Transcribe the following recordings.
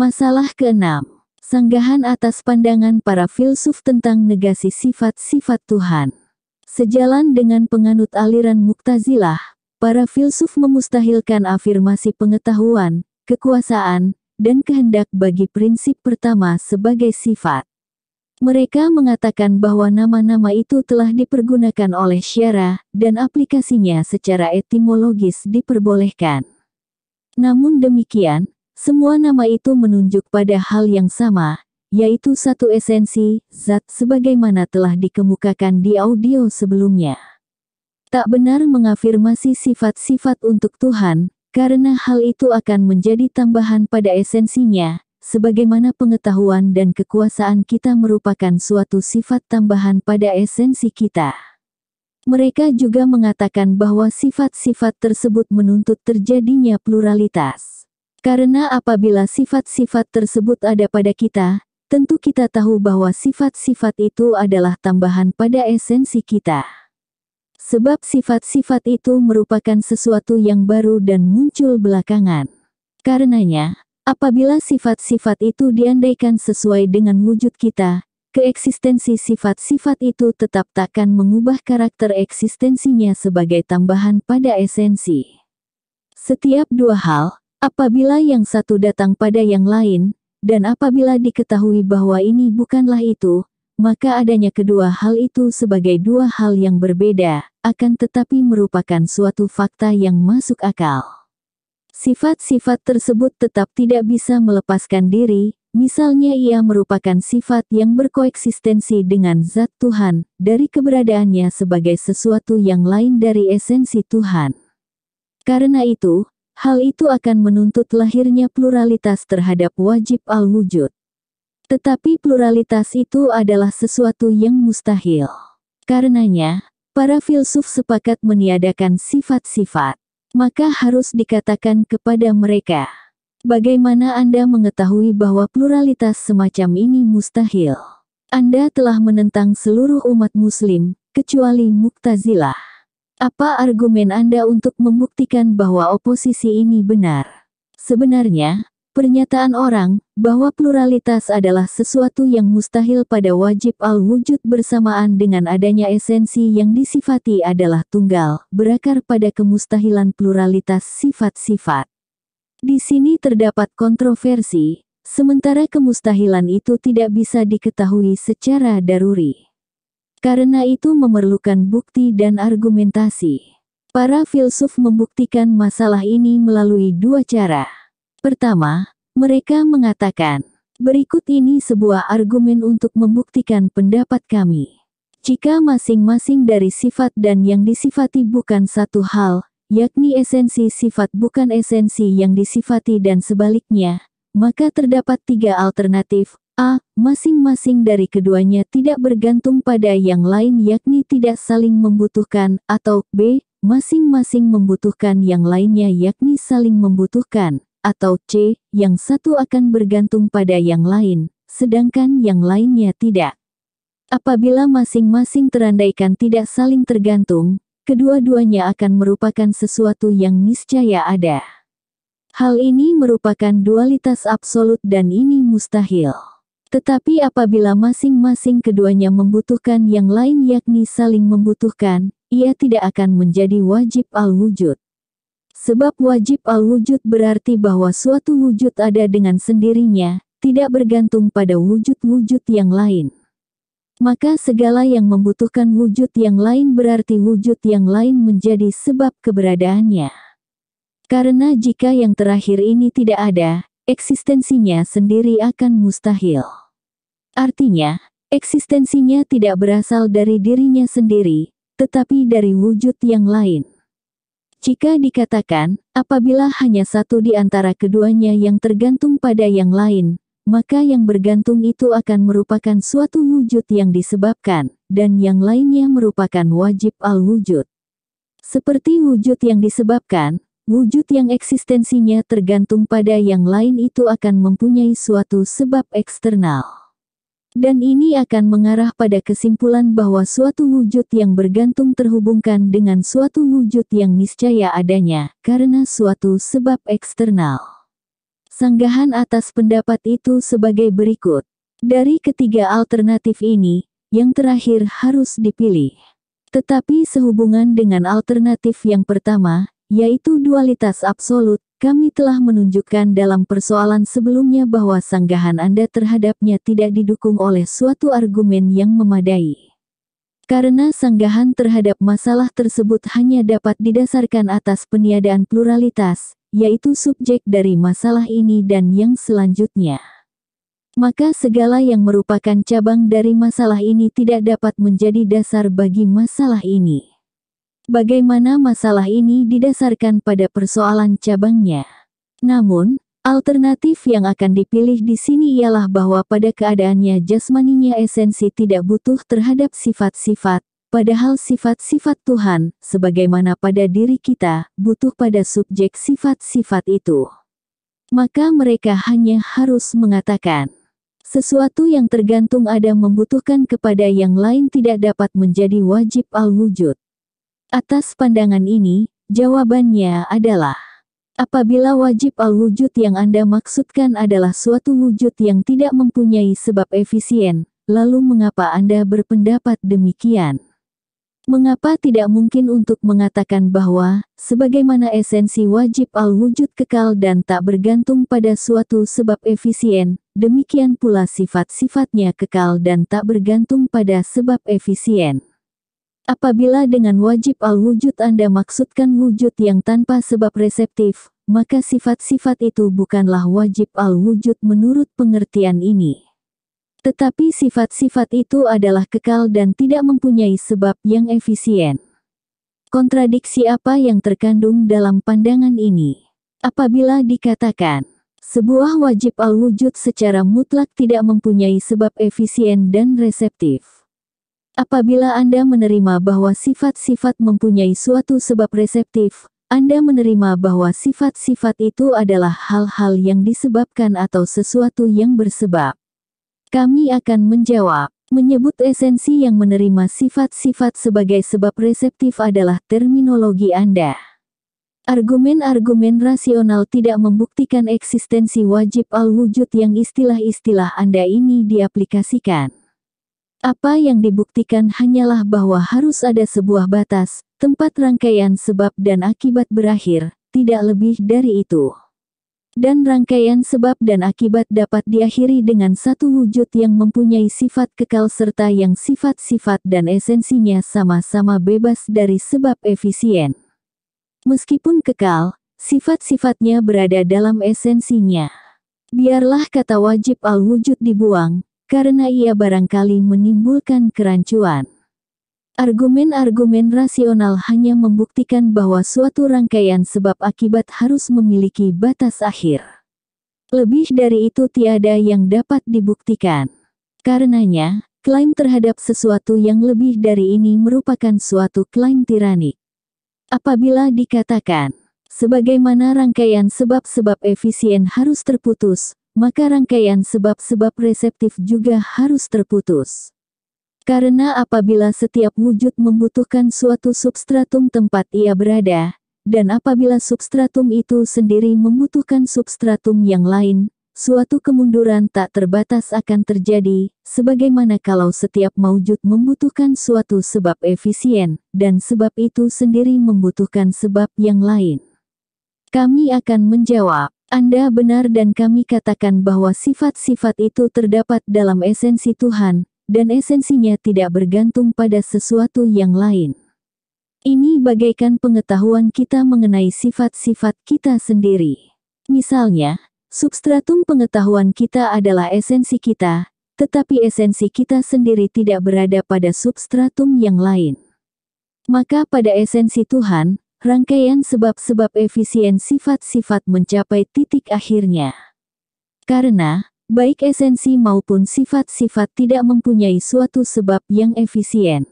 Masalah keenam, sanggahan atas pandangan para filsuf tentang negasi sifat-sifat Tuhan. Sejalan dengan penganut aliran Muktazilah, para filsuf memustahilkan afirmasi pengetahuan, kekuasaan, dan kehendak bagi prinsip pertama sebagai sifat. Mereka mengatakan bahwa nama-nama itu telah dipergunakan oleh Syara, dan aplikasinya secara etimologis diperbolehkan. Namun demikian, semua nama itu menunjuk pada hal yang sama, yaitu satu esensi, zat sebagaimana telah dikemukakan di audio sebelumnya. Tak benar mengafirmasi sifat-sifat untuk Tuhan, karena hal itu akan menjadi tambahan pada esensinya, sebagaimana pengetahuan dan kekuasaan kita merupakan suatu sifat tambahan pada esensi kita. Mereka juga mengatakan bahwa sifat-sifat tersebut menuntut terjadinya pluralitas. Karena apabila sifat-sifat tersebut ada pada kita, tentu kita tahu bahwa sifat-sifat itu adalah tambahan pada esensi kita. Sebab sifat-sifat itu merupakan sesuatu yang baru dan muncul belakangan. Karenanya, apabila sifat-sifat itu diandaikan sesuai dengan wujud kita, keeksistensi sifat-sifat itu tetap takkan mengubah karakter eksistensinya sebagai tambahan pada esensi. Setiap dua hal, Apabila yang satu datang pada yang lain, dan apabila diketahui bahwa ini bukanlah itu, maka adanya kedua hal itu sebagai dua hal yang berbeda, akan tetapi merupakan suatu fakta yang masuk akal. Sifat-sifat tersebut tetap tidak bisa melepaskan diri, misalnya ia merupakan sifat yang berkoeksistensi dengan zat Tuhan, dari keberadaannya sebagai sesuatu yang lain dari esensi Tuhan. Karena itu, Hal itu akan menuntut lahirnya pluralitas terhadap wajib al-wujud. Tetapi pluralitas itu adalah sesuatu yang mustahil. Karenanya, para filsuf sepakat meniadakan sifat-sifat. Maka harus dikatakan kepada mereka, bagaimana Anda mengetahui bahwa pluralitas semacam ini mustahil? Anda telah menentang seluruh umat muslim, kecuali Muktazilah. Apa argumen Anda untuk membuktikan bahwa oposisi ini benar? Sebenarnya, pernyataan orang bahwa pluralitas adalah sesuatu yang mustahil pada wajib al-wujud bersamaan dengan adanya esensi yang disifati adalah tunggal, berakar pada kemustahilan pluralitas sifat-sifat. Di sini terdapat kontroversi, sementara kemustahilan itu tidak bisa diketahui secara daruri. Karena itu memerlukan bukti dan argumentasi. Para filsuf membuktikan masalah ini melalui dua cara. Pertama, mereka mengatakan, berikut ini sebuah argumen untuk membuktikan pendapat kami. Jika masing-masing dari sifat dan yang disifati bukan satu hal, yakni esensi sifat bukan esensi yang disifati dan sebaliknya, maka terdapat tiga alternatif, A. Masing-masing dari keduanya tidak bergantung pada yang lain yakni tidak saling membutuhkan, atau B. Masing-masing membutuhkan yang lainnya yakni saling membutuhkan, atau C. Yang satu akan bergantung pada yang lain, sedangkan yang lainnya tidak. Apabila masing-masing terandaikan tidak saling tergantung, kedua-duanya akan merupakan sesuatu yang niscaya ada. Hal ini merupakan dualitas absolut dan ini mustahil. Tetapi apabila masing-masing keduanya membutuhkan yang lain yakni saling membutuhkan, ia tidak akan menjadi wajib al-wujud. Sebab wajib al-wujud berarti bahwa suatu wujud ada dengan sendirinya, tidak bergantung pada wujud-wujud yang lain. Maka segala yang membutuhkan wujud yang lain berarti wujud yang lain menjadi sebab keberadaannya. Karena jika yang terakhir ini tidak ada, eksistensinya sendiri akan mustahil. Artinya, eksistensinya tidak berasal dari dirinya sendiri, tetapi dari wujud yang lain. Jika dikatakan, apabila hanya satu di antara keduanya yang tergantung pada yang lain, maka yang bergantung itu akan merupakan suatu wujud yang disebabkan, dan yang lainnya merupakan wajib al-wujud. Seperti wujud yang disebabkan, wujud yang eksistensinya tergantung pada yang lain itu akan mempunyai suatu sebab eksternal. Dan ini akan mengarah pada kesimpulan bahwa suatu wujud yang bergantung terhubungkan dengan suatu wujud yang niscaya adanya, karena suatu sebab eksternal. Sanggahan atas pendapat itu sebagai berikut. Dari ketiga alternatif ini, yang terakhir harus dipilih. Tetapi sehubungan dengan alternatif yang pertama, yaitu dualitas absolut, kami telah menunjukkan dalam persoalan sebelumnya bahwa sanggahan Anda terhadapnya tidak didukung oleh suatu argumen yang memadai. Karena sanggahan terhadap masalah tersebut hanya dapat didasarkan atas peniadaan pluralitas, yaitu subjek dari masalah ini dan yang selanjutnya. Maka segala yang merupakan cabang dari masalah ini tidak dapat menjadi dasar bagi masalah ini bagaimana masalah ini didasarkan pada persoalan cabangnya. Namun, alternatif yang akan dipilih di sini ialah bahwa pada keadaannya jasmaninya esensi tidak butuh terhadap sifat-sifat, padahal sifat-sifat Tuhan, sebagaimana pada diri kita, butuh pada subjek sifat-sifat itu. Maka mereka hanya harus mengatakan, sesuatu yang tergantung ada membutuhkan kepada yang lain tidak dapat menjadi wajib al-wujud. Atas pandangan ini, jawabannya adalah Apabila wajib al-wujud yang Anda maksudkan adalah suatu wujud yang tidak mempunyai sebab efisien, lalu mengapa Anda berpendapat demikian? Mengapa tidak mungkin untuk mengatakan bahwa, sebagaimana esensi wajib al-wujud kekal dan tak bergantung pada suatu sebab efisien, demikian pula sifat-sifatnya kekal dan tak bergantung pada sebab efisien. Apabila dengan wajib al-wujud Anda maksudkan wujud yang tanpa sebab reseptif, maka sifat-sifat itu bukanlah wajib al-wujud menurut pengertian ini. Tetapi sifat-sifat itu adalah kekal dan tidak mempunyai sebab yang efisien. Kontradiksi apa yang terkandung dalam pandangan ini? Apabila dikatakan, sebuah wajib al-wujud secara mutlak tidak mempunyai sebab efisien dan reseptif Apabila Anda menerima bahwa sifat-sifat mempunyai suatu sebab reseptif, Anda menerima bahwa sifat-sifat itu adalah hal-hal yang disebabkan atau sesuatu yang bersebab. Kami akan menjawab. Menyebut esensi yang menerima sifat-sifat sebagai sebab reseptif adalah terminologi Anda. Argumen-argumen rasional tidak membuktikan eksistensi wajib al-wujud yang istilah-istilah Anda ini diaplikasikan. Apa yang dibuktikan hanyalah bahwa harus ada sebuah batas, tempat rangkaian sebab dan akibat berakhir, tidak lebih dari itu. Dan rangkaian sebab dan akibat dapat diakhiri dengan satu wujud yang mempunyai sifat kekal serta yang sifat-sifat dan esensinya sama-sama bebas dari sebab efisien. Meskipun kekal, sifat-sifatnya berada dalam esensinya. Biarlah kata wajib al-wujud dibuang, karena ia barangkali menimbulkan kerancuan. Argumen-argumen rasional hanya membuktikan bahwa suatu rangkaian sebab akibat harus memiliki batas akhir. Lebih dari itu tiada yang dapat dibuktikan. Karenanya, klaim terhadap sesuatu yang lebih dari ini merupakan suatu klaim tirani. Apabila dikatakan, sebagaimana rangkaian sebab-sebab efisien harus terputus, maka rangkaian sebab-sebab reseptif juga harus terputus. Karena apabila setiap wujud membutuhkan suatu substratum tempat ia berada, dan apabila substratum itu sendiri membutuhkan substratum yang lain, suatu kemunduran tak terbatas akan terjadi, sebagaimana kalau setiap maujud membutuhkan suatu sebab efisien, dan sebab itu sendiri membutuhkan sebab yang lain. Kami akan menjawab, anda benar dan kami katakan bahwa sifat-sifat itu terdapat dalam esensi Tuhan, dan esensinya tidak bergantung pada sesuatu yang lain. Ini bagaikan pengetahuan kita mengenai sifat-sifat kita sendiri. Misalnya, substratum pengetahuan kita adalah esensi kita, tetapi esensi kita sendiri tidak berada pada substratum yang lain. Maka pada esensi Tuhan, rangkaian sebab-sebab efisien sifat-sifat mencapai titik akhirnya. Karena, baik esensi maupun sifat-sifat tidak mempunyai suatu sebab yang efisien.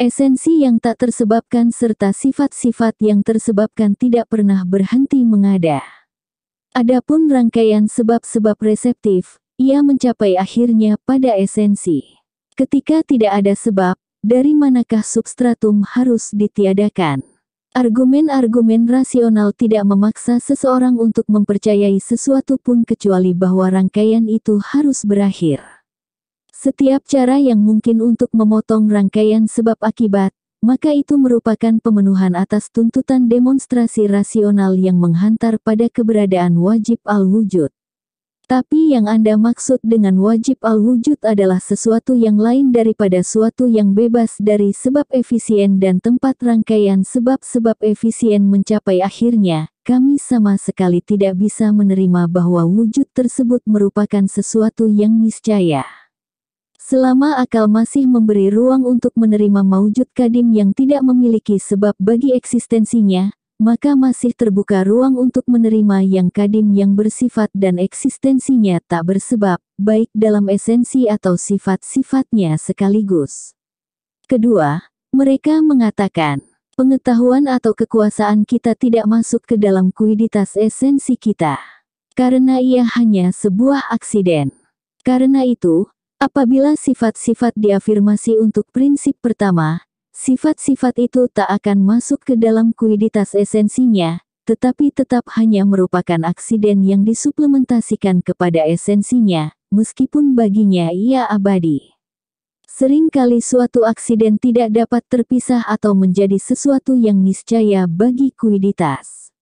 Esensi yang tak tersebabkan serta sifat-sifat yang tersebabkan tidak pernah berhenti mengada. Adapun rangkaian sebab-sebab reseptif, ia mencapai akhirnya pada esensi. Ketika tidak ada sebab, dari manakah substratum harus ditiadakan? Argumen-argumen rasional tidak memaksa seseorang untuk mempercayai sesuatu pun kecuali bahwa rangkaian itu harus berakhir. Setiap cara yang mungkin untuk memotong rangkaian sebab akibat, maka itu merupakan pemenuhan atas tuntutan demonstrasi rasional yang menghantar pada keberadaan wajib al-wujud. Tapi yang Anda maksud dengan wajib al-wujud adalah sesuatu yang lain daripada suatu yang bebas dari sebab efisien dan tempat rangkaian sebab-sebab efisien mencapai akhirnya. Kami sama sekali tidak bisa menerima bahwa wujud tersebut merupakan sesuatu yang niscaya. Selama akal masih memberi ruang untuk menerima maujud kadim yang tidak memiliki sebab bagi eksistensinya, maka masih terbuka ruang untuk menerima yang kadim yang bersifat dan eksistensinya tak bersebab, baik dalam esensi atau sifat-sifatnya sekaligus. Kedua, mereka mengatakan, pengetahuan atau kekuasaan kita tidak masuk ke dalam kuiditas esensi kita, karena ia hanya sebuah aksiden. Karena itu, apabila sifat-sifat diafirmasi untuk prinsip pertama, Sifat-sifat itu tak akan masuk ke dalam kuiditas esensinya, tetapi tetap hanya merupakan aksiden yang disuplementasikan kepada esensinya, meskipun baginya ia abadi. Seringkali suatu aksiden tidak dapat terpisah atau menjadi sesuatu yang niscaya bagi kuiditas.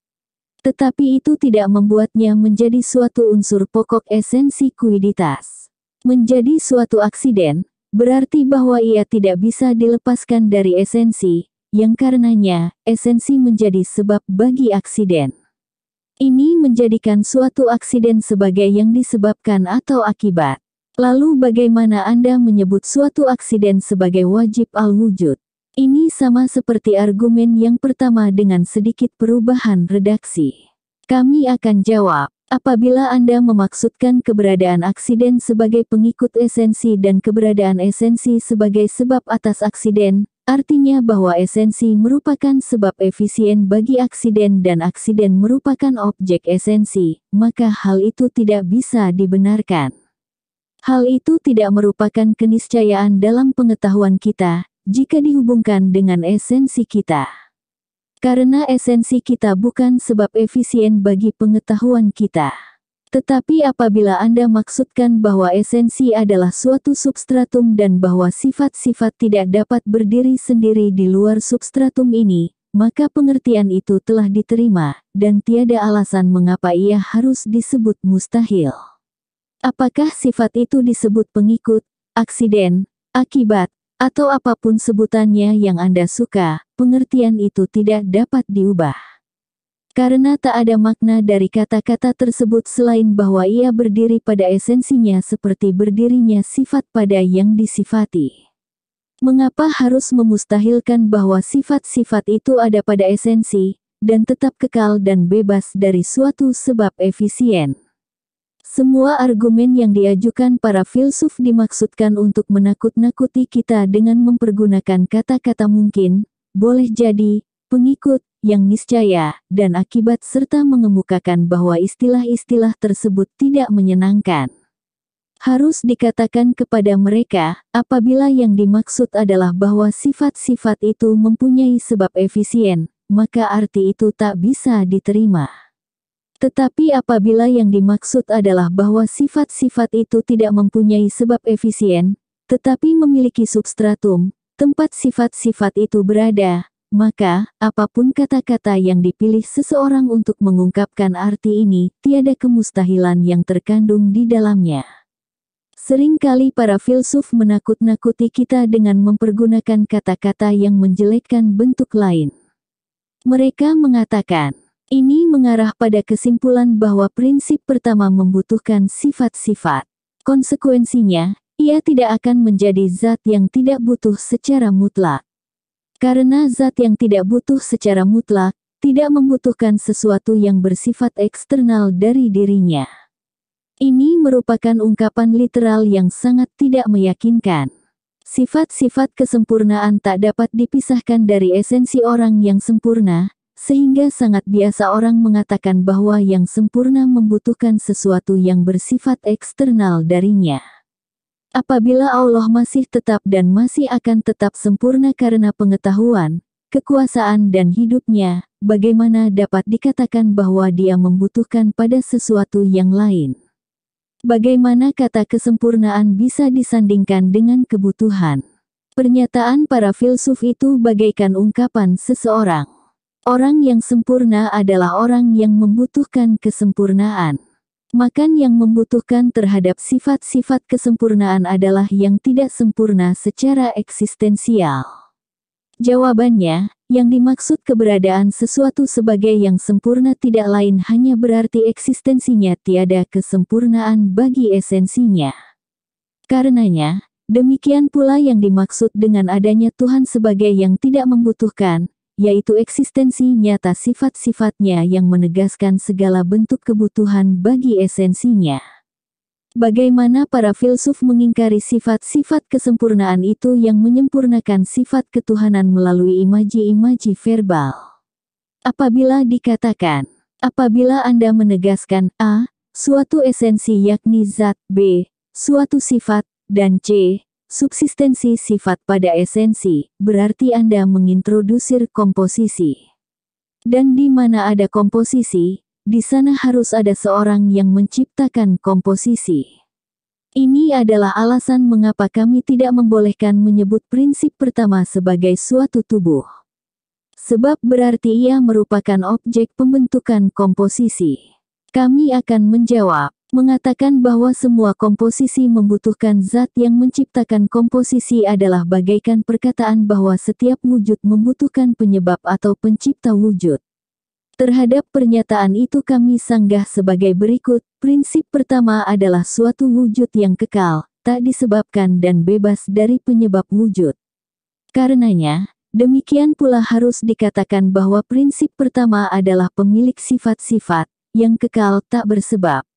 Tetapi itu tidak membuatnya menjadi suatu unsur pokok esensi kuiditas. Menjadi suatu aksiden, Berarti bahwa ia tidak bisa dilepaskan dari esensi, yang karenanya, esensi menjadi sebab bagi aksiden. Ini menjadikan suatu aksiden sebagai yang disebabkan atau akibat. Lalu bagaimana Anda menyebut suatu aksiden sebagai wajib al-wujud? Ini sama seperti argumen yang pertama dengan sedikit perubahan redaksi. Kami akan jawab, Apabila Anda memaksudkan keberadaan aksiden sebagai pengikut esensi dan keberadaan esensi sebagai sebab atas aksiden, artinya bahwa esensi merupakan sebab efisien bagi aksiden dan aksiden merupakan objek esensi, maka hal itu tidak bisa dibenarkan. Hal itu tidak merupakan keniscayaan dalam pengetahuan kita, jika dihubungkan dengan esensi kita. Karena esensi kita bukan sebab efisien bagi pengetahuan kita. Tetapi apabila Anda maksudkan bahwa esensi adalah suatu substratum dan bahwa sifat-sifat tidak dapat berdiri sendiri di luar substratum ini, maka pengertian itu telah diterima, dan tiada alasan mengapa ia harus disebut mustahil. Apakah sifat itu disebut pengikut, aksiden, akibat, atau apapun sebutannya yang Anda suka, pengertian itu tidak dapat diubah. Karena tak ada makna dari kata-kata tersebut selain bahwa ia berdiri pada esensinya seperti berdirinya sifat pada yang disifati. Mengapa harus memustahilkan bahwa sifat-sifat itu ada pada esensi, dan tetap kekal dan bebas dari suatu sebab efisien? Semua argumen yang diajukan para filsuf dimaksudkan untuk menakut-nakuti kita dengan mempergunakan kata-kata mungkin, boleh jadi, pengikut, yang niscaya, dan akibat serta mengemukakan bahwa istilah-istilah tersebut tidak menyenangkan. Harus dikatakan kepada mereka, apabila yang dimaksud adalah bahwa sifat-sifat itu mempunyai sebab efisien, maka arti itu tak bisa diterima. Tetapi apabila yang dimaksud adalah bahwa sifat-sifat itu tidak mempunyai sebab efisien, tetapi memiliki substratum, tempat sifat-sifat itu berada, maka apapun kata-kata yang dipilih seseorang untuk mengungkapkan arti ini, tiada kemustahilan yang terkandung di dalamnya. Seringkali para filsuf menakut-nakuti kita dengan mempergunakan kata-kata yang menjelekkan bentuk lain. Mereka mengatakan, ini mengarah pada kesimpulan bahwa prinsip pertama membutuhkan sifat-sifat. Konsekuensinya, ia tidak akan menjadi zat yang tidak butuh secara mutlak. Karena zat yang tidak butuh secara mutlak, tidak membutuhkan sesuatu yang bersifat eksternal dari dirinya. Ini merupakan ungkapan literal yang sangat tidak meyakinkan. Sifat-sifat kesempurnaan tak dapat dipisahkan dari esensi orang yang sempurna, sehingga sangat biasa orang mengatakan bahwa yang sempurna membutuhkan sesuatu yang bersifat eksternal darinya. Apabila Allah masih tetap dan masih akan tetap sempurna karena pengetahuan, kekuasaan dan hidupnya, bagaimana dapat dikatakan bahwa dia membutuhkan pada sesuatu yang lain? Bagaimana kata kesempurnaan bisa disandingkan dengan kebutuhan? Pernyataan para filsuf itu bagaikan ungkapan seseorang. Orang yang sempurna adalah orang yang membutuhkan kesempurnaan. Makan yang membutuhkan terhadap sifat-sifat kesempurnaan adalah yang tidak sempurna secara eksistensial. Jawabannya, yang dimaksud keberadaan sesuatu sebagai yang sempurna tidak lain hanya berarti eksistensinya tiada kesempurnaan bagi esensinya. Karenanya, demikian pula yang dimaksud dengan adanya Tuhan sebagai yang tidak membutuhkan, yaitu eksistensi nyata sifat-sifatnya yang menegaskan segala bentuk kebutuhan bagi esensinya. Bagaimana para filsuf mengingkari sifat-sifat kesempurnaan itu yang menyempurnakan sifat ketuhanan melalui imaji-imaji verbal. Apabila dikatakan, apabila Anda menegaskan A, suatu esensi yakni zat, B, suatu sifat, dan C, Subsistensi sifat pada esensi, berarti Anda mengintrodusir komposisi. Dan di mana ada komposisi, di sana harus ada seorang yang menciptakan komposisi. Ini adalah alasan mengapa kami tidak membolehkan menyebut prinsip pertama sebagai suatu tubuh. Sebab berarti ia merupakan objek pembentukan komposisi. Kami akan menjawab, mengatakan bahwa semua komposisi membutuhkan zat yang menciptakan komposisi adalah bagaikan perkataan bahwa setiap wujud membutuhkan penyebab atau pencipta wujud. Terhadap pernyataan itu kami sanggah sebagai berikut, prinsip pertama adalah suatu wujud yang kekal, tak disebabkan dan bebas dari penyebab wujud. Karenanya, demikian pula harus dikatakan bahwa prinsip pertama adalah pemilik sifat-sifat, yang kekal tak bersebab.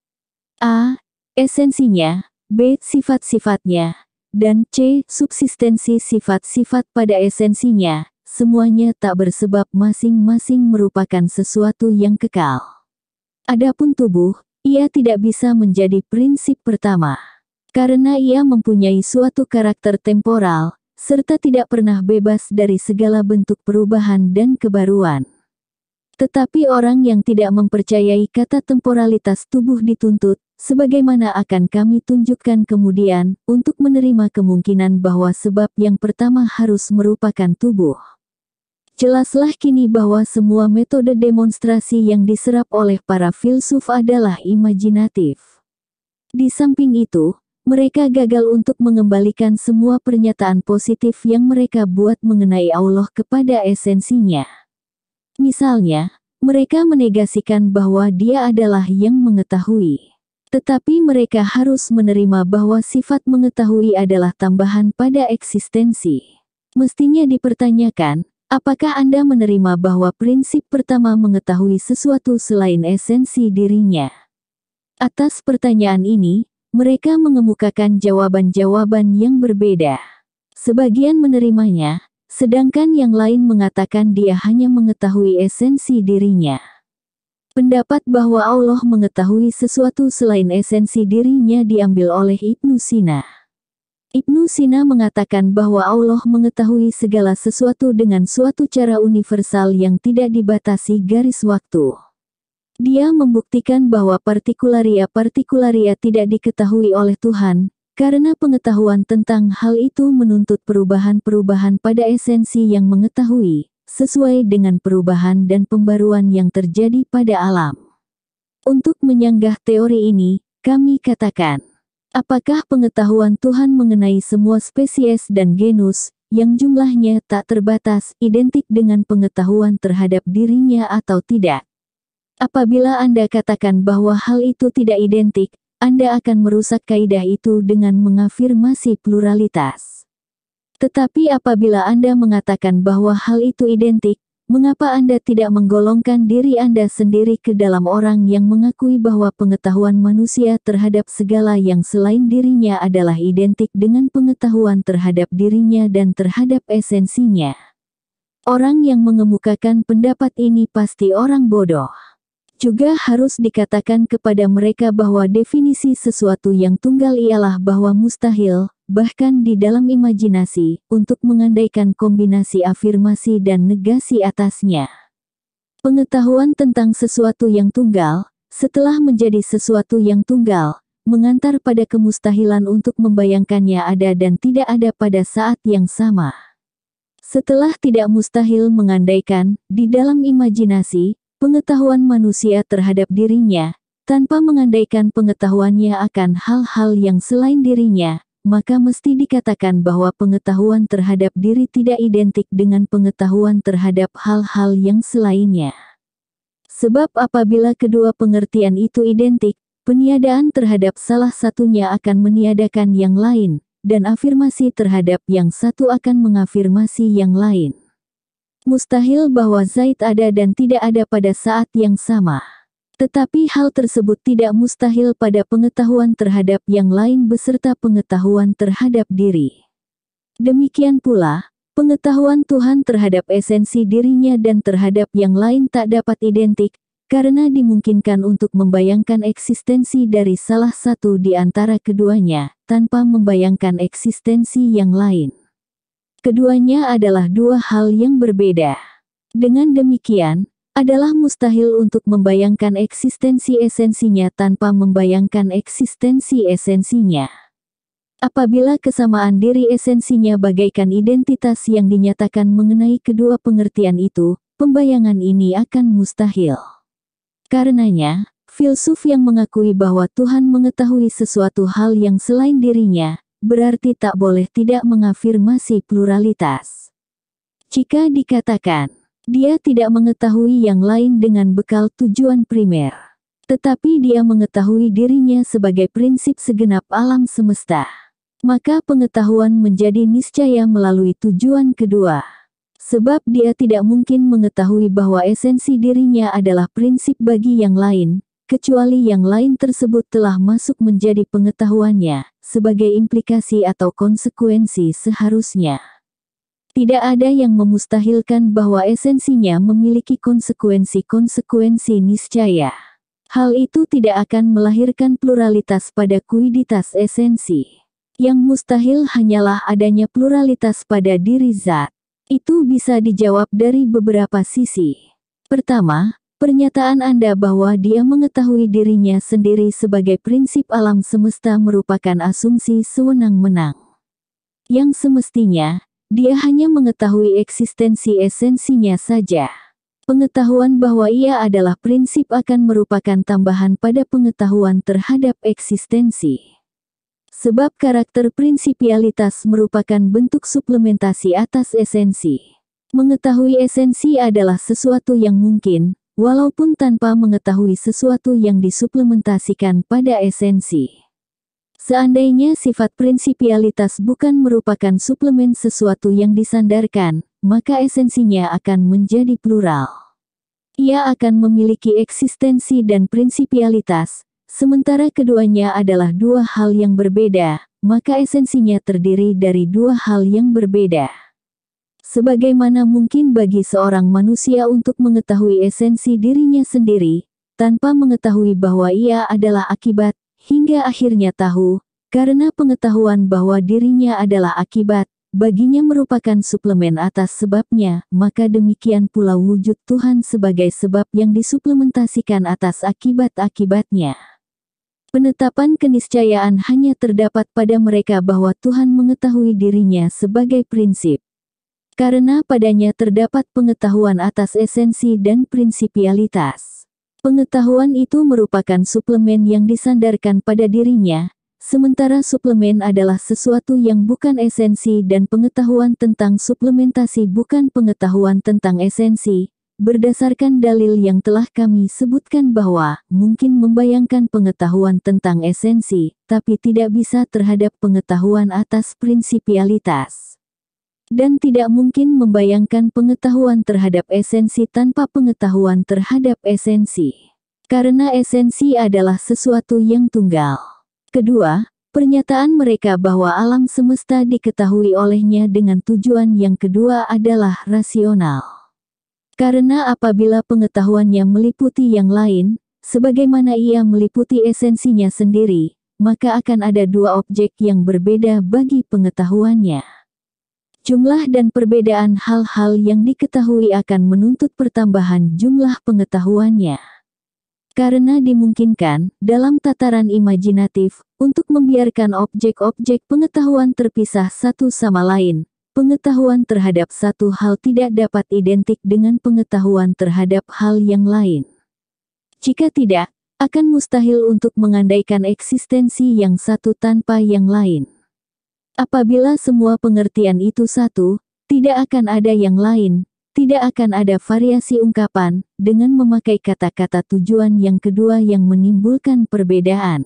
A. Esensinya, B. Sifat-sifatnya, dan C. Subsistensi sifat-sifat pada esensinya, semuanya tak bersebab masing-masing merupakan sesuatu yang kekal. Adapun tubuh, ia tidak bisa menjadi prinsip pertama. Karena ia mempunyai suatu karakter temporal, serta tidak pernah bebas dari segala bentuk perubahan dan kebaruan. Tetapi orang yang tidak mempercayai kata temporalitas tubuh dituntut, sebagaimana akan kami tunjukkan kemudian, untuk menerima kemungkinan bahwa sebab yang pertama harus merupakan tubuh. Jelaslah kini bahwa semua metode demonstrasi yang diserap oleh para filsuf adalah imajinatif. Di samping itu, mereka gagal untuk mengembalikan semua pernyataan positif yang mereka buat mengenai Allah kepada esensinya. Misalnya, mereka menegasikan bahwa dia adalah yang mengetahui. Tetapi mereka harus menerima bahwa sifat mengetahui adalah tambahan pada eksistensi. Mestinya dipertanyakan, apakah Anda menerima bahwa prinsip pertama mengetahui sesuatu selain esensi dirinya? Atas pertanyaan ini, mereka mengemukakan jawaban-jawaban yang berbeda. Sebagian menerimanya, sedangkan yang lain mengatakan dia hanya mengetahui esensi dirinya. Pendapat bahwa Allah mengetahui sesuatu selain esensi dirinya diambil oleh Ibnu Sina. Ibnu Sina mengatakan bahwa Allah mengetahui segala sesuatu dengan suatu cara universal yang tidak dibatasi garis waktu. Dia membuktikan bahwa partikularia partikularia tidak diketahui oleh Tuhan, karena pengetahuan tentang hal itu menuntut perubahan-perubahan pada esensi yang mengetahui, sesuai dengan perubahan dan pembaruan yang terjadi pada alam. Untuk menyanggah teori ini, kami katakan, apakah pengetahuan Tuhan mengenai semua spesies dan genus, yang jumlahnya tak terbatas identik dengan pengetahuan terhadap dirinya atau tidak? Apabila Anda katakan bahwa hal itu tidak identik, anda akan merusak kaidah itu dengan mengafirmasi pluralitas. Tetapi apabila Anda mengatakan bahwa hal itu identik, mengapa Anda tidak menggolongkan diri Anda sendiri ke dalam orang yang mengakui bahwa pengetahuan manusia terhadap segala yang selain dirinya adalah identik dengan pengetahuan terhadap dirinya dan terhadap esensinya? Orang yang mengemukakan pendapat ini pasti orang bodoh. Juga harus dikatakan kepada mereka bahwa definisi sesuatu yang tunggal ialah bahwa mustahil, bahkan di dalam imajinasi, untuk mengandaikan kombinasi afirmasi dan negasi atasnya. Pengetahuan tentang sesuatu yang tunggal, setelah menjadi sesuatu yang tunggal, mengantar pada kemustahilan untuk membayangkannya ada dan tidak ada pada saat yang sama. Setelah tidak mustahil mengandaikan, di dalam imajinasi, pengetahuan manusia terhadap dirinya, tanpa mengandaikan pengetahuannya akan hal-hal yang selain dirinya, maka mesti dikatakan bahwa pengetahuan terhadap diri tidak identik dengan pengetahuan terhadap hal-hal yang selainnya. Sebab apabila kedua pengertian itu identik, peniadaan terhadap salah satunya akan meniadakan yang lain, dan afirmasi terhadap yang satu akan mengafirmasi yang lain. Mustahil bahwa Zaid ada dan tidak ada pada saat yang sama. Tetapi hal tersebut tidak mustahil pada pengetahuan terhadap yang lain beserta pengetahuan terhadap diri. Demikian pula, pengetahuan Tuhan terhadap esensi dirinya dan terhadap yang lain tak dapat identik, karena dimungkinkan untuk membayangkan eksistensi dari salah satu di antara keduanya, tanpa membayangkan eksistensi yang lain. Keduanya adalah dua hal yang berbeda. Dengan demikian, adalah mustahil untuk membayangkan eksistensi esensinya tanpa membayangkan eksistensi esensinya. Apabila kesamaan diri esensinya bagaikan identitas yang dinyatakan mengenai kedua pengertian itu, pembayangan ini akan mustahil. Karenanya, filsuf yang mengakui bahwa Tuhan mengetahui sesuatu hal yang selain dirinya, berarti tak boleh tidak mengafirmasi pluralitas. Jika dikatakan, dia tidak mengetahui yang lain dengan bekal tujuan primer, tetapi dia mengetahui dirinya sebagai prinsip segenap alam semesta, maka pengetahuan menjadi niscaya melalui tujuan kedua. Sebab dia tidak mungkin mengetahui bahwa esensi dirinya adalah prinsip bagi yang lain, kecuali yang lain tersebut telah masuk menjadi pengetahuannya, sebagai implikasi atau konsekuensi seharusnya. Tidak ada yang memustahilkan bahwa esensinya memiliki konsekuensi-konsekuensi niscaya. Hal itu tidak akan melahirkan pluralitas pada kuiditas esensi. Yang mustahil hanyalah adanya pluralitas pada diri zat. Itu bisa dijawab dari beberapa sisi. Pertama, Pernyataan Anda bahwa dia mengetahui dirinya sendiri sebagai prinsip alam semesta merupakan asumsi sewenang wenang Yang semestinya, dia hanya mengetahui eksistensi esensinya saja. Pengetahuan bahwa ia adalah prinsip akan merupakan tambahan pada pengetahuan terhadap eksistensi. Sebab karakter prinsipialitas merupakan bentuk suplementasi atas esensi. Mengetahui esensi adalah sesuatu yang mungkin, walaupun tanpa mengetahui sesuatu yang disuplementasikan pada esensi. Seandainya sifat prinsipialitas bukan merupakan suplemen sesuatu yang disandarkan, maka esensinya akan menjadi plural. Ia akan memiliki eksistensi dan prinsipialitas, sementara keduanya adalah dua hal yang berbeda, maka esensinya terdiri dari dua hal yang berbeda. Sebagaimana mungkin bagi seorang manusia untuk mengetahui esensi dirinya sendiri, tanpa mengetahui bahwa ia adalah akibat, hingga akhirnya tahu, karena pengetahuan bahwa dirinya adalah akibat, baginya merupakan suplemen atas sebabnya, maka demikian pula wujud Tuhan sebagai sebab yang disuplementasikan atas akibat-akibatnya. Penetapan keniscayaan hanya terdapat pada mereka bahwa Tuhan mengetahui dirinya sebagai prinsip, karena padanya terdapat pengetahuan atas esensi dan prinsipialitas. Pengetahuan itu merupakan suplemen yang disandarkan pada dirinya, sementara suplemen adalah sesuatu yang bukan esensi dan pengetahuan tentang suplementasi bukan pengetahuan tentang esensi, berdasarkan dalil yang telah kami sebutkan bahwa mungkin membayangkan pengetahuan tentang esensi, tapi tidak bisa terhadap pengetahuan atas prinsipialitas dan tidak mungkin membayangkan pengetahuan terhadap esensi tanpa pengetahuan terhadap esensi. Karena esensi adalah sesuatu yang tunggal. Kedua, pernyataan mereka bahwa alam semesta diketahui olehnya dengan tujuan yang kedua adalah rasional. Karena apabila pengetahuannya meliputi yang lain, sebagaimana ia meliputi esensinya sendiri, maka akan ada dua objek yang berbeda bagi pengetahuannya. Jumlah dan perbedaan hal-hal yang diketahui akan menuntut pertambahan jumlah pengetahuannya. Karena dimungkinkan, dalam tataran imajinatif, untuk membiarkan objek-objek pengetahuan terpisah satu sama lain, pengetahuan terhadap satu hal tidak dapat identik dengan pengetahuan terhadap hal yang lain. Jika tidak, akan mustahil untuk mengandaikan eksistensi yang satu tanpa yang lain. Apabila semua pengertian itu satu, tidak akan ada yang lain, tidak akan ada variasi ungkapan, dengan memakai kata-kata tujuan yang kedua yang menimbulkan perbedaan.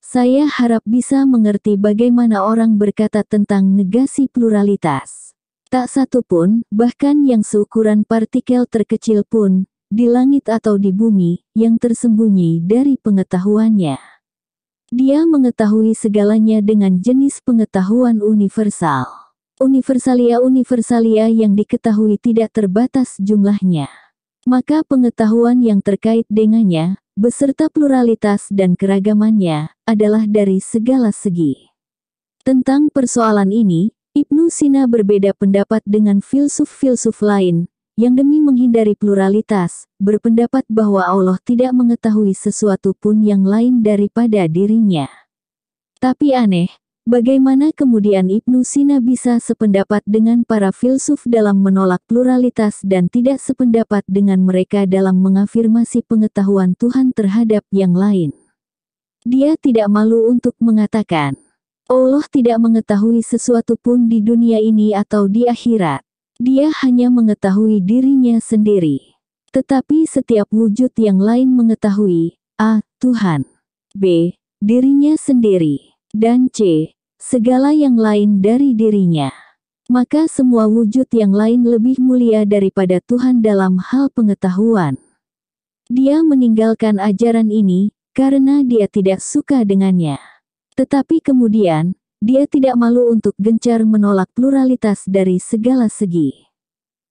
Saya harap bisa mengerti bagaimana orang berkata tentang negasi pluralitas. Tak satu pun, bahkan yang seukuran partikel terkecil pun, di langit atau di bumi, yang tersembunyi dari pengetahuannya. Dia mengetahui segalanya dengan jenis pengetahuan universal. Universalia universalia yang diketahui tidak terbatas jumlahnya. Maka pengetahuan yang terkait dengannya, beserta pluralitas dan keragamannya, adalah dari segala segi. Tentang persoalan ini, Ibnu Sina berbeda pendapat dengan filsuf-filsuf lain, yang demi menghindari pluralitas, berpendapat bahwa Allah tidak mengetahui sesuatu pun yang lain daripada dirinya. Tapi aneh, bagaimana kemudian Ibnu Sina bisa sependapat dengan para filsuf dalam menolak pluralitas dan tidak sependapat dengan mereka dalam mengafirmasi pengetahuan Tuhan terhadap yang lain. Dia tidak malu untuk mengatakan, Allah tidak mengetahui sesuatu pun di dunia ini atau di akhirat. Dia hanya mengetahui dirinya sendiri. Tetapi setiap wujud yang lain mengetahui, A. Tuhan. B. Dirinya sendiri. Dan C. Segala yang lain dari dirinya. Maka semua wujud yang lain lebih mulia daripada Tuhan dalam hal pengetahuan. Dia meninggalkan ajaran ini, karena dia tidak suka dengannya. Tetapi kemudian, dia tidak malu untuk gencar menolak pluralitas dari segala segi.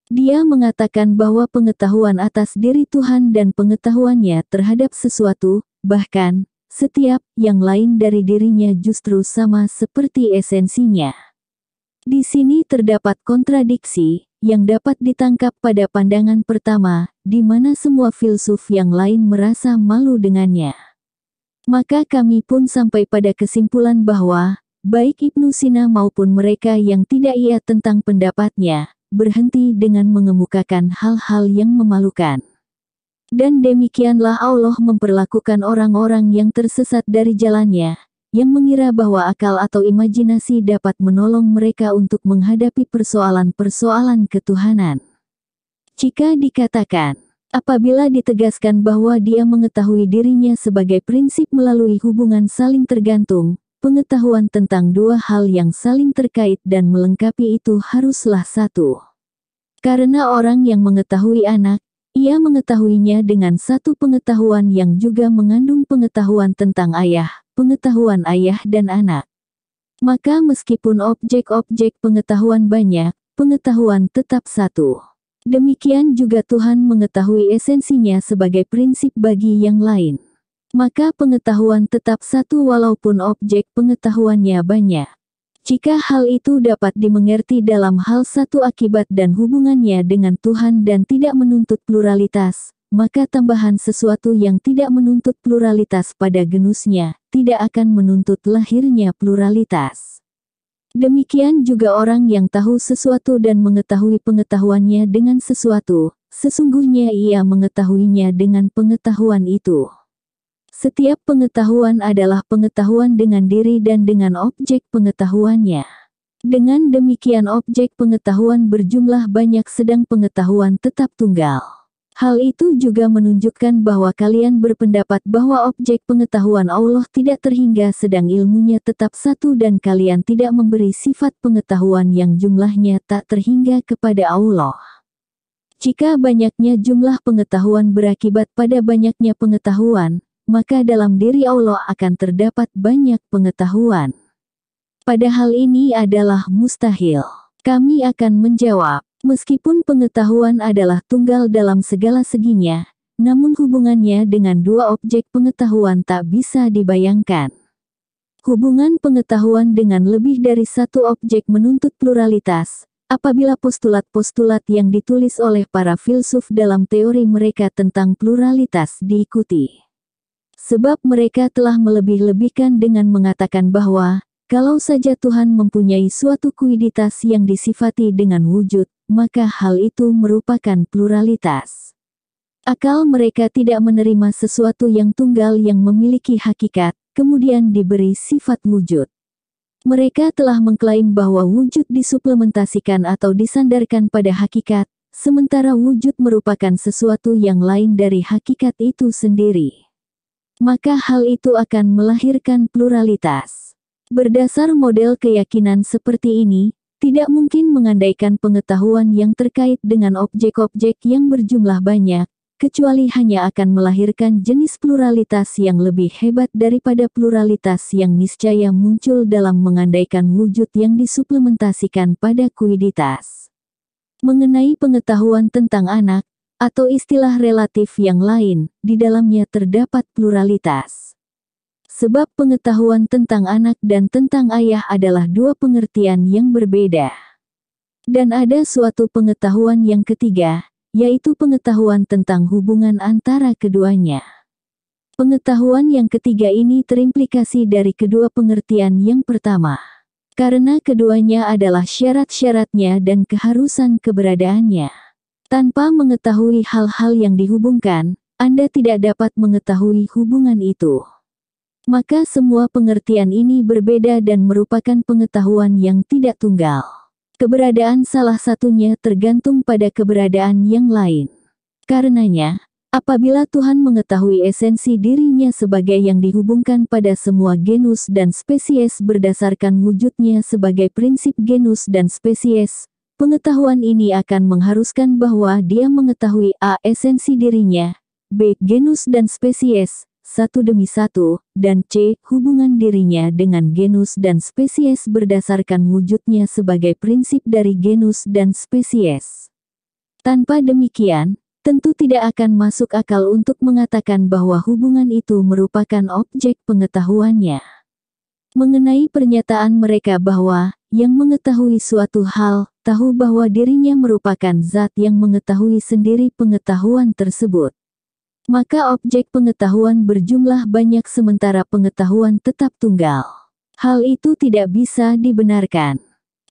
Dia mengatakan bahwa pengetahuan atas diri Tuhan dan pengetahuannya terhadap sesuatu, bahkan setiap yang lain dari dirinya justru sama seperti esensinya. Di sini terdapat kontradiksi yang dapat ditangkap pada pandangan pertama, di mana semua filsuf yang lain merasa malu dengannya. Maka kami pun sampai pada kesimpulan bahwa baik Ibnu Sina maupun mereka yang tidak ia tentang pendapatnya, berhenti dengan mengemukakan hal-hal yang memalukan. Dan demikianlah Allah memperlakukan orang-orang yang tersesat dari jalannya, yang mengira bahwa akal atau imajinasi dapat menolong mereka untuk menghadapi persoalan-persoalan ketuhanan. Jika dikatakan, apabila ditegaskan bahwa dia mengetahui dirinya sebagai prinsip melalui hubungan saling tergantung, Pengetahuan tentang dua hal yang saling terkait dan melengkapi itu haruslah satu. Karena orang yang mengetahui anak, ia mengetahuinya dengan satu pengetahuan yang juga mengandung pengetahuan tentang ayah, pengetahuan ayah dan anak. Maka meskipun objek-objek pengetahuan banyak, pengetahuan tetap satu. Demikian juga Tuhan mengetahui esensinya sebagai prinsip bagi yang lain maka pengetahuan tetap satu walaupun objek pengetahuannya banyak. Jika hal itu dapat dimengerti dalam hal satu akibat dan hubungannya dengan Tuhan dan tidak menuntut pluralitas, maka tambahan sesuatu yang tidak menuntut pluralitas pada genusnya tidak akan menuntut lahirnya pluralitas. Demikian juga orang yang tahu sesuatu dan mengetahui pengetahuannya dengan sesuatu, sesungguhnya ia mengetahuinya dengan pengetahuan itu. Setiap pengetahuan adalah pengetahuan dengan diri dan dengan objek pengetahuannya. Dengan demikian objek pengetahuan berjumlah banyak sedang pengetahuan tetap tunggal. Hal itu juga menunjukkan bahwa kalian berpendapat bahwa objek pengetahuan Allah tidak terhingga sedang ilmunya tetap satu dan kalian tidak memberi sifat pengetahuan yang jumlahnya tak terhingga kepada Allah. Jika banyaknya jumlah pengetahuan berakibat pada banyaknya pengetahuan, maka dalam diri Allah akan terdapat banyak pengetahuan. Padahal ini adalah mustahil. Kami akan menjawab, meskipun pengetahuan adalah tunggal dalam segala seginya, namun hubungannya dengan dua objek pengetahuan tak bisa dibayangkan. Hubungan pengetahuan dengan lebih dari satu objek menuntut pluralitas, apabila postulat-postulat yang ditulis oleh para filsuf dalam teori mereka tentang pluralitas diikuti. Sebab mereka telah melebih-lebihkan dengan mengatakan bahwa, kalau saja Tuhan mempunyai suatu kuiditas yang disifati dengan wujud, maka hal itu merupakan pluralitas. Akal mereka tidak menerima sesuatu yang tunggal yang memiliki hakikat, kemudian diberi sifat wujud. Mereka telah mengklaim bahwa wujud disuplementasikan atau disandarkan pada hakikat, sementara wujud merupakan sesuatu yang lain dari hakikat itu sendiri maka hal itu akan melahirkan pluralitas. Berdasar model keyakinan seperti ini, tidak mungkin mengandaikan pengetahuan yang terkait dengan objek-objek yang berjumlah banyak, kecuali hanya akan melahirkan jenis pluralitas yang lebih hebat daripada pluralitas yang niscaya muncul dalam mengandaikan wujud yang disuplementasikan pada kuiditas. Mengenai pengetahuan tentang anak, atau istilah relatif yang lain, di dalamnya terdapat pluralitas. Sebab pengetahuan tentang anak dan tentang ayah adalah dua pengertian yang berbeda. Dan ada suatu pengetahuan yang ketiga, yaitu pengetahuan tentang hubungan antara keduanya. Pengetahuan yang ketiga ini terimplikasi dari kedua pengertian yang pertama. Karena keduanya adalah syarat-syaratnya dan keharusan keberadaannya. Tanpa mengetahui hal-hal yang dihubungkan, Anda tidak dapat mengetahui hubungan itu. Maka semua pengertian ini berbeda dan merupakan pengetahuan yang tidak tunggal. Keberadaan salah satunya tergantung pada keberadaan yang lain. Karenanya, apabila Tuhan mengetahui esensi dirinya sebagai yang dihubungkan pada semua genus dan spesies berdasarkan wujudnya sebagai prinsip genus dan spesies, Pengetahuan ini akan mengharuskan bahwa dia mengetahui A. Esensi dirinya, B. Genus dan spesies, satu demi satu, dan C. Hubungan dirinya dengan genus dan spesies berdasarkan wujudnya sebagai prinsip dari genus dan spesies. Tanpa demikian, tentu tidak akan masuk akal untuk mengatakan bahwa hubungan itu merupakan objek pengetahuannya. Mengenai pernyataan mereka bahwa yang mengetahui suatu hal, tahu bahwa dirinya merupakan zat yang mengetahui sendiri pengetahuan tersebut. Maka objek pengetahuan berjumlah banyak sementara pengetahuan tetap tunggal. Hal itu tidak bisa dibenarkan.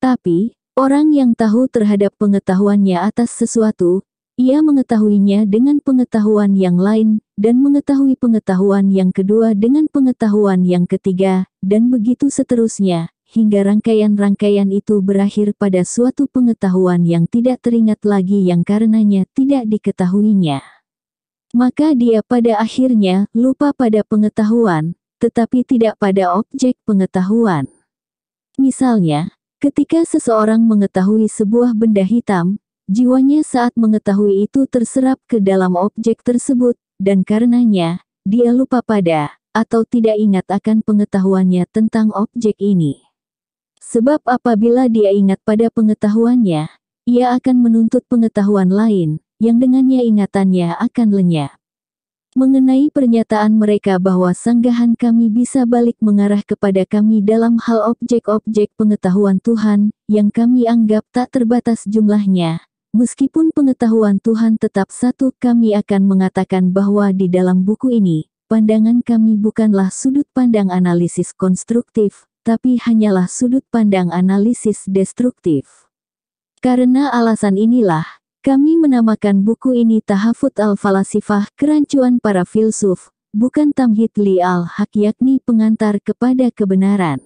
Tapi, orang yang tahu terhadap pengetahuannya atas sesuatu, ia mengetahuinya dengan pengetahuan yang lain, dan mengetahui pengetahuan yang kedua dengan pengetahuan yang ketiga, dan begitu seterusnya, hingga rangkaian-rangkaian itu berakhir pada suatu pengetahuan yang tidak teringat lagi yang karenanya tidak diketahuinya. Maka dia pada akhirnya lupa pada pengetahuan, tetapi tidak pada objek pengetahuan. Misalnya, ketika seseorang mengetahui sebuah benda hitam, jiwanya saat mengetahui itu terserap ke dalam objek tersebut, dan karenanya, dia lupa pada atau tidak ingat akan pengetahuannya tentang objek ini. Sebab apabila dia ingat pada pengetahuannya, ia akan menuntut pengetahuan lain, yang dengannya ingatannya akan lenyap. Mengenai pernyataan mereka bahwa sanggahan kami bisa balik mengarah kepada kami dalam hal objek-objek pengetahuan Tuhan, yang kami anggap tak terbatas jumlahnya, meskipun pengetahuan Tuhan tetap satu kami akan mengatakan bahwa di dalam buku ini, pandangan kami bukanlah sudut pandang analisis konstruktif, tapi hanyalah sudut pandang analisis destruktif. Karena alasan inilah, kami menamakan buku ini Tahafut al-Falasifah, Kerancuan Para Filsuf, bukan Tamhid li al-Haq yakni pengantar kepada kebenaran.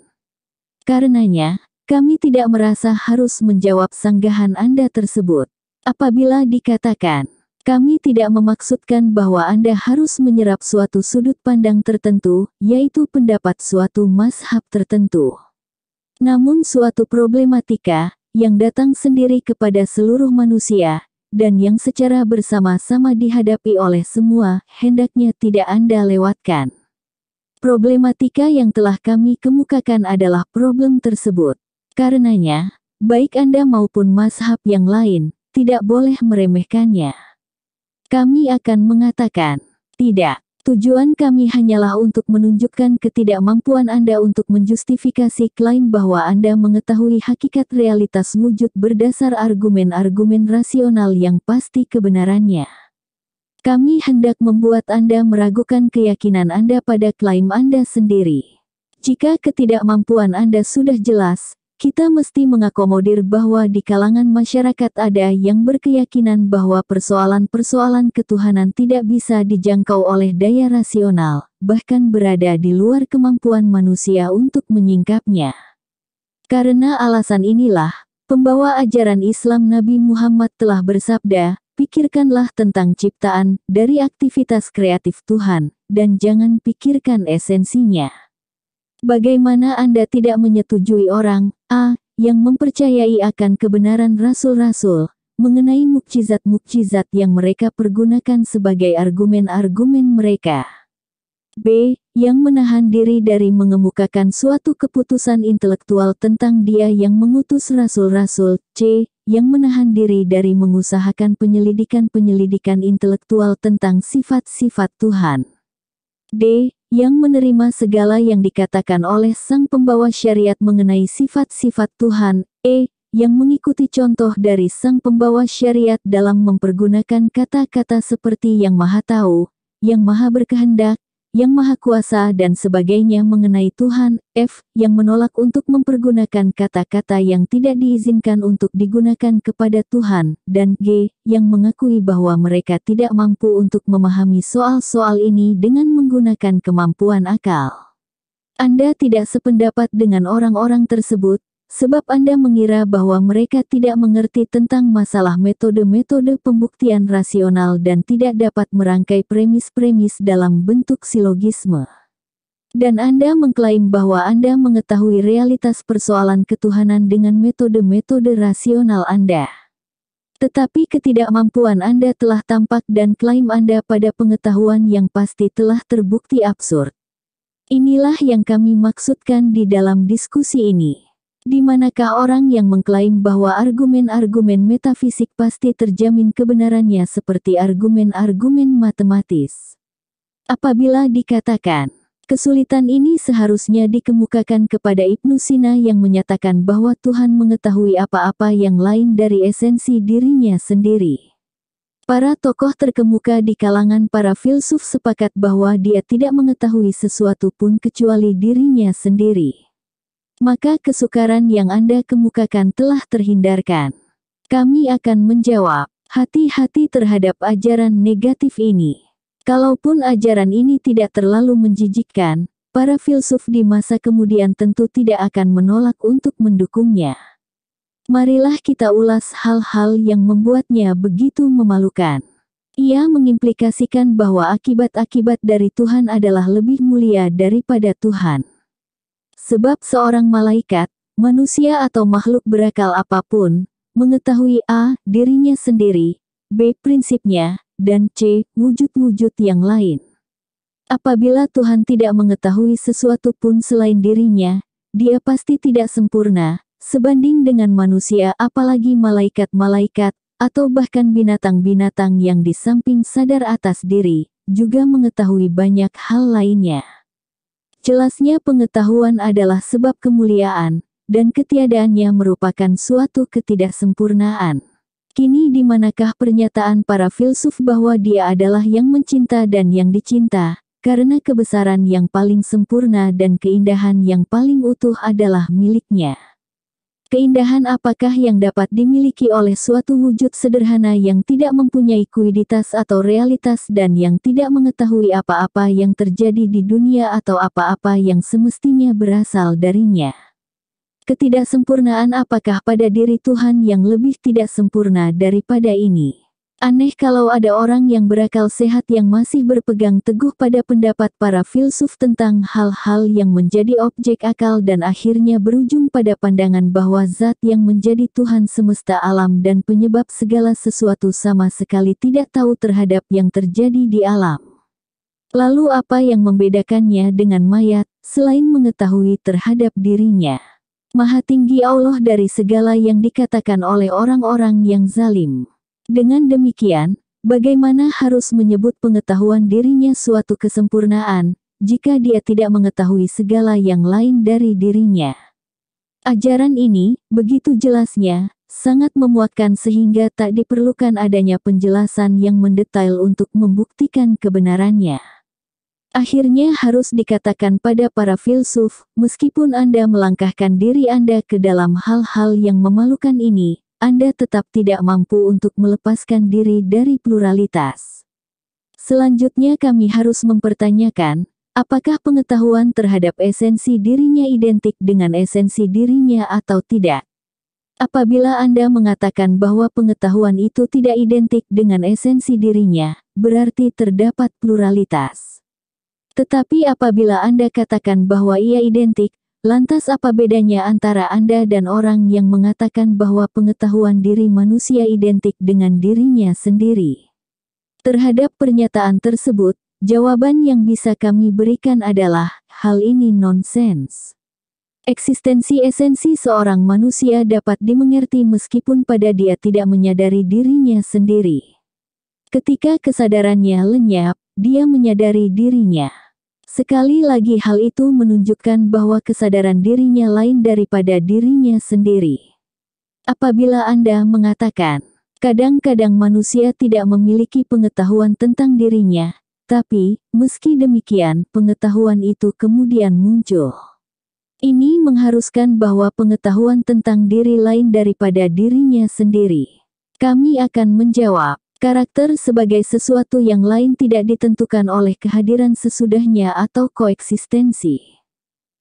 Karenanya, kami tidak merasa harus menjawab sanggahan Anda tersebut. Apabila dikatakan, kami tidak memaksudkan bahwa Anda harus menyerap suatu sudut pandang tertentu, yaitu pendapat suatu mazhab tertentu. Namun suatu problematika, yang datang sendiri kepada seluruh manusia, dan yang secara bersama-sama dihadapi oleh semua, hendaknya tidak Anda lewatkan. Problematika yang telah kami kemukakan adalah problem tersebut. Karenanya, baik Anda maupun mazhab yang lain, tidak boleh meremehkannya. Kami akan mengatakan, tidak, tujuan kami hanyalah untuk menunjukkan ketidakmampuan Anda untuk menjustifikasi klaim bahwa Anda mengetahui hakikat realitas wujud berdasar argumen-argumen rasional yang pasti kebenarannya. Kami hendak membuat Anda meragukan keyakinan Anda pada klaim Anda sendiri. Jika ketidakmampuan Anda sudah jelas, kita mesti mengakomodir bahwa di kalangan masyarakat ada yang berkeyakinan bahwa persoalan-persoalan ketuhanan tidak bisa dijangkau oleh daya rasional, bahkan berada di luar kemampuan manusia untuk menyingkapnya. Karena alasan inilah, pembawa ajaran Islam Nabi Muhammad telah bersabda, pikirkanlah tentang ciptaan dari aktivitas kreatif Tuhan, dan jangan pikirkan esensinya. Bagaimana Anda tidak menyetujui orang A. Yang mempercayai akan kebenaran rasul-rasul, mengenai mukjizat-mukjizat yang mereka pergunakan sebagai argumen-argumen mereka. B. Yang menahan diri dari mengemukakan suatu keputusan intelektual tentang dia yang mengutus rasul-rasul. C. Yang menahan diri dari mengusahakan penyelidikan-penyelidikan intelektual tentang sifat-sifat Tuhan. D. Yang menerima segala yang dikatakan oleh sang pembawa syariat mengenai sifat-sifat Tuhan. E. Yang mengikuti contoh dari sang pembawa syariat dalam mempergunakan kata-kata seperti yang maha tahu, yang maha berkehendak, yang maha kuasa dan sebagainya mengenai Tuhan, F, yang menolak untuk mempergunakan kata-kata yang tidak diizinkan untuk digunakan kepada Tuhan, dan G, yang mengakui bahwa mereka tidak mampu untuk memahami soal-soal ini dengan menggunakan kemampuan akal. Anda tidak sependapat dengan orang-orang tersebut, sebab Anda mengira bahwa mereka tidak mengerti tentang masalah metode-metode pembuktian rasional dan tidak dapat merangkai premis-premis dalam bentuk silogisme. Dan Anda mengklaim bahwa Anda mengetahui realitas persoalan ketuhanan dengan metode-metode rasional Anda. Tetapi ketidakmampuan Anda telah tampak dan klaim Anda pada pengetahuan yang pasti telah terbukti absurd. Inilah yang kami maksudkan di dalam diskusi ini. Di manakah orang yang mengklaim bahwa argumen-argumen metafisik pasti terjamin kebenarannya seperti argumen-argumen matematis? Apabila dikatakan, kesulitan ini seharusnya dikemukakan kepada Ibnu Sina yang menyatakan bahwa Tuhan mengetahui apa-apa yang lain dari esensi dirinya sendiri. Para tokoh terkemuka di kalangan para filsuf sepakat bahwa dia tidak mengetahui sesuatu pun kecuali dirinya sendiri. Maka kesukaran yang Anda kemukakan telah terhindarkan. Kami akan menjawab, hati-hati terhadap ajaran negatif ini. Kalaupun ajaran ini tidak terlalu menjijikkan, para filsuf di masa kemudian tentu tidak akan menolak untuk mendukungnya. Marilah kita ulas hal-hal yang membuatnya begitu memalukan. Ia mengimplikasikan bahwa akibat-akibat dari Tuhan adalah lebih mulia daripada Tuhan. Sebab seorang malaikat, manusia atau makhluk berakal apapun, mengetahui A. dirinya sendiri, B. prinsipnya, dan C. wujud-wujud yang lain. Apabila Tuhan tidak mengetahui sesuatu pun selain dirinya, dia pasti tidak sempurna, sebanding dengan manusia apalagi malaikat-malaikat, atau bahkan binatang-binatang yang di samping sadar atas diri, juga mengetahui banyak hal lainnya. Jelasnya pengetahuan adalah sebab kemuliaan, dan ketiadaannya merupakan suatu ketidaksempurnaan. Kini di manakah pernyataan para filsuf bahwa dia adalah yang mencinta dan yang dicinta, karena kebesaran yang paling sempurna dan keindahan yang paling utuh adalah miliknya. Keindahan apakah yang dapat dimiliki oleh suatu wujud sederhana yang tidak mempunyai kuiditas atau realitas dan yang tidak mengetahui apa-apa yang terjadi di dunia atau apa-apa yang semestinya berasal darinya. Ketidaksempurnaan apakah pada diri Tuhan yang lebih tidak sempurna daripada ini? Aneh kalau ada orang yang berakal sehat yang masih berpegang teguh pada pendapat para filsuf tentang hal-hal yang menjadi objek akal dan akhirnya berujung pada pandangan bahwa zat yang menjadi Tuhan semesta alam dan penyebab segala sesuatu sama sekali tidak tahu terhadap yang terjadi di alam. Lalu apa yang membedakannya dengan mayat, selain mengetahui terhadap dirinya? Maha tinggi Allah dari segala yang dikatakan oleh orang-orang yang zalim. Dengan demikian, bagaimana harus menyebut pengetahuan dirinya suatu kesempurnaan, jika dia tidak mengetahui segala yang lain dari dirinya. Ajaran ini, begitu jelasnya, sangat memuatkan sehingga tak diperlukan adanya penjelasan yang mendetail untuk membuktikan kebenarannya. Akhirnya harus dikatakan pada para filsuf, meskipun Anda melangkahkan diri Anda ke dalam hal-hal yang memalukan ini, anda tetap tidak mampu untuk melepaskan diri dari pluralitas. Selanjutnya kami harus mempertanyakan, apakah pengetahuan terhadap esensi dirinya identik dengan esensi dirinya atau tidak. Apabila Anda mengatakan bahwa pengetahuan itu tidak identik dengan esensi dirinya, berarti terdapat pluralitas. Tetapi apabila Anda katakan bahwa ia identik, Lantas apa bedanya antara Anda dan orang yang mengatakan bahwa pengetahuan diri manusia identik dengan dirinya sendiri? Terhadap pernyataan tersebut, jawaban yang bisa kami berikan adalah, hal ini nonsens. Eksistensi esensi seorang manusia dapat dimengerti meskipun pada dia tidak menyadari dirinya sendiri. Ketika kesadarannya lenyap, dia menyadari dirinya. Sekali lagi hal itu menunjukkan bahwa kesadaran dirinya lain daripada dirinya sendiri. Apabila Anda mengatakan, kadang-kadang manusia tidak memiliki pengetahuan tentang dirinya, tapi, meski demikian, pengetahuan itu kemudian muncul. Ini mengharuskan bahwa pengetahuan tentang diri lain daripada dirinya sendiri. Kami akan menjawab, Karakter sebagai sesuatu yang lain tidak ditentukan oleh kehadiran sesudahnya atau koeksistensi.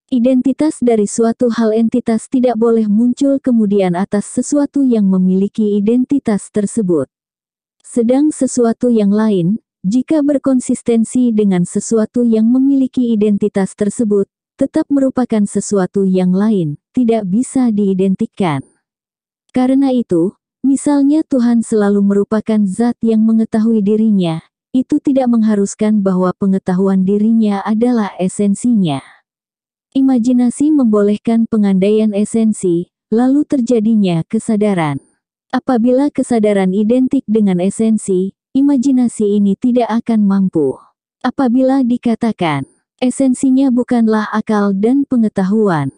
Identitas dari suatu hal entitas tidak boleh muncul kemudian atas sesuatu yang memiliki identitas tersebut. Sedang sesuatu yang lain, jika berkonsistensi dengan sesuatu yang memiliki identitas tersebut, tetap merupakan sesuatu yang lain, tidak bisa diidentikan. Karena itu, Misalnya Tuhan selalu merupakan zat yang mengetahui dirinya, itu tidak mengharuskan bahwa pengetahuan dirinya adalah esensinya. Imajinasi membolehkan pengandaian esensi, lalu terjadinya kesadaran. Apabila kesadaran identik dengan esensi, imajinasi ini tidak akan mampu. Apabila dikatakan, esensinya bukanlah akal dan pengetahuan,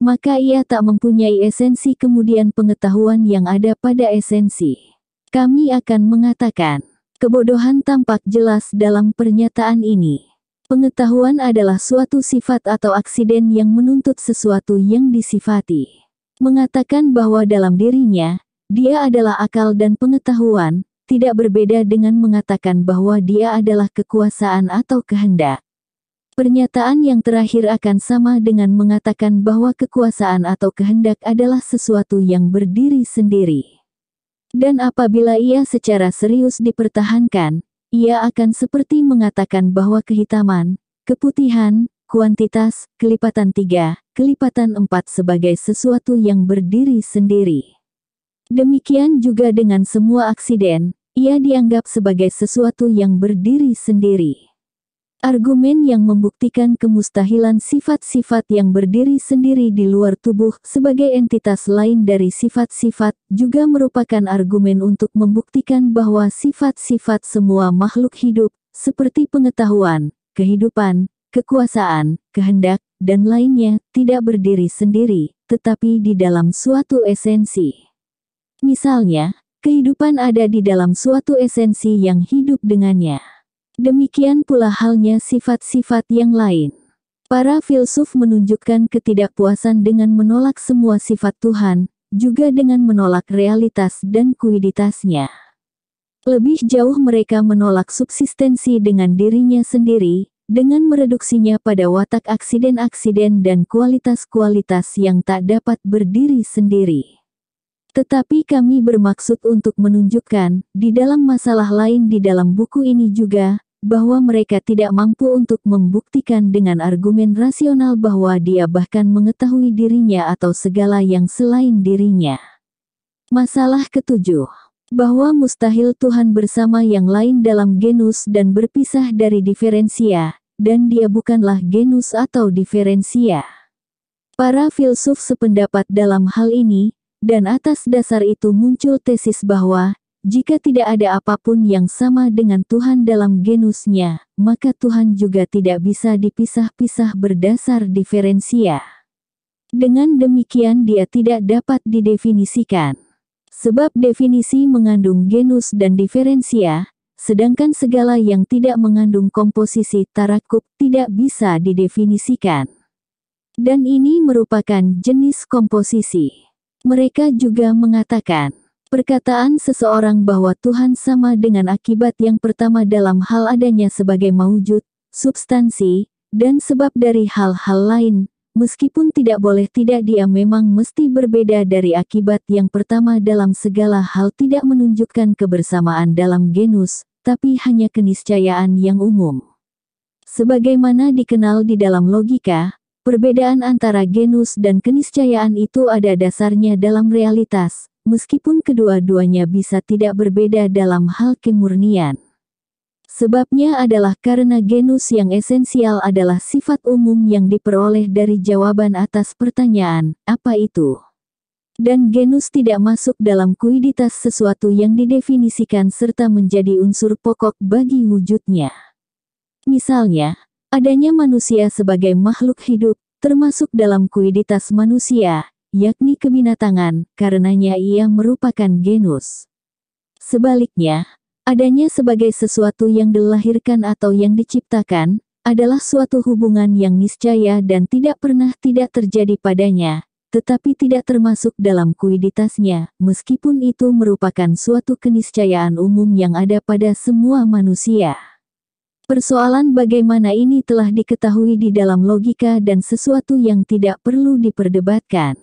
maka ia tak mempunyai esensi kemudian pengetahuan yang ada pada esensi. Kami akan mengatakan, kebodohan tampak jelas dalam pernyataan ini. Pengetahuan adalah suatu sifat atau aksiden yang menuntut sesuatu yang disifati. Mengatakan bahwa dalam dirinya, dia adalah akal dan pengetahuan, tidak berbeda dengan mengatakan bahwa dia adalah kekuasaan atau kehendak. Pernyataan yang terakhir akan sama dengan mengatakan bahwa kekuasaan atau kehendak adalah sesuatu yang berdiri sendiri. Dan apabila ia secara serius dipertahankan, ia akan seperti mengatakan bahwa kehitaman, keputihan, kuantitas, kelipatan tiga, kelipatan empat sebagai sesuatu yang berdiri sendiri. Demikian juga dengan semua aksiden, ia dianggap sebagai sesuatu yang berdiri sendiri. Argumen yang membuktikan kemustahilan sifat-sifat yang berdiri sendiri di luar tubuh sebagai entitas lain dari sifat-sifat juga merupakan argumen untuk membuktikan bahwa sifat-sifat semua makhluk hidup, seperti pengetahuan, kehidupan, kekuasaan, kehendak, dan lainnya, tidak berdiri sendiri, tetapi di dalam suatu esensi. Misalnya, kehidupan ada di dalam suatu esensi yang hidup dengannya. Demikian pula halnya sifat-sifat yang lain. Para filsuf menunjukkan ketidakpuasan dengan menolak semua sifat Tuhan, juga dengan menolak realitas dan kuiditasnya. Lebih jauh mereka menolak subsistensi dengan dirinya sendiri, dengan mereduksinya pada watak aksiden-aksiden dan kualitas-kualitas yang tak dapat berdiri sendiri. Tetapi kami bermaksud untuk menunjukkan, di dalam masalah lain di dalam buku ini juga, bahwa mereka tidak mampu untuk membuktikan dengan argumen rasional bahwa dia bahkan mengetahui dirinya atau segala yang selain dirinya. Masalah ketujuh, bahwa mustahil Tuhan bersama yang lain dalam genus dan berpisah dari diferensia, dan dia bukanlah genus atau diferensia. Para filsuf sependapat dalam hal ini, dan atas dasar itu muncul tesis bahwa jika tidak ada apapun yang sama dengan Tuhan dalam genusnya, maka Tuhan juga tidak bisa dipisah-pisah berdasar diferensia. Dengan demikian dia tidak dapat didefinisikan. Sebab definisi mengandung genus dan diferensia, sedangkan segala yang tidak mengandung komposisi tarakup tidak bisa didefinisikan. Dan ini merupakan jenis komposisi. Mereka juga mengatakan, Perkataan seseorang bahwa Tuhan sama dengan akibat yang pertama dalam hal adanya sebagai maujud, substansi, dan sebab dari hal-hal lain, meskipun tidak boleh tidak dia memang mesti berbeda dari akibat yang pertama dalam segala hal tidak menunjukkan kebersamaan dalam genus, tapi hanya keniscayaan yang umum. Sebagaimana dikenal di dalam logika, perbedaan antara genus dan keniscayaan itu ada dasarnya dalam realitas, meskipun kedua-duanya bisa tidak berbeda dalam hal kemurnian. Sebabnya adalah karena genus yang esensial adalah sifat umum yang diperoleh dari jawaban atas pertanyaan, apa itu? Dan genus tidak masuk dalam kuiditas sesuatu yang didefinisikan serta menjadi unsur pokok bagi wujudnya. Misalnya, adanya manusia sebagai makhluk hidup, termasuk dalam kuiditas manusia, yakni kebinatangan, karenanya ia merupakan genus. Sebaliknya, adanya sebagai sesuatu yang dilahirkan atau yang diciptakan, adalah suatu hubungan yang niscaya dan tidak pernah tidak terjadi padanya, tetapi tidak termasuk dalam kuiditasnya, meskipun itu merupakan suatu keniscayaan umum yang ada pada semua manusia. Persoalan bagaimana ini telah diketahui di dalam logika dan sesuatu yang tidak perlu diperdebatkan.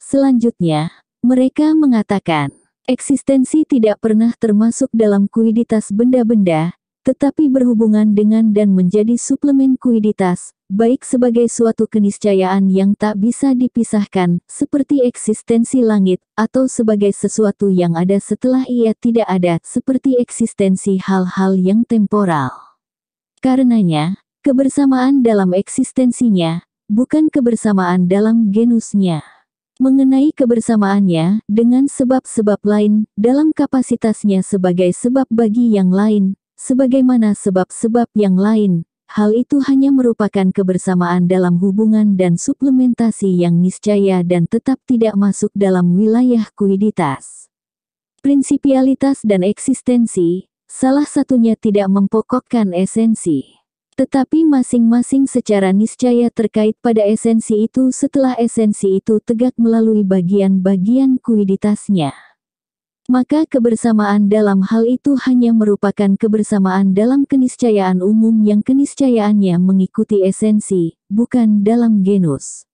Selanjutnya, mereka mengatakan, eksistensi tidak pernah termasuk dalam kuiditas benda-benda, tetapi berhubungan dengan dan menjadi suplemen kuiditas, baik sebagai suatu keniscayaan yang tak bisa dipisahkan, seperti eksistensi langit, atau sebagai sesuatu yang ada setelah ia tidak ada, seperti eksistensi hal-hal yang temporal. Karenanya, kebersamaan dalam eksistensinya, bukan kebersamaan dalam genusnya mengenai kebersamaannya dengan sebab-sebab lain dalam kapasitasnya sebagai sebab bagi yang lain, sebagaimana sebab-sebab yang lain. Hal itu hanya merupakan kebersamaan dalam hubungan dan suplementasi yang niscaya dan tetap tidak masuk dalam wilayah kuiditas. Prinsipialitas dan eksistensi, salah satunya tidak mempokokkan esensi. Tetapi masing-masing secara niscaya terkait pada esensi itu setelah esensi itu tegak melalui bagian-bagian kuiditasnya. Maka kebersamaan dalam hal itu hanya merupakan kebersamaan dalam keniscayaan umum yang keniscayaannya mengikuti esensi, bukan dalam genus.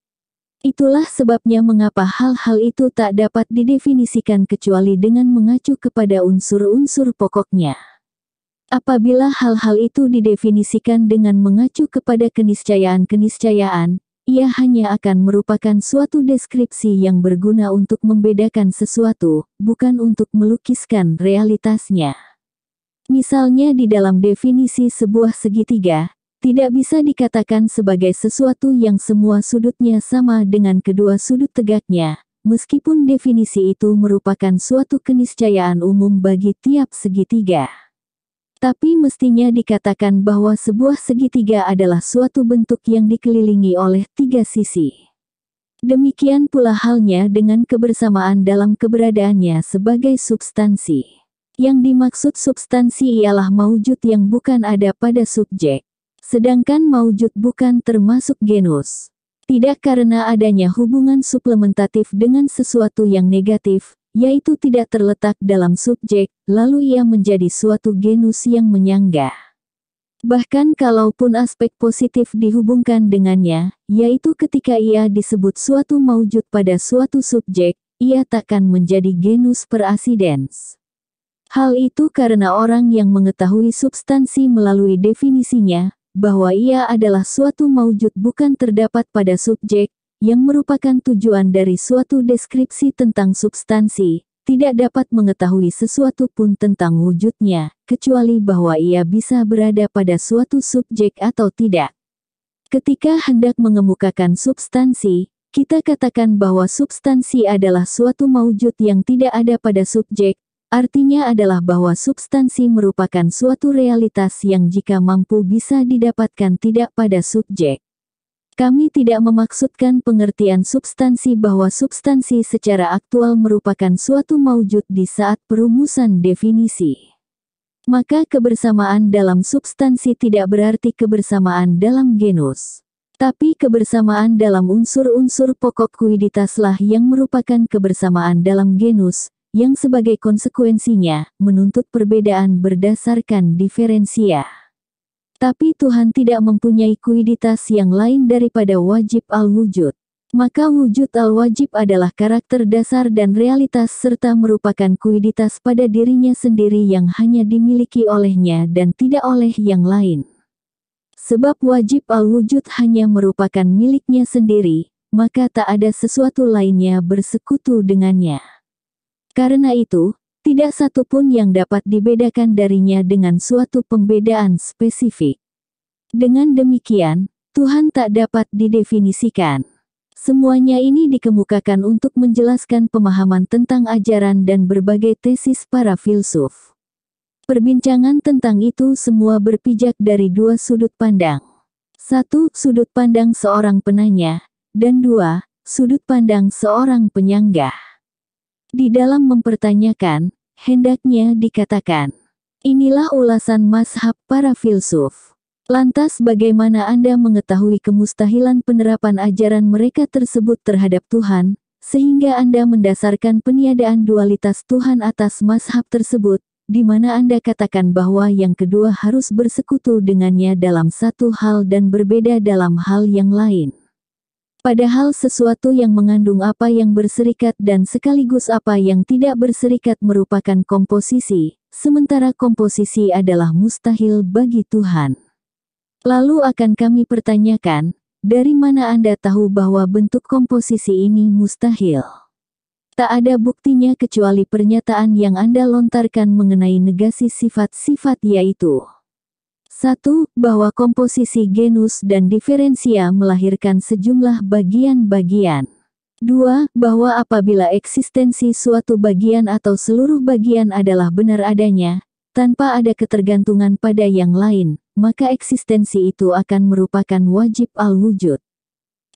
Itulah sebabnya mengapa hal-hal itu tak dapat didefinisikan kecuali dengan mengacu kepada unsur-unsur pokoknya. Apabila hal-hal itu didefinisikan dengan mengacu kepada keniscayaan-keniscayaan, ia hanya akan merupakan suatu deskripsi yang berguna untuk membedakan sesuatu, bukan untuk melukiskan realitasnya. Misalnya di dalam definisi sebuah segitiga, tidak bisa dikatakan sebagai sesuatu yang semua sudutnya sama dengan kedua sudut tegaknya, meskipun definisi itu merupakan suatu keniscayaan umum bagi tiap segitiga. Tapi mestinya dikatakan bahwa sebuah segitiga adalah suatu bentuk yang dikelilingi oleh tiga sisi. Demikian pula halnya dengan kebersamaan dalam keberadaannya sebagai substansi. Yang dimaksud substansi ialah maujud yang bukan ada pada subjek, sedangkan maujud bukan termasuk genus. Tidak karena adanya hubungan suplementatif dengan sesuatu yang negatif, yaitu tidak terletak dalam subjek, lalu ia menjadi suatu genus yang menyanggah. Bahkan kalaupun aspek positif dihubungkan dengannya, yaitu ketika ia disebut suatu maujud pada suatu subjek, ia takkan menjadi genus per asidens. Hal itu karena orang yang mengetahui substansi melalui definisinya, bahwa ia adalah suatu maujud bukan terdapat pada subjek, yang merupakan tujuan dari suatu deskripsi tentang substansi, tidak dapat mengetahui sesuatu pun tentang wujudnya, kecuali bahwa ia bisa berada pada suatu subjek atau tidak. Ketika hendak mengemukakan substansi, kita katakan bahwa substansi adalah suatu maujud yang tidak ada pada subjek, artinya adalah bahwa substansi merupakan suatu realitas yang jika mampu bisa didapatkan tidak pada subjek. Kami tidak memaksudkan pengertian substansi bahwa substansi secara aktual merupakan suatu maujud di saat perumusan definisi. Maka kebersamaan dalam substansi tidak berarti kebersamaan dalam genus. Tapi kebersamaan dalam unsur-unsur pokok kuiditaslah yang merupakan kebersamaan dalam genus, yang sebagai konsekuensinya menuntut perbedaan berdasarkan diferensia. Tapi Tuhan tidak mempunyai kuiditas yang lain daripada wajib al-wujud. Maka wujud al-wajib adalah karakter dasar dan realitas serta merupakan kuiditas pada dirinya sendiri yang hanya dimiliki olehnya dan tidak oleh yang lain. Sebab wajib al-wujud hanya merupakan miliknya sendiri, maka tak ada sesuatu lainnya bersekutu dengannya. Karena itu, tidak satu pun yang dapat dibedakan darinya dengan suatu pembedaan spesifik. Dengan demikian, Tuhan tak dapat didefinisikan. Semuanya ini dikemukakan untuk menjelaskan pemahaman tentang ajaran dan berbagai tesis para filsuf. Perbincangan tentang itu semua berpijak dari dua sudut pandang. Satu, sudut pandang seorang penanya, dan dua, sudut pandang seorang penyangga. Di dalam mempertanyakan, Hendaknya dikatakan, inilah ulasan mazhab para filsuf. Lantas bagaimana Anda mengetahui kemustahilan penerapan ajaran mereka tersebut terhadap Tuhan, sehingga Anda mendasarkan peniadaan dualitas Tuhan atas mazhab tersebut, di mana Anda katakan bahwa yang kedua harus bersekutu dengannya dalam satu hal dan berbeda dalam hal yang lain. Padahal sesuatu yang mengandung apa yang berserikat dan sekaligus apa yang tidak berserikat merupakan komposisi, sementara komposisi adalah mustahil bagi Tuhan. Lalu akan kami pertanyakan, dari mana Anda tahu bahwa bentuk komposisi ini mustahil? Tak ada buktinya kecuali pernyataan yang Anda lontarkan mengenai negasi sifat-sifat yaitu 1. Bahwa komposisi genus dan diferensia melahirkan sejumlah bagian-bagian. 2. Bahwa apabila eksistensi suatu bagian atau seluruh bagian adalah benar adanya, tanpa ada ketergantungan pada yang lain, maka eksistensi itu akan merupakan wajib al-wujud.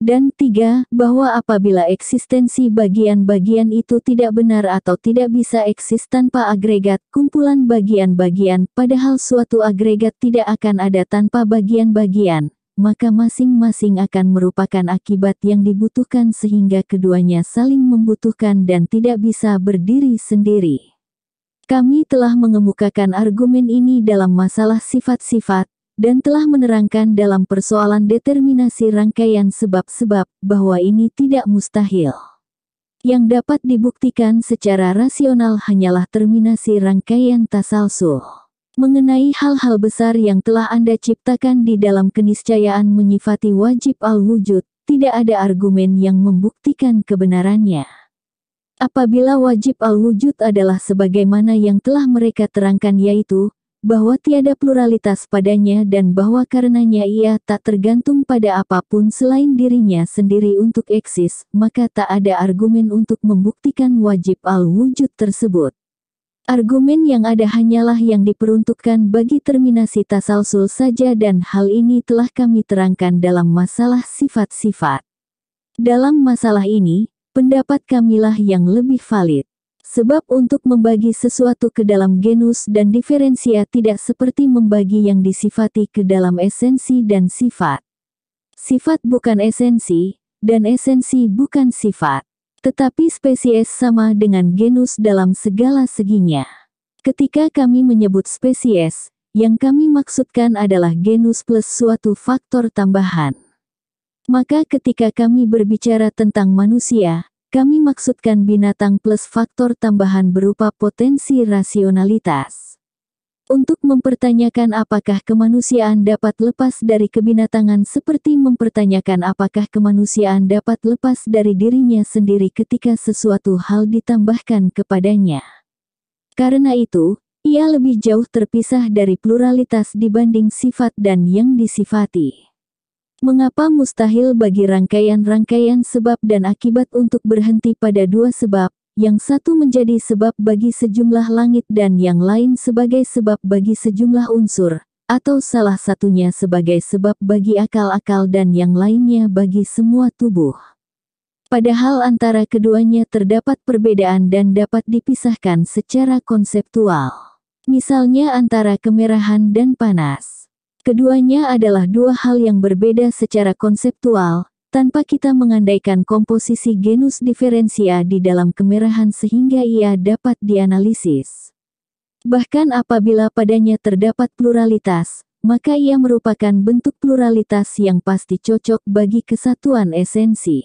Dan tiga, bahwa apabila eksistensi bagian-bagian itu tidak benar atau tidak bisa eksis tanpa agregat, kumpulan bagian-bagian, padahal suatu agregat tidak akan ada tanpa bagian-bagian, maka masing-masing akan merupakan akibat yang dibutuhkan sehingga keduanya saling membutuhkan dan tidak bisa berdiri sendiri. Kami telah mengemukakan argumen ini dalam masalah sifat-sifat, dan telah menerangkan dalam persoalan determinasi rangkaian sebab-sebab bahwa ini tidak mustahil. Yang dapat dibuktikan secara rasional hanyalah terminasi rangkaian tasalsul. Mengenai hal-hal besar yang telah Anda ciptakan di dalam keniscayaan menyifati wajib al-wujud, tidak ada argumen yang membuktikan kebenarannya. Apabila wajib al-wujud adalah sebagaimana yang telah mereka terangkan yaitu, bahwa tiada pluralitas padanya dan bahwa karenanya ia tak tergantung pada apapun selain dirinya sendiri untuk eksis, maka tak ada argumen untuk membuktikan wajib al-wujud tersebut. Argumen yang ada hanyalah yang diperuntukkan bagi terminasi tasalsul saja dan hal ini telah kami terangkan dalam masalah sifat-sifat. Dalam masalah ini, pendapat kamilah yang lebih valid. Sebab untuk membagi sesuatu ke dalam genus dan diferensia tidak seperti membagi yang disifati ke dalam esensi dan sifat. Sifat bukan esensi, dan esensi bukan sifat. Tetapi spesies sama dengan genus dalam segala seginya. Ketika kami menyebut spesies, yang kami maksudkan adalah genus plus suatu faktor tambahan. Maka ketika kami berbicara tentang manusia, kami maksudkan binatang plus faktor tambahan berupa potensi rasionalitas. Untuk mempertanyakan apakah kemanusiaan dapat lepas dari kebinatangan seperti mempertanyakan apakah kemanusiaan dapat lepas dari dirinya sendiri ketika sesuatu hal ditambahkan kepadanya. Karena itu, ia lebih jauh terpisah dari pluralitas dibanding sifat dan yang disifati. Mengapa mustahil bagi rangkaian-rangkaian sebab dan akibat untuk berhenti pada dua sebab, yang satu menjadi sebab bagi sejumlah langit dan yang lain sebagai sebab bagi sejumlah unsur, atau salah satunya sebagai sebab bagi akal-akal dan yang lainnya bagi semua tubuh. Padahal antara keduanya terdapat perbedaan dan dapat dipisahkan secara konseptual. Misalnya antara kemerahan dan panas. Keduanya adalah dua hal yang berbeda secara konseptual, tanpa kita mengandaikan komposisi genus diferensia di dalam kemerahan sehingga ia dapat dianalisis. Bahkan apabila padanya terdapat pluralitas, maka ia merupakan bentuk pluralitas yang pasti cocok bagi kesatuan esensi.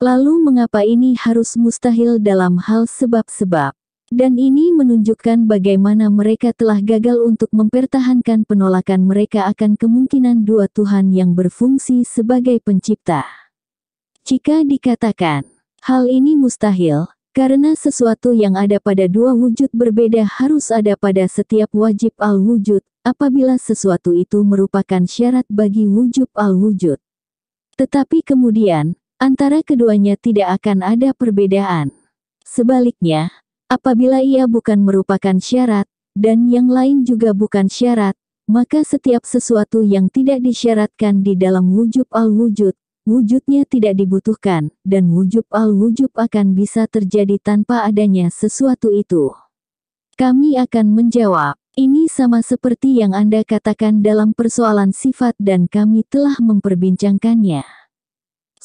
Lalu mengapa ini harus mustahil dalam hal sebab-sebab? Dan ini menunjukkan bagaimana mereka telah gagal untuk mempertahankan penolakan mereka akan kemungkinan dua Tuhan yang berfungsi sebagai pencipta. Jika dikatakan, hal ini mustahil, karena sesuatu yang ada pada dua wujud berbeda harus ada pada setiap wajib al-wujud, apabila sesuatu itu merupakan syarat bagi wujud al-wujud. Tetapi kemudian, antara keduanya tidak akan ada perbedaan. Sebaliknya, Apabila ia bukan merupakan syarat, dan yang lain juga bukan syarat, maka setiap sesuatu yang tidak disyaratkan di dalam wujud al-wujud, wujudnya tidak dibutuhkan, dan wujud al-wujud akan bisa terjadi tanpa adanya sesuatu itu. Kami akan menjawab, ini sama seperti yang Anda katakan dalam persoalan sifat dan kami telah memperbincangkannya.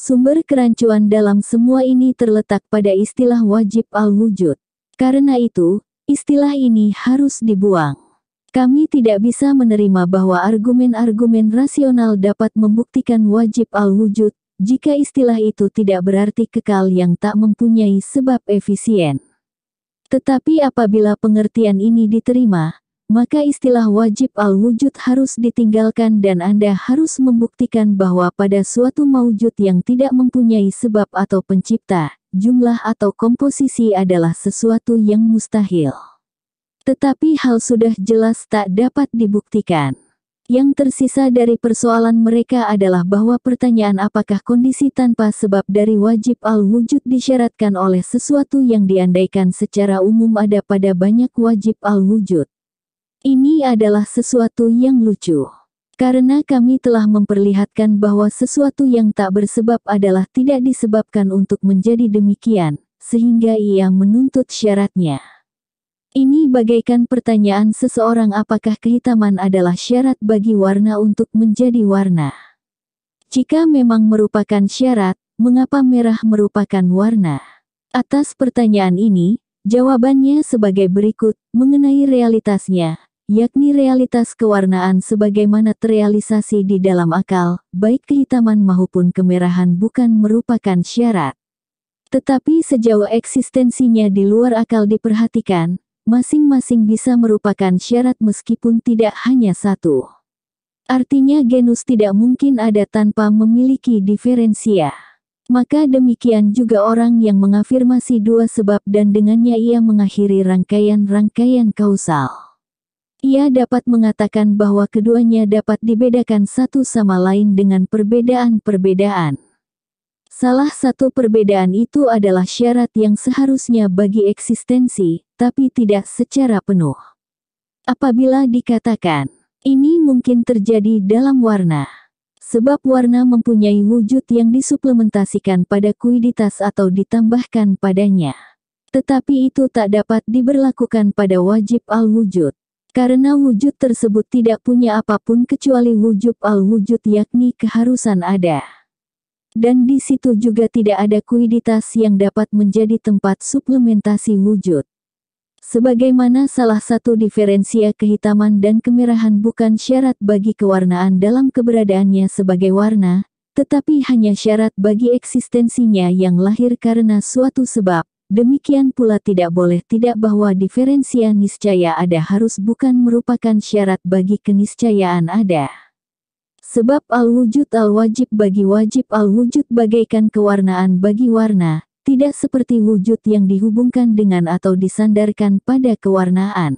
Sumber kerancuan dalam semua ini terletak pada istilah wajib al-wujud, karena itu, istilah ini harus dibuang. Kami tidak bisa menerima bahwa argumen-argumen rasional dapat membuktikan wajib al-wujud, jika istilah itu tidak berarti kekal yang tak mempunyai sebab efisien. Tetapi apabila pengertian ini diterima, maka istilah wajib al-wujud harus ditinggalkan dan Anda harus membuktikan bahwa pada suatu maujud yang tidak mempunyai sebab atau pencipta, jumlah atau komposisi adalah sesuatu yang mustahil. Tetapi hal sudah jelas tak dapat dibuktikan. Yang tersisa dari persoalan mereka adalah bahwa pertanyaan apakah kondisi tanpa sebab dari wajib al-wujud disyaratkan oleh sesuatu yang diandaikan secara umum ada pada banyak wajib al-wujud. Ini adalah sesuatu yang lucu. Karena kami telah memperlihatkan bahwa sesuatu yang tak bersebab adalah tidak disebabkan untuk menjadi demikian, sehingga ia menuntut syaratnya. Ini bagaikan pertanyaan seseorang apakah kehitaman adalah syarat bagi warna untuk menjadi warna. Jika memang merupakan syarat, mengapa merah merupakan warna? Atas pertanyaan ini, jawabannya sebagai berikut mengenai realitasnya, yakni realitas kewarnaan sebagaimana terrealisasi di dalam akal, baik kehitaman maupun kemerahan bukan merupakan syarat. Tetapi sejauh eksistensinya di luar akal diperhatikan, masing-masing bisa merupakan syarat meskipun tidak hanya satu. Artinya genus tidak mungkin ada tanpa memiliki diferensia. Maka demikian juga orang yang mengafirmasi dua sebab dan dengannya ia mengakhiri rangkaian-rangkaian kausal. Ia dapat mengatakan bahwa keduanya dapat dibedakan satu sama lain dengan perbedaan-perbedaan. Salah satu perbedaan itu adalah syarat yang seharusnya bagi eksistensi, tapi tidak secara penuh. Apabila dikatakan, ini mungkin terjadi dalam warna. Sebab warna mempunyai wujud yang disuplementasikan pada kuiditas atau ditambahkan padanya. Tetapi itu tak dapat diberlakukan pada wajib al-wujud. Karena wujud tersebut tidak punya apapun kecuali wujud al-wujud yakni keharusan ada. Dan di situ juga tidak ada kuiditas yang dapat menjadi tempat suplementasi wujud. Sebagaimana salah satu diferensia kehitaman dan kemerahan bukan syarat bagi kewarnaan dalam keberadaannya sebagai warna, tetapi hanya syarat bagi eksistensinya yang lahir karena suatu sebab, Demikian pula tidak boleh tidak bahwa diferensia niscaya ada harus bukan merupakan syarat bagi keniscayaan ada. Sebab al-wujud al-wajib bagi wajib al-wujud bagaikan kewarnaan bagi warna, tidak seperti wujud yang dihubungkan dengan atau disandarkan pada kewarnaan.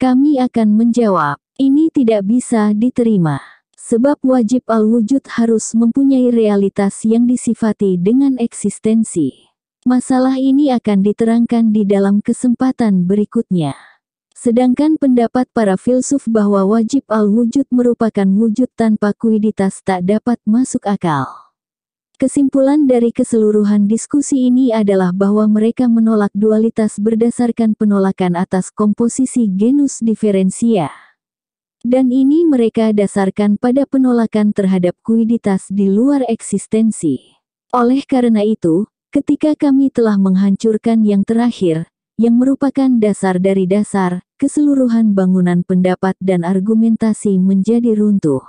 Kami akan menjawab, ini tidak bisa diterima. Sebab wajib al-wujud harus mempunyai realitas yang disifati dengan eksistensi. Masalah ini akan diterangkan di dalam kesempatan berikutnya. Sedangkan pendapat para filsuf bahwa wajib al-wujud merupakan wujud tanpa kuiditas tak dapat masuk akal. Kesimpulan dari keseluruhan diskusi ini adalah bahwa mereka menolak dualitas berdasarkan penolakan atas komposisi genus diferensia. Dan ini mereka dasarkan pada penolakan terhadap kuiditas di luar eksistensi. Oleh karena itu, Ketika kami telah menghancurkan yang terakhir, yang merupakan dasar dari dasar, keseluruhan bangunan pendapat dan argumentasi menjadi runtuh.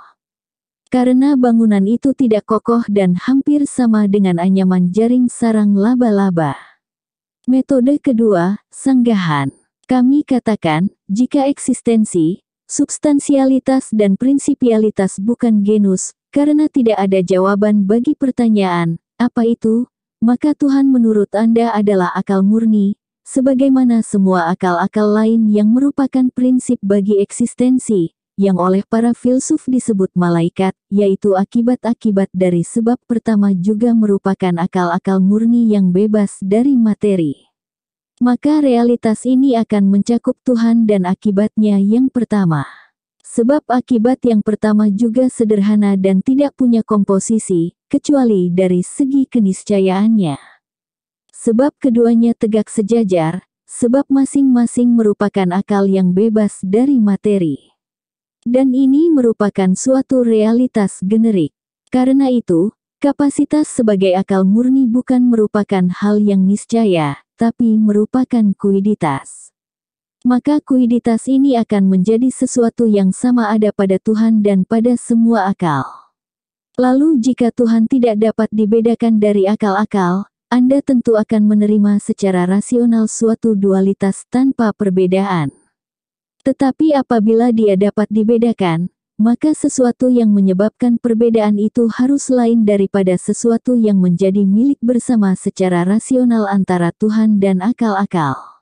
Karena bangunan itu tidak kokoh dan hampir sama dengan anyaman jaring sarang laba-laba. Metode kedua, sanggahan. Kami katakan, jika eksistensi, substansialitas dan prinsipialitas bukan genus, karena tidak ada jawaban bagi pertanyaan, apa itu, maka Tuhan menurut Anda adalah akal murni, sebagaimana semua akal-akal lain yang merupakan prinsip bagi eksistensi, yang oleh para filsuf disebut malaikat, yaitu akibat-akibat dari sebab pertama juga merupakan akal-akal murni yang bebas dari materi. Maka realitas ini akan mencakup Tuhan dan akibatnya yang pertama. Sebab akibat yang pertama juga sederhana dan tidak punya komposisi, kecuali dari segi keniscayaannya. Sebab keduanya tegak sejajar, sebab masing-masing merupakan akal yang bebas dari materi. Dan ini merupakan suatu realitas generik. Karena itu, kapasitas sebagai akal murni bukan merupakan hal yang niscaya, tapi merupakan kuiditas maka kuiditas ini akan menjadi sesuatu yang sama ada pada Tuhan dan pada semua akal. Lalu jika Tuhan tidak dapat dibedakan dari akal-akal, Anda tentu akan menerima secara rasional suatu dualitas tanpa perbedaan. Tetapi apabila dia dapat dibedakan, maka sesuatu yang menyebabkan perbedaan itu harus lain daripada sesuatu yang menjadi milik bersama secara rasional antara Tuhan dan akal-akal.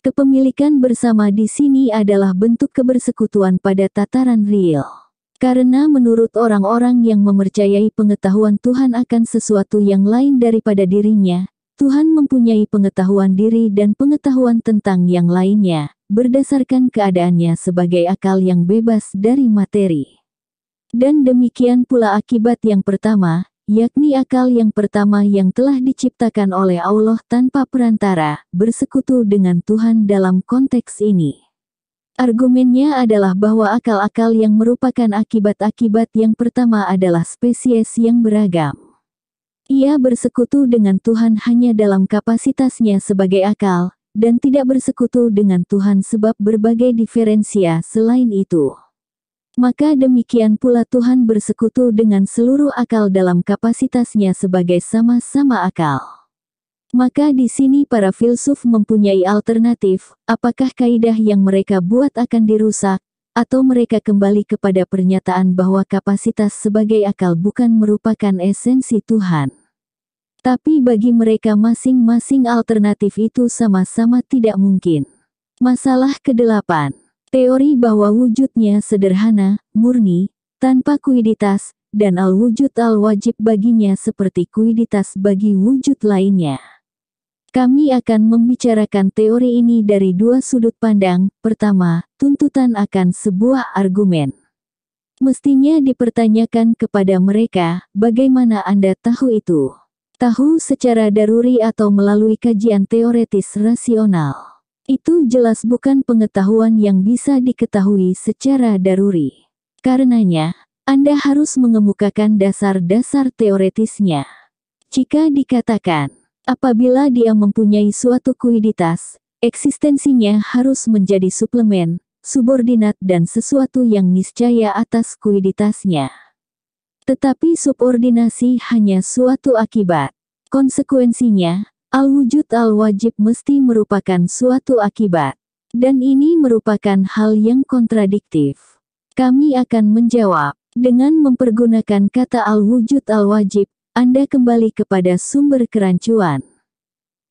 Kepemilikan bersama di sini adalah bentuk kebersekutuan pada tataran real. Karena menurut orang-orang yang memercayai pengetahuan Tuhan akan sesuatu yang lain daripada dirinya, Tuhan mempunyai pengetahuan diri dan pengetahuan tentang yang lainnya, berdasarkan keadaannya sebagai akal yang bebas dari materi. Dan demikian pula akibat yang pertama, yakni akal yang pertama yang telah diciptakan oleh Allah tanpa perantara, bersekutu dengan Tuhan dalam konteks ini. Argumennya adalah bahwa akal-akal yang merupakan akibat-akibat yang pertama adalah spesies yang beragam. Ia bersekutu dengan Tuhan hanya dalam kapasitasnya sebagai akal, dan tidak bersekutu dengan Tuhan sebab berbagai diferensia selain itu. Maka demikian pula Tuhan bersekutu dengan seluruh akal dalam kapasitasnya sebagai sama-sama akal. Maka di sini para filsuf mempunyai alternatif, apakah kaidah yang mereka buat akan dirusak, atau mereka kembali kepada pernyataan bahwa kapasitas sebagai akal bukan merupakan esensi Tuhan. Tapi bagi mereka masing-masing alternatif itu sama-sama tidak mungkin. Masalah kedelapan Teori bahwa wujudnya sederhana, murni, tanpa kuiditas, dan al-wujud al-wajib baginya seperti kuiditas bagi wujud lainnya. Kami akan membicarakan teori ini dari dua sudut pandang. Pertama, tuntutan akan sebuah argumen. Mestinya dipertanyakan kepada mereka, bagaimana Anda tahu itu? Tahu secara daruri atau melalui kajian teoretis rasional? Itu jelas bukan pengetahuan yang bisa diketahui secara daruri. Karenanya, Anda harus mengemukakan dasar-dasar teoretisnya. Jika dikatakan, apabila dia mempunyai suatu kuiditas, eksistensinya harus menjadi suplemen, subordinat dan sesuatu yang niscaya atas kuiditasnya. Tetapi subordinasi hanya suatu akibat. Konsekuensinya, Al-wujud al-wajib mesti merupakan suatu akibat. Dan ini merupakan hal yang kontradiktif. Kami akan menjawab, dengan mempergunakan kata al-wujud al-wajib, Anda kembali kepada sumber kerancuan.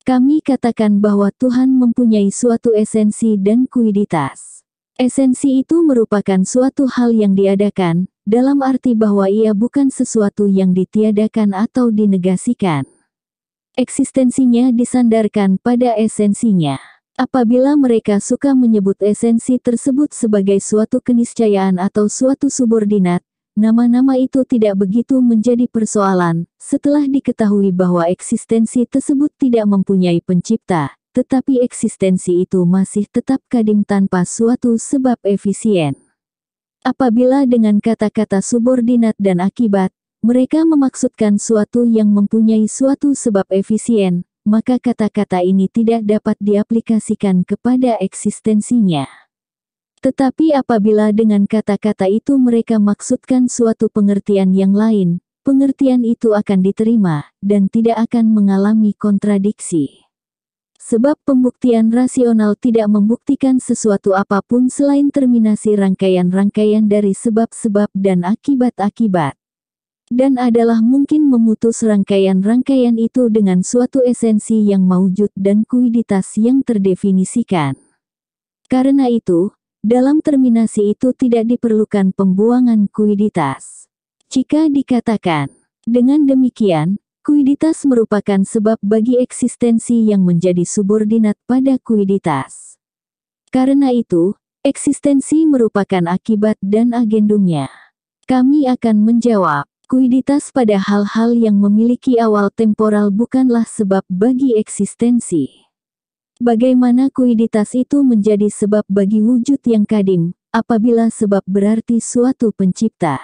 Kami katakan bahwa Tuhan mempunyai suatu esensi dan kuiditas. Esensi itu merupakan suatu hal yang diadakan, dalam arti bahwa ia bukan sesuatu yang ditiadakan atau dinegasikan. Eksistensinya disandarkan pada esensinya. Apabila mereka suka menyebut esensi tersebut sebagai suatu keniscayaan atau suatu subordinat, nama-nama itu tidak begitu menjadi persoalan setelah diketahui bahwa eksistensi tersebut tidak mempunyai pencipta, tetapi eksistensi itu masih tetap kadim tanpa suatu sebab efisien. Apabila dengan kata-kata subordinat dan akibat, mereka memaksudkan suatu yang mempunyai suatu sebab efisien, maka kata-kata ini tidak dapat diaplikasikan kepada eksistensinya. Tetapi apabila dengan kata-kata itu mereka maksudkan suatu pengertian yang lain, pengertian itu akan diterima dan tidak akan mengalami kontradiksi. Sebab pembuktian rasional tidak membuktikan sesuatu apapun selain terminasi rangkaian-rangkaian dari sebab-sebab dan akibat-akibat dan adalah mungkin memutus rangkaian-rangkaian itu dengan suatu esensi yang maujud dan kuiditas yang terdefinisikan. Karena itu, dalam terminasi itu tidak diperlukan pembuangan kuiditas. Jika dikatakan, dengan demikian, kuiditas merupakan sebab bagi eksistensi yang menjadi subordinat pada kuiditas. Karena itu, eksistensi merupakan akibat dan agendumnya. Kami akan menjawab. Kuiditas pada hal-hal yang memiliki awal temporal bukanlah sebab bagi eksistensi. Bagaimana kuiditas itu menjadi sebab bagi wujud yang kadim, apabila sebab berarti suatu pencipta.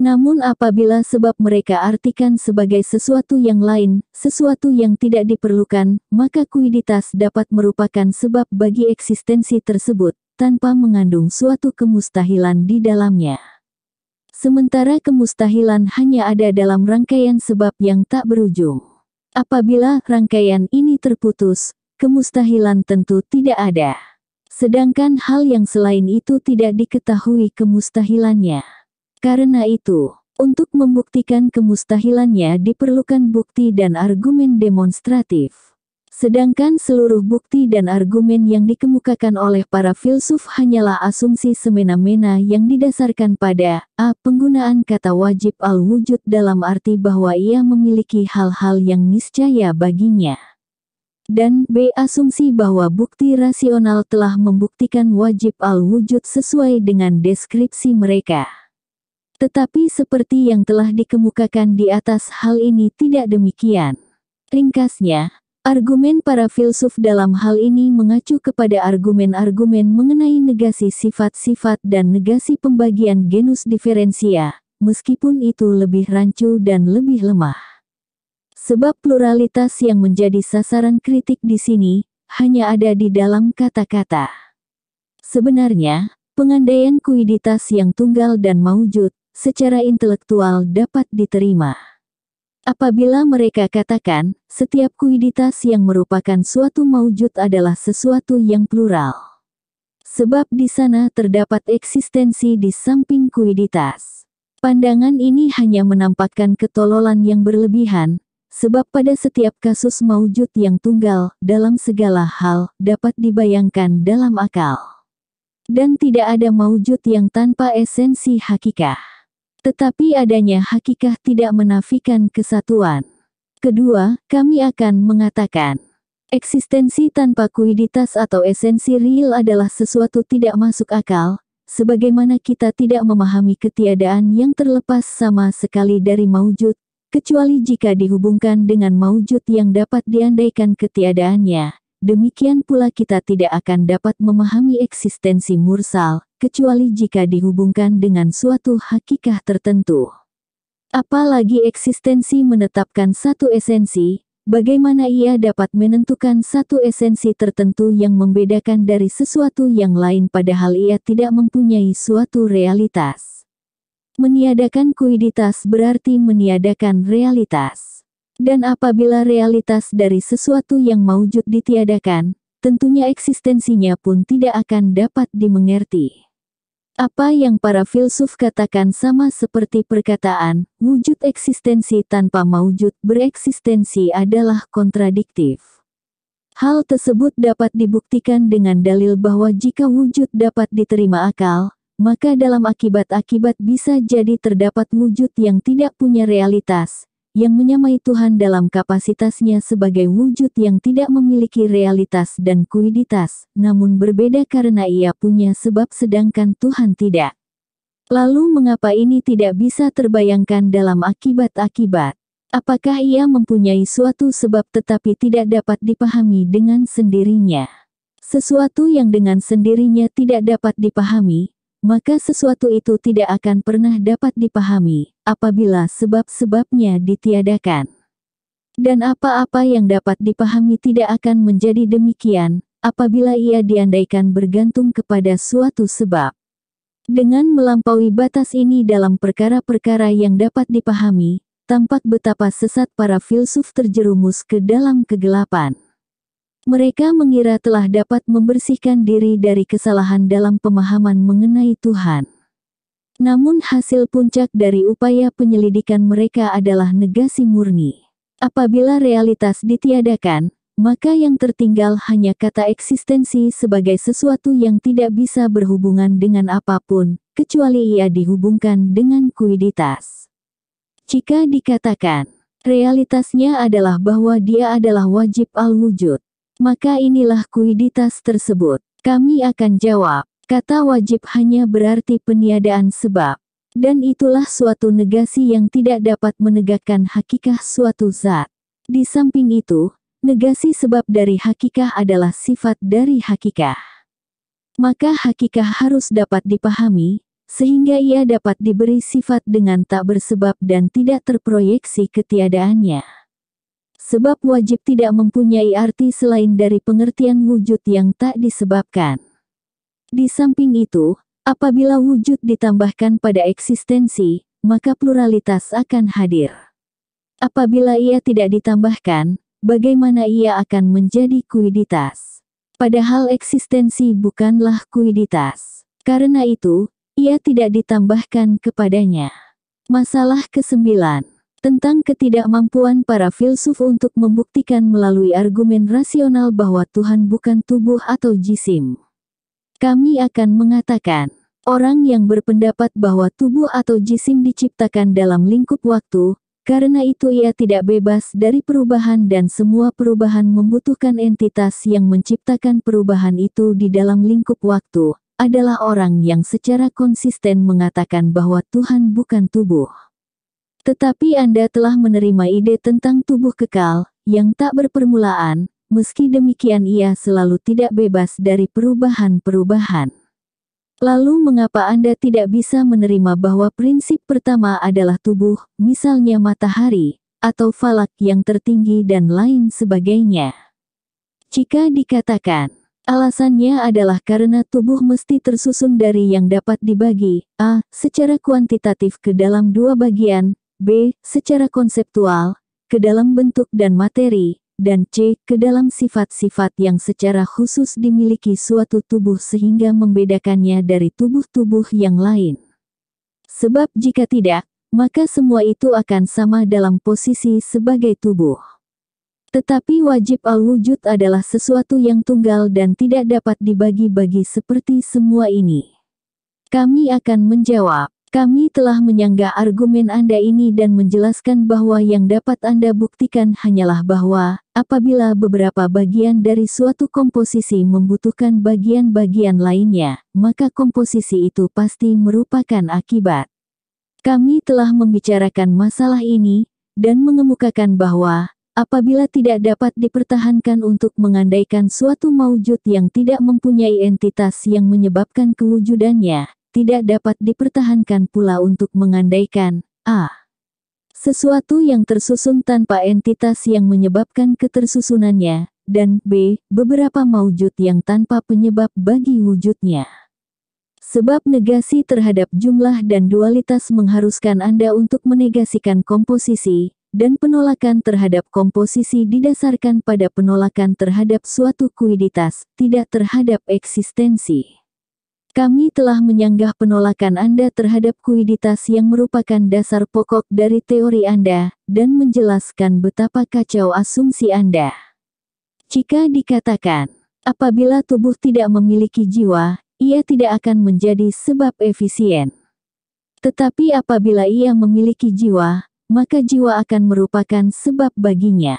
Namun apabila sebab mereka artikan sebagai sesuatu yang lain, sesuatu yang tidak diperlukan, maka kuiditas dapat merupakan sebab bagi eksistensi tersebut, tanpa mengandung suatu kemustahilan di dalamnya. Sementara kemustahilan hanya ada dalam rangkaian sebab yang tak berujung. Apabila rangkaian ini terputus, kemustahilan tentu tidak ada. Sedangkan hal yang selain itu tidak diketahui kemustahilannya. Karena itu, untuk membuktikan kemustahilannya diperlukan bukti dan argumen demonstratif. Sedangkan seluruh bukti dan argumen yang dikemukakan oleh para filsuf hanyalah asumsi semena-mena yang didasarkan pada a. penggunaan kata wajib al-wujud dalam arti bahwa ia memiliki hal-hal yang niscaya baginya. Dan b. asumsi bahwa bukti rasional telah membuktikan wajib al-wujud sesuai dengan deskripsi mereka. Tetapi seperti yang telah dikemukakan di atas hal ini tidak demikian. Ringkasnya, Argumen para filsuf dalam hal ini mengacu kepada argumen-argumen mengenai negasi sifat-sifat dan negasi pembagian genus diferensia, meskipun itu lebih rancu dan lebih lemah. Sebab pluralitas yang menjadi sasaran kritik di sini hanya ada di dalam kata-kata. Sebenarnya, pengandaian kuiditas yang tunggal dan maujud secara intelektual dapat diterima. Apabila mereka katakan, setiap kuiditas yang merupakan suatu maujud adalah sesuatu yang plural. Sebab di sana terdapat eksistensi di samping kuiditas. Pandangan ini hanya menampakkan ketololan yang berlebihan, sebab pada setiap kasus maujud yang tunggal, dalam segala hal, dapat dibayangkan dalam akal. Dan tidak ada maujud yang tanpa esensi hakikat. Tetapi adanya hakikah tidak menafikan kesatuan. Kedua, kami akan mengatakan, eksistensi tanpa kuiditas atau esensi real adalah sesuatu tidak masuk akal, sebagaimana kita tidak memahami ketiadaan yang terlepas sama sekali dari maujud, kecuali jika dihubungkan dengan maujud yang dapat diandaikan ketiadaannya. Demikian pula kita tidak akan dapat memahami eksistensi mursal, kecuali jika dihubungkan dengan suatu hakikah tertentu. Apalagi eksistensi menetapkan satu esensi, bagaimana ia dapat menentukan satu esensi tertentu yang membedakan dari sesuatu yang lain padahal ia tidak mempunyai suatu realitas. Meniadakan kuiditas berarti meniadakan realitas. Dan apabila realitas dari sesuatu yang maujud ditiadakan, tentunya eksistensinya pun tidak akan dapat dimengerti. Apa yang para filsuf katakan sama seperti perkataan, wujud eksistensi tanpa mewujud bereksistensi adalah kontradiktif. Hal tersebut dapat dibuktikan dengan dalil bahwa jika wujud dapat diterima akal, maka dalam akibat-akibat bisa jadi terdapat wujud yang tidak punya realitas, yang menyamai Tuhan dalam kapasitasnya sebagai wujud yang tidak memiliki realitas dan kuiditas, namun berbeda karena ia punya sebab sedangkan Tuhan tidak. Lalu mengapa ini tidak bisa terbayangkan dalam akibat-akibat? Apakah ia mempunyai suatu sebab tetapi tidak dapat dipahami dengan sendirinya? Sesuatu yang dengan sendirinya tidak dapat dipahami, maka sesuatu itu tidak akan pernah dapat dipahami apabila sebab-sebabnya ditiadakan. Dan apa-apa yang dapat dipahami tidak akan menjadi demikian apabila ia diandaikan bergantung kepada suatu sebab. Dengan melampaui batas ini dalam perkara-perkara yang dapat dipahami, tampak betapa sesat para filsuf terjerumus ke dalam kegelapan. Mereka mengira telah dapat membersihkan diri dari kesalahan dalam pemahaman mengenai Tuhan. Namun hasil puncak dari upaya penyelidikan mereka adalah negasi murni. Apabila realitas ditiadakan, maka yang tertinggal hanya kata eksistensi sebagai sesuatu yang tidak bisa berhubungan dengan apapun, kecuali ia dihubungkan dengan kuiditas. Jika dikatakan, realitasnya adalah bahwa dia adalah wajib al-wujud, maka inilah kuiditas tersebut. Kami akan jawab. Kata wajib hanya berarti peniadaan sebab. Dan itulah suatu negasi yang tidak dapat menegakkan hakikah suatu zat. Di samping itu, negasi sebab dari hakikah adalah sifat dari hakikah. Maka hakikah harus dapat dipahami, sehingga ia dapat diberi sifat dengan tak bersebab dan tidak terproyeksi ketiadaannya sebab wajib tidak mempunyai arti selain dari pengertian wujud yang tak disebabkan. Di samping itu, apabila wujud ditambahkan pada eksistensi, maka pluralitas akan hadir. Apabila ia tidak ditambahkan, bagaimana ia akan menjadi kuiditas? Padahal eksistensi bukanlah kuiditas. Karena itu, ia tidak ditambahkan kepadanya. Masalah kesembilan tentang ketidakmampuan para filsuf untuk membuktikan melalui argumen rasional bahwa Tuhan bukan tubuh atau jisim. Kami akan mengatakan, orang yang berpendapat bahwa tubuh atau jisim diciptakan dalam lingkup waktu, karena itu ia tidak bebas dari perubahan dan semua perubahan membutuhkan entitas yang menciptakan perubahan itu di dalam lingkup waktu, adalah orang yang secara konsisten mengatakan bahwa Tuhan bukan tubuh. Tetapi Anda telah menerima ide tentang tubuh kekal, yang tak berpermulaan, meski demikian ia selalu tidak bebas dari perubahan-perubahan. Lalu mengapa Anda tidak bisa menerima bahwa prinsip pertama adalah tubuh, misalnya matahari, atau falak yang tertinggi dan lain sebagainya? Jika dikatakan, alasannya adalah karena tubuh mesti tersusun dari yang dapat dibagi, A, secara kuantitatif ke dalam dua bagian, B. Secara konseptual, ke dalam bentuk dan materi, dan C. Ke dalam sifat-sifat yang secara khusus dimiliki suatu tubuh sehingga membedakannya dari tubuh-tubuh yang lain. Sebab jika tidak, maka semua itu akan sama dalam posisi sebagai tubuh. Tetapi wajib al-wujud adalah sesuatu yang tunggal dan tidak dapat dibagi-bagi seperti semua ini. Kami akan menjawab. Kami telah menyanggah argumen Anda ini dan menjelaskan bahwa yang dapat Anda buktikan hanyalah bahwa, apabila beberapa bagian dari suatu komposisi membutuhkan bagian-bagian lainnya, maka komposisi itu pasti merupakan akibat. Kami telah membicarakan masalah ini, dan mengemukakan bahwa, apabila tidak dapat dipertahankan untuk mengandaikan suatu maujud yang tidak mempunyai entitas yang menyebabkan kewujudannya, tidak dapat dipertahankan pula untuk mengandaikan A. Sesuatu yang tersusun tanpa entitas yang menyebabkan ketersusunannya, dan B. Beberapa maujud yang tanpa penyebab bagi wujudnya. Sebab negasi terhadap jumlah dan dualitas mengharuskan Anda untuk menegasikan komposisi, dan penolakan terhadap komposisi didasarkan pada penolakan terhadap suatu kuiditas, tidak terhadap eksistensi. Kami telah menyanggah penolakan Anda terhadap kuiditas yang merupakan dasar pokok dari teori Anda, dan menjelaskan betapa kacau asumsi Anda. Jika dikatakan, apabila tubuh tidak memiliki jiwa, ia tidak akan menjadi sebab efisien. Tetapi apabila ia memiliki jiwa, maka jiwa akan merupakan sebab baginya.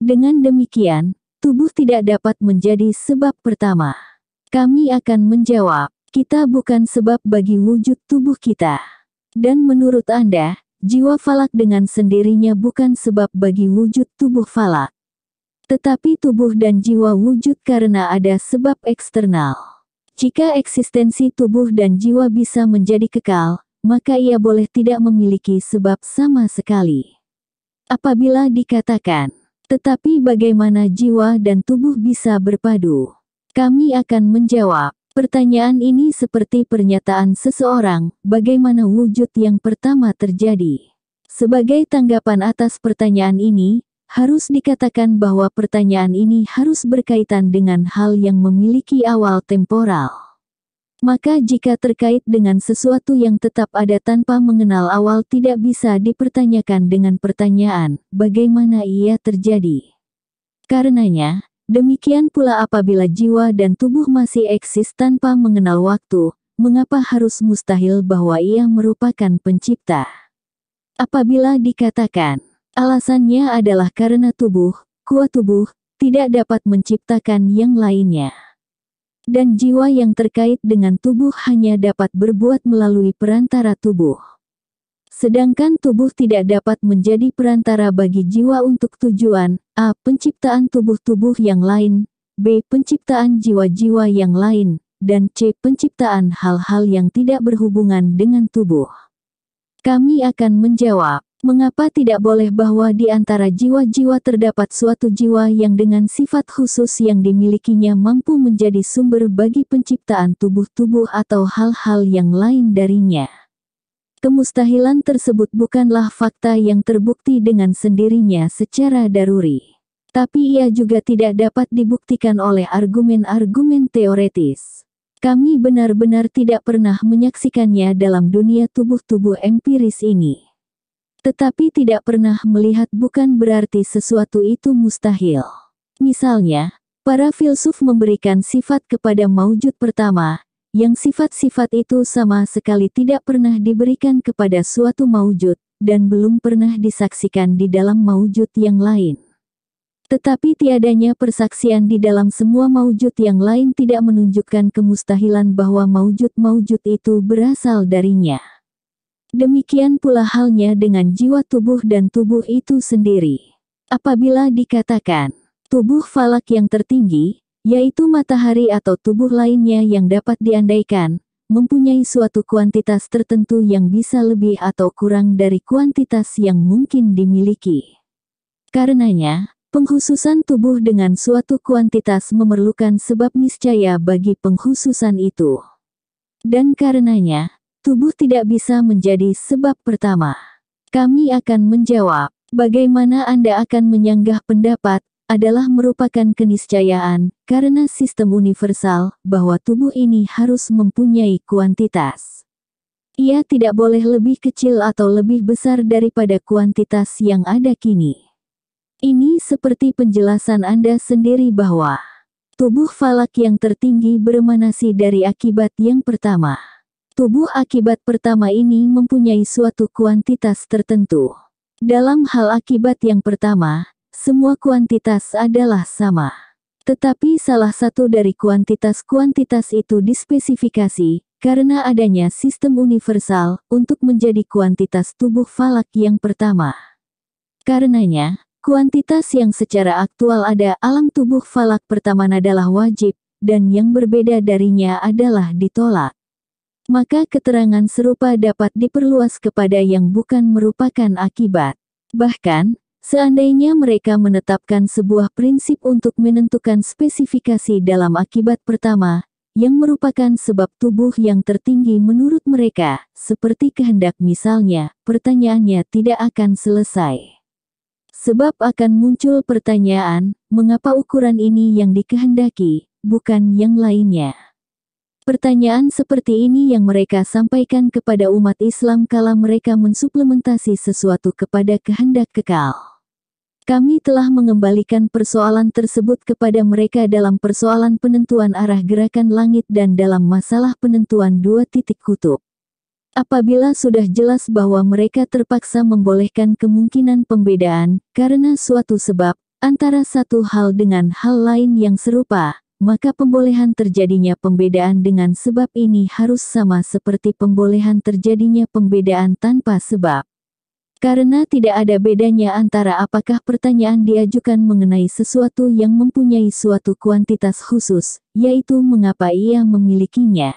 Dengan demikian, tubuh tidak dapat menjadi sebab pertama. Kami akan menjawab, kita bukan sebab bagi wujud tubuh kita. Dan menurut Anda, jiwa falak dengan sendirinya bukan sebab bagi wujud tubuh falak. Tetapi tubuh dan jiwa wujud karena ada sebab eksternal. Jika eksistensi tubuh dan jiwa bisa menjadi kekal, maka ia boleh tidak memiliki sebab sama sekali. Apabila dikatakan, tetapi bagaimana jiwa dan tubuh bisa berpadu? Kami akan menjawab. Pertanyaan ini seperti pernyataan seseorang, bagaimana wujud yang pertama terjadi. Sebagai tanggapan atas pertanyaan ini, harus dikatakan bahwa pertanyaan ini harus berkaitan dengan hal yang memiliki awal temporal. Maka jika terkait dengan sesuatu yang tetap ada tanpa mengenal awal tidak bisa dipertanyakan dengan pertanyaan, bagaimana ia terjadi. Karenanya, Demikian pula apabila jiwa dan tubuh masih eksis tanpa mengenal waktu, mengapa harus mustahil bahwa ia merupakan pencipta? Apabila dikatakan, alasannya adalah karena tubuh, kuat tubuh, tidak dapat menciptakan yang lainnya. Dan jiwa yang terkait dengan tubuh hanya dapat berbuat melalui perantara tubuh. Sedangkan tubuh tidak dapat menjadi perantara bagi jiwa untuk tujuan A. Penciptaan tubuh-tubuh yang lain B. Penciptaan jiwa-jiwa yang lain dan C. Penciptaan hal-hal yang tidak berhubungan dengan tubuh. Kami akan menjawab, mengapa tidak boleh bahwa di antara jiwa-jiwa terdapat suatu jiwa yang dengan sifat khusus yang dimilikinya mampu menjadi sumber bagi penciptaan tubuh-tubuh atau hal-hal yang lain darinya kemustahilan tersebut bukanlah fakta yang terbukti dengan sendirinya secara daruri. Tapi ia juga tidak dapat dibuktikan oleh argumen-argumen teoretis. Kami benar-benar tidak pernah menyaksikannya dalam dunia tubuh-tubuh empiris ini. Tetapi tidak pernah melihat bukan berarti sesuatu itu mustahil. Misalnya, para filsuf memberikan sifat kepada maujud pertama, yang sifat-sifat itu sama sekali tidak pernah diberikan kepada suatu maujud, dan belum pernah disaksikan di dalam maujud yang lain. Tetapi tiadanya persaksian di dalam semua maujud yang lain tidak menunjukkan kemustahilan bahwa maujud-maujud itu berasal darinya. Demikian pula halnya dengan jiwa tubuh dan tubuh itu sendiri. Apabila dikatakan, tubuh falak yang tertinggi, yaitu matahari atau tubuh lainnya yang dapat diandaikan, mempunyai suatu kuantitas tertentu yang bisa lebih atau kurang dari kuantitas yang mungkin dimiliki. Karenanya, penghususan tubuh dengan suatu kuantitas memerlukan sebab niscaya bagi penghususan itu. Dan karenanya, tubuh tidak bisa menjadi sebab pertama. Kami akan menjawab, bagaimana Anda akan menyanggah pendapat adalah merupakan keniscayaan, karena sistem universal, bahwa tubuh ini harus mempunyai kuantitas. Ia tidak boleh lebih kecil atau lebih besar daripada kuantitas yang ada kini. Ini seperti penjelasan Anda sendiri bahwa tubuh falak yang tertinggi beremanasi dari akibat yang pertama. Tubuh akibat pertama ini mempunyai suatu kuantitas tertentu. Dalam hal akibat yang pertama, semua kuantitas adalah sama. Tetapi salah satu dari kuantitas-kuantitas itu dispesifikasi, karena adanya sistem universal, untuk menjadi kuantitas tubuh falak yang pertama. Karenanya, kuantitas yang secara aktual ada alam tubuh falak pertama adalah wajib, dan yang berbeda darinya adalah ditolak. Maka keterangan serupa dapat diperluas kepada yang bukan merupakan akibat. Bahkan, Seandainya mereka menetapkan sebuah prinsip untuk menentukan spesifikasi dalam akibat pertama, yang merupakan sebab tubuh yang tertinggi menurut mereka, seperti kehendak misalnya, pertanyaannya tidak akan selesai. Sebab akan muncul pertanyaan, mengapa ukuran ini yang dikehendaki, bukan yang lainnya. Pertanyaan seperti ini yang mereka sampaikan kepada umat Islam kala mereka mensuplementasi sesuatu kepada kehendak kekal. Kami telah mengembalikan persoalan tersebut kepada mereka dalam persoalan penentuan arah gerakan langit dan dalam masalah penentuan dua titik kutub. Apabila sudah jelas bahwa mereka terpaksa membolehkan kemungkinan pembedaan karena suatu sebab antara satu hal dengan hal lain yang serupa, maka pembolehan terjadinya pembedaan dengan sebab ini harus sama seperti pembolehan terjadinya pembedaan tanpa sebab. Karena tidak ada bedanya antara apakah pertanyaan diajukan mengenai sesuatu yang mempunyai suatu kuantitas khusus, yaitu mengapa ia memilikinya.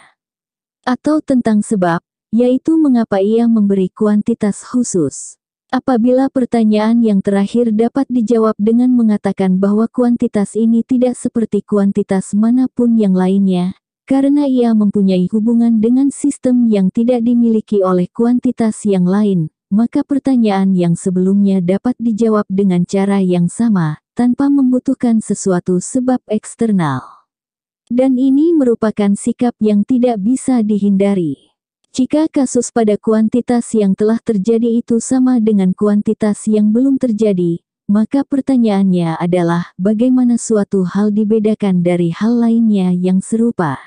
Atau tentang sebab, yaitu mengapa ia memberi kuantitas khusus. Apabila pertanyaan yang terakhir dapat dijawab dengan mengatakan bahwa kuantitas ini tidak seperti kuantitas manapun yang lainnya, karena ia mempunyai hubungan dengan sistem yang tidak dimiliki oleh kuantitas yang lain, maka pertanyaan yang sebelumnya dapat dijawab dengan cara yang sama, tanpa membutuhkan sesuatu sebab eksternal. Dan ini merupakan sikap yang tidak bisa dihindari. Jika kasus pada kuantitas yang telah terjadi itu sama dengan kuantitas yang belum terjadi, maka pertanyaannya adalah bagaimana suatu hal dibedakan dari hal lainnya yang serupa.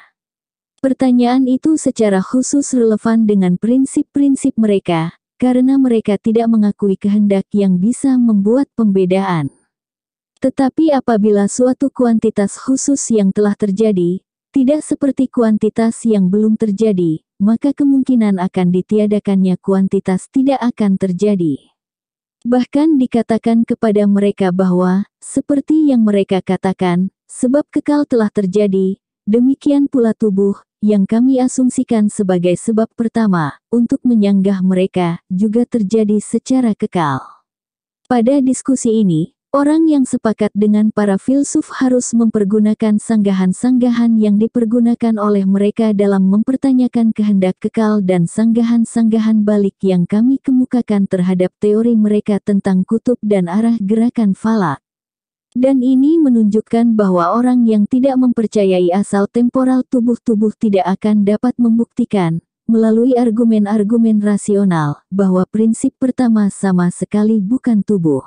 Pertanyaan itu secara khusus relevan dengan prinsip-prinsip mereka, karena mereka tidak mengakui kehendak yang bisa membuat pembedaan. Tetapi apabila suatu kuantitas khusus yang telah terjadi, tidak seperti kuantitas yang belum terjadi, maka kemungkinan akan ditiadakannya kuantitas tidak akan terjadi. Bahkan dikatakan kepada mereka bahwa, seperti yang mereka katakan, sebab kekal telah terjadi, demikian pula tubuh, yang kami asumsikan sebagai sebab pertama untuk menyanggah mereka, juga terjadi secara kekal. Pada diskusi ini, orang yang sepakat dengan para filsuf harus mempergunakan sanggahan-sanggahan yang dipergunakan oleh mereka dalam mempertanyakan kehendak kekal dan sanggahan-sanggahan balik yang kami kemukakan terhadap teori mereka tentang kutub dan arah gerakan falak. Dan ini menunjukkan bahwa orang yang tidak mempercayai asal temporal tubuh-tubuh tidak akan dapat membuktikan, melalui argumen-argumen rasional, bahwa prinsip pertama sama sekali bukan tubuh.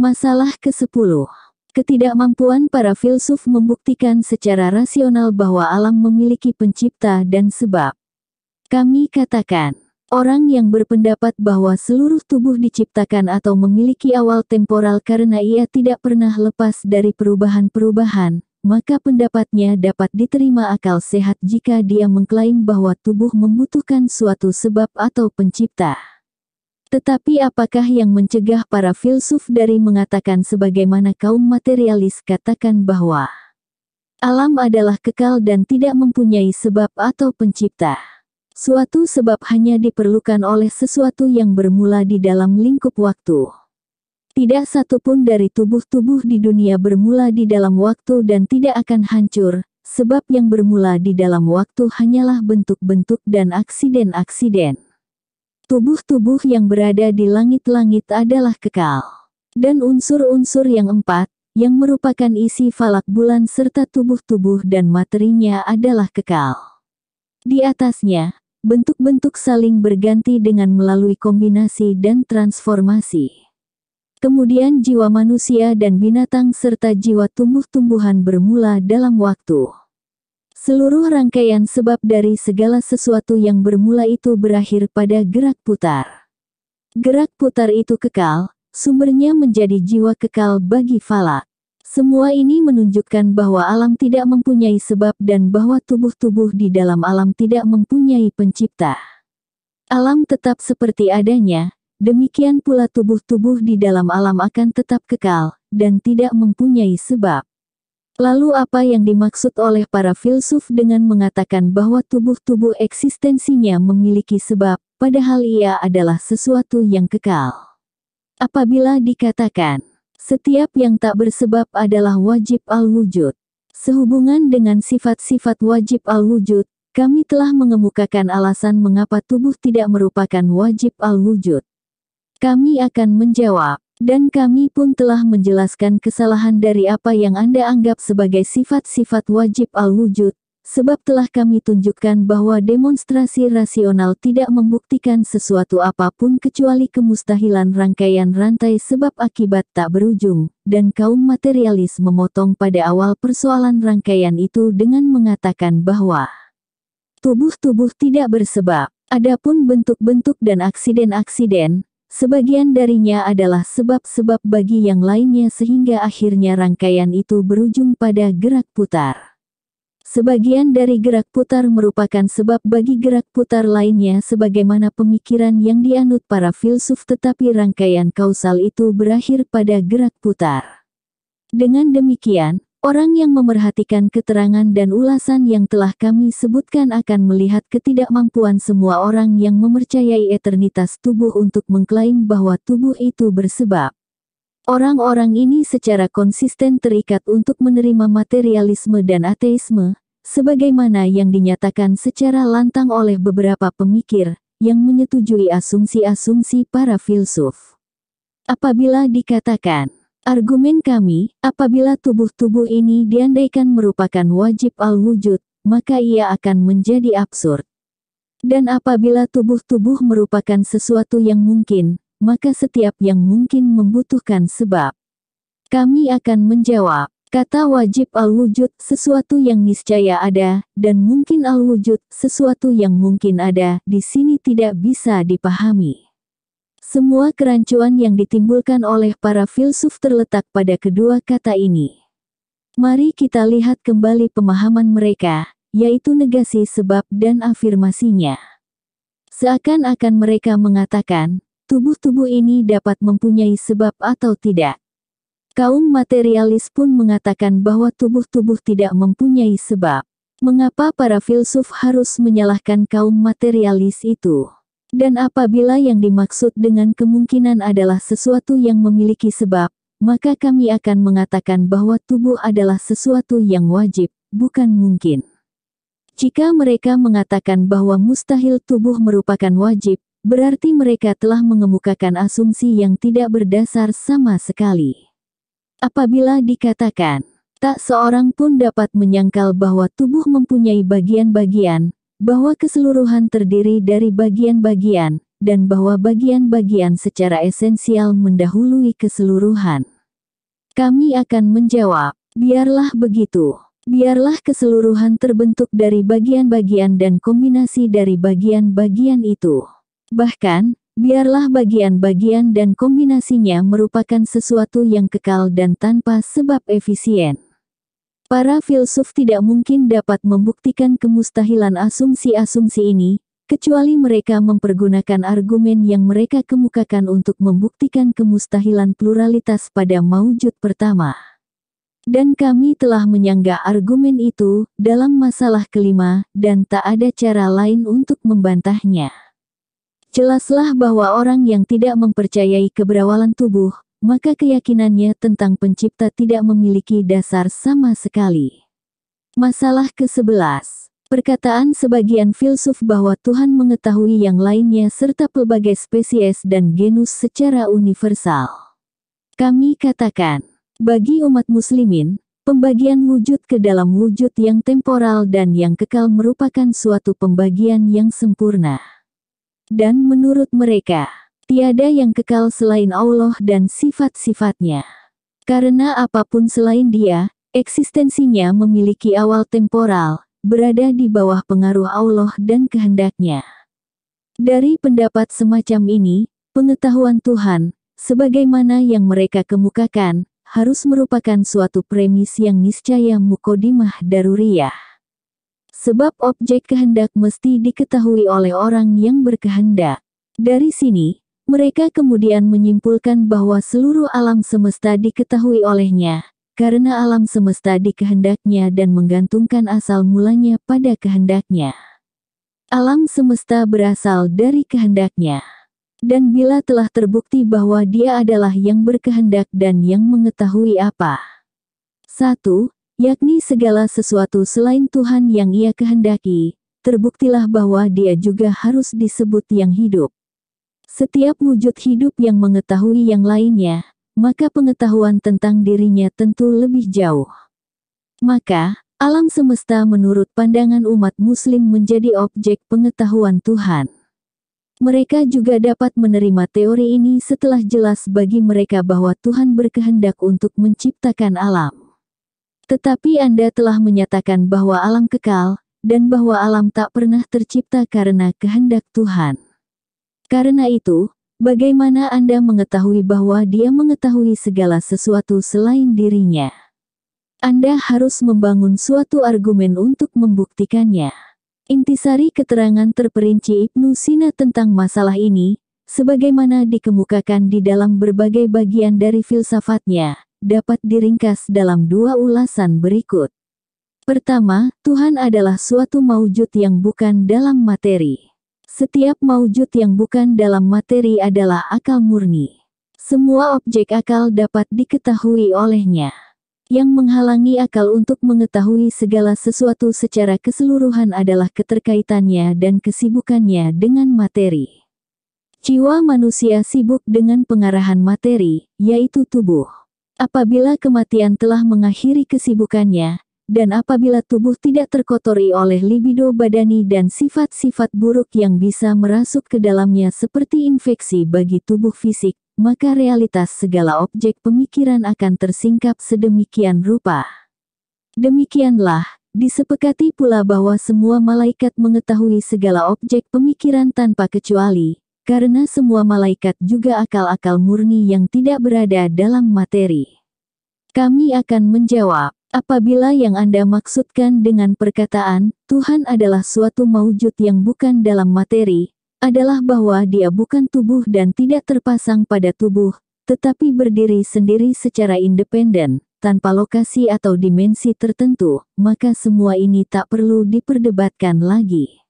Masalah ke-10 Ketidakmampuan para filsuf membuktikan secara rasional bahwa alam memiliki pencipta dan sebab. Kami katakan, Orang yang berpendapat bahwa seluruh tubuh diciptakan atau memiliki awal temporal karena ia tidak pernah lepas dari perubahan-perubahan, maka pendapatnya dapat diterima akal sehat jika dia mengklaim bahwa tubuh membutuhkan suatu sebab atau pencipta. Tetapi apakah yang mencegah para filsuf dari mengatakan sebagaimana kaum materialis katakan bahwa alam adalah kekal dan tidak mempunyai sebab atau pencipta? Suatu sebab hanya diperlukan oleh sesuatu yang bermula di dalam lingkup waktu. Tidak satupun dari tubuh-tubuh di dunia bermula di dalam waktu dan tidak akan hancur, sebab yang bermula di dalam waktu hanyalah bentuk-bentuk dan aksiden-aksiden. Tubuh-tubuh yang berada di langit-langit adalah kekal. Dan unsur-unsur yang empat, yang merupakan isi falak bulan serta tubuh-tubuh dan materinya adalah kekal. Di atasnya, Bentuk-bentuk saling berganti dengan melalui kombinasi dan transformasi. Kemudian jiwa manusia dan binatang serta jiwa tumbuh-tumbuhan bermula dalam waktu. Seluruh rangkaian sebab dari segala sesuatu yang bermula itu berakhir pada gerak putar. Gerak putar itu kekal, sumbernya menjadi jiwa kekal bagi falak. Semua ini menunjukkan bahwa alam tidak mempunyai sebab dan bahwa tubuh-tubuh di dalam alam tidak mempunyai pencipta. Alam tetap seperti adanya, demikian pula tubuh-tubuh di dalam alam akan tetap kekal, dan tidak mempunyai sebab. Lalu apa yang dimaksud oleh para filsuf dengan mengatakan bahwa tubuh-tubuh eksistensinya memiliki sebab, padahal ia adalah sesuatu yang kekal? Apabila dikatakan, setiap yang tak bersebab adalah wajib al-wujud. Sehubungan dengan sifat-sifat wajib al-wujud, kami telah mengemukakan alasan mengapa tubuh tidak merupakan wajib al-wujud. Kami akan menjawab, dan kami pun telah menjelaskan kesalahan dari apa yang Anda anggap sebagai sifat-sifat wajib al-wujud, sebab telah kami tunjukkan bahwa demonstrasi rasional tidak membuktikan sesuatu apapun kecuali kemustahilan rangkaian rantai sebab akibat tak berujung, dan kaum materialis memotong pada awal persoalan rangkaian itu dengan mengatakan bahwa tubuh-tubuh tidak bersebab, adapun bentuk-bentuk dan aksiden-aksiden, sebagian darinya adalah sebab-sebab bagi yang lainnya sehingga akhirnya rangkaian itu berujung pada gerak putar. Sebagian dari gerak putar merupakan sebab bagi gerak putar lainnya sebagaimana pemikiran yang dianut para filsuf tetapi rangkaian kausal itu berakhir pada gerak putar. Dengan demikian, orang yang memerhatikan keterangan dan ulasan yang telah kami sebutkan akan melihat ketidakmampuan semua orang yang mempercayai eternitas tubuh untuk mengklaim bahwa tubuh itu bersebab. Orang-orang ini secara konsisten terikat untuk menerima materialisme dan ateisme, sebagaimana yang dinyatakan secara lantang oleh beberapa pemikir yang menyetujui asumsi-asumsi para filsuf. Apabila dikatakan, argumen kami, apabila tubuh-tubuh ini diandaikan merupakan wajib al-wujud, maka ia akan menjadi absurd. Dan apabila tubuh-tubuh merupakan sesuatu yang mungkin, maka setiap yang mungkin membutuhkan sebab. Kami akan menjawab, Kata wajib al-wujud, sesuatu yang niscaya ada, dan mungkin al-wujud, sesuatu yang mungkin ada, di sini tidak bisa dipahami. Semua kerancuan yang ditimbulkan oleh para filsuf terletak pada kedua kata ini. Mari kita lihat kembali pemahaman mereka, yaitu negasi sebab dan afirmasinya. Seakan-akan mereka mengatakan, tubuh-tubuh ini dapat mempunyai sebab atau tidak. Kaum materialis pun mengatakan bahwa tubuh-tubuh tidak mempunyai sebab. Mengapa para filsuf harus menyalahkan kaum materialis itu? Dan apabila yang dimaksud dengan kemungkinan adalah sesuatu yang memiliki sebab, maka kami akan mengatakan bahwa tubuh adalah sesuatu yang wajib, bukan mungkin. Jika mereka mengatakan bahwa mustahil tubuh merupakan wajib, berarti mereka telah mengemukakan asumsi yang tidak berdasar sama sekali. Apabila dikatakan, tak seorang pun dapat menyangkal bahwa tubuh mempunyai bagian-bagian, bahwa keseluruhan terdiri dari bagian-bagian, dan bahwa bagian-bagian secara esensial mendahului keseluruhan. Kami akan menjawab, biarlah begitu. Biarlah keseluruhan terbentuk dari bagian-bagian dan kombinasi dari bagian-bagian itu. Bahkan, Biarlah bagian-bagian dan kombinasinya merupakan sesuatu yang kekal dan tanpa sebab efisien. Para filsuf tidak mungkin dapat membuktikan kemustahilan asumsi-asumsi ini, kecuali mereka mempergunakan argumen yang mereka kemukakan untuk membuktikan kemustahilan pluralitas pada maujud pertama. Dan kami telah menyanggah argumen itu dalam masalah kelima, dan tak ada cara lain untuk membantahnya. Jelaslah bahwa orang yang tidak mempercayai keberawalan tubuh, maka keyakinannya tentang pencipta tidak memiliki dasar sama sekali. Masalah ke-11. Perkataan sebagian filsuf bahwa Tuhan mengetahui yang lainnya serta pelbagai spesies dan genus secara universal. Kami katakan, bagi umat muslimin, pembagian wujud ke dalam wujud yang temporal dan yang kekal merupakan suatu pembagian yang sempurna. Dan menurut mereka, tiada yang kekal selain Allah dan sifat-sifatnya. Karena apapun selain dia, eksistensinya memiliki awal temporal, berada di bawah pengaruh Allah dan kehendaknya. Dari pendapat semacam ini, pengetahuan Tuhan, sebagaimana yang mereka kemukakan, harus merupakan suatu premis yang niscaya mukodimah daruriyah. Sebab objek kehendak mesti diketahui oleh orang yang berkehendak. Dari sini, mereka kemudian menyimpulkan bahwa seluruh alam semesta diketahui olehnya, karena alam semesta dikehendaknya dan menggantungkan asal mulanya pada kehendaknya. Alam semesta berasal dari kehendaknya. Dan bila telah terbukti bahwa dia adalah yang berkehendak dan yang mengetahui apa. 1 yakni segala sesuatu selain Tuhan yang ia kehendaki, terbuktilah bahwa dia juga harus disebut yang hidup. Setiap wujud hidup yang mengetahui yang lainnya, maka pengetahuan tentang dirinya tentu lebih jauh. Maka, alam semesta menurut pandangan umat muslim menjadi objek pengetahuan Tuhan. Mereka juga dapat menerima teori ini setelah jelas bagi mereka bahwa Tuhan berkehendak untuk menciptakan alam. Tetapi Anda telah menyatakan bahwa alam kekal, dan bahwa alam tak pernah tercipta karena kehendak Tuhan. Karena itu, bagaimana Anda mengetahui bahwa dia mengetahui segala sesuatu selain dirinya? Anda harus membangun suatu argumen untuk membuktikannya. Intisari keterangan terperinci Ibnu Sina tentang masalah ini, sebagaimana dikemukakan di dalam berbagai bagian dari filsafatnya, dapat diringkas dalam dua ulasan berikut. Pertama, Tuhan adalah suatu maujud yang bukan dalam materi. Setiap maujud yang bukan dalam materi adalah akal murni. Semua objek akal dapat diketahui olehnya. Yang menghalangi akal untuk mengetahui segala sesuatu secara keseluruhan adalah keterkaitannya dan kesibukannya dengan materi. Jiwa manusia sibuk dengan pengarahan materi, yaitu tubuh. Apabila kematian telah mengakhiri kesibukannya, dan apabila tubuh tidak terkotori oleh libido badani dan sifat-sifat buruk yang bisa merasuk ke dalamnya seperti infeksi bagi tubuh fisik, maka realitas segala objek pemikiran akan tersingkap sedemikian rupa. Demikianlah, disepakati pula bahwa semua malaikat mengetahui segala objek pemikiran tanpa kecuali, karena semua malaikat juga akal-akal murni yang tidak berada dalam materi. Kami akan menjawab, apabila yang Anda maksudkan dengan perkataan, Tuhan adalah suatu maujud yang bukan dalam materi, adalah bahwa dia bukan tubuh dan tidak terpasang pada tubuh, tetapi berdiri sendiri secara independen, tanpa lokasi atau dimensi tertentu, maka semua ini tak perlu diperdebatkan lagi.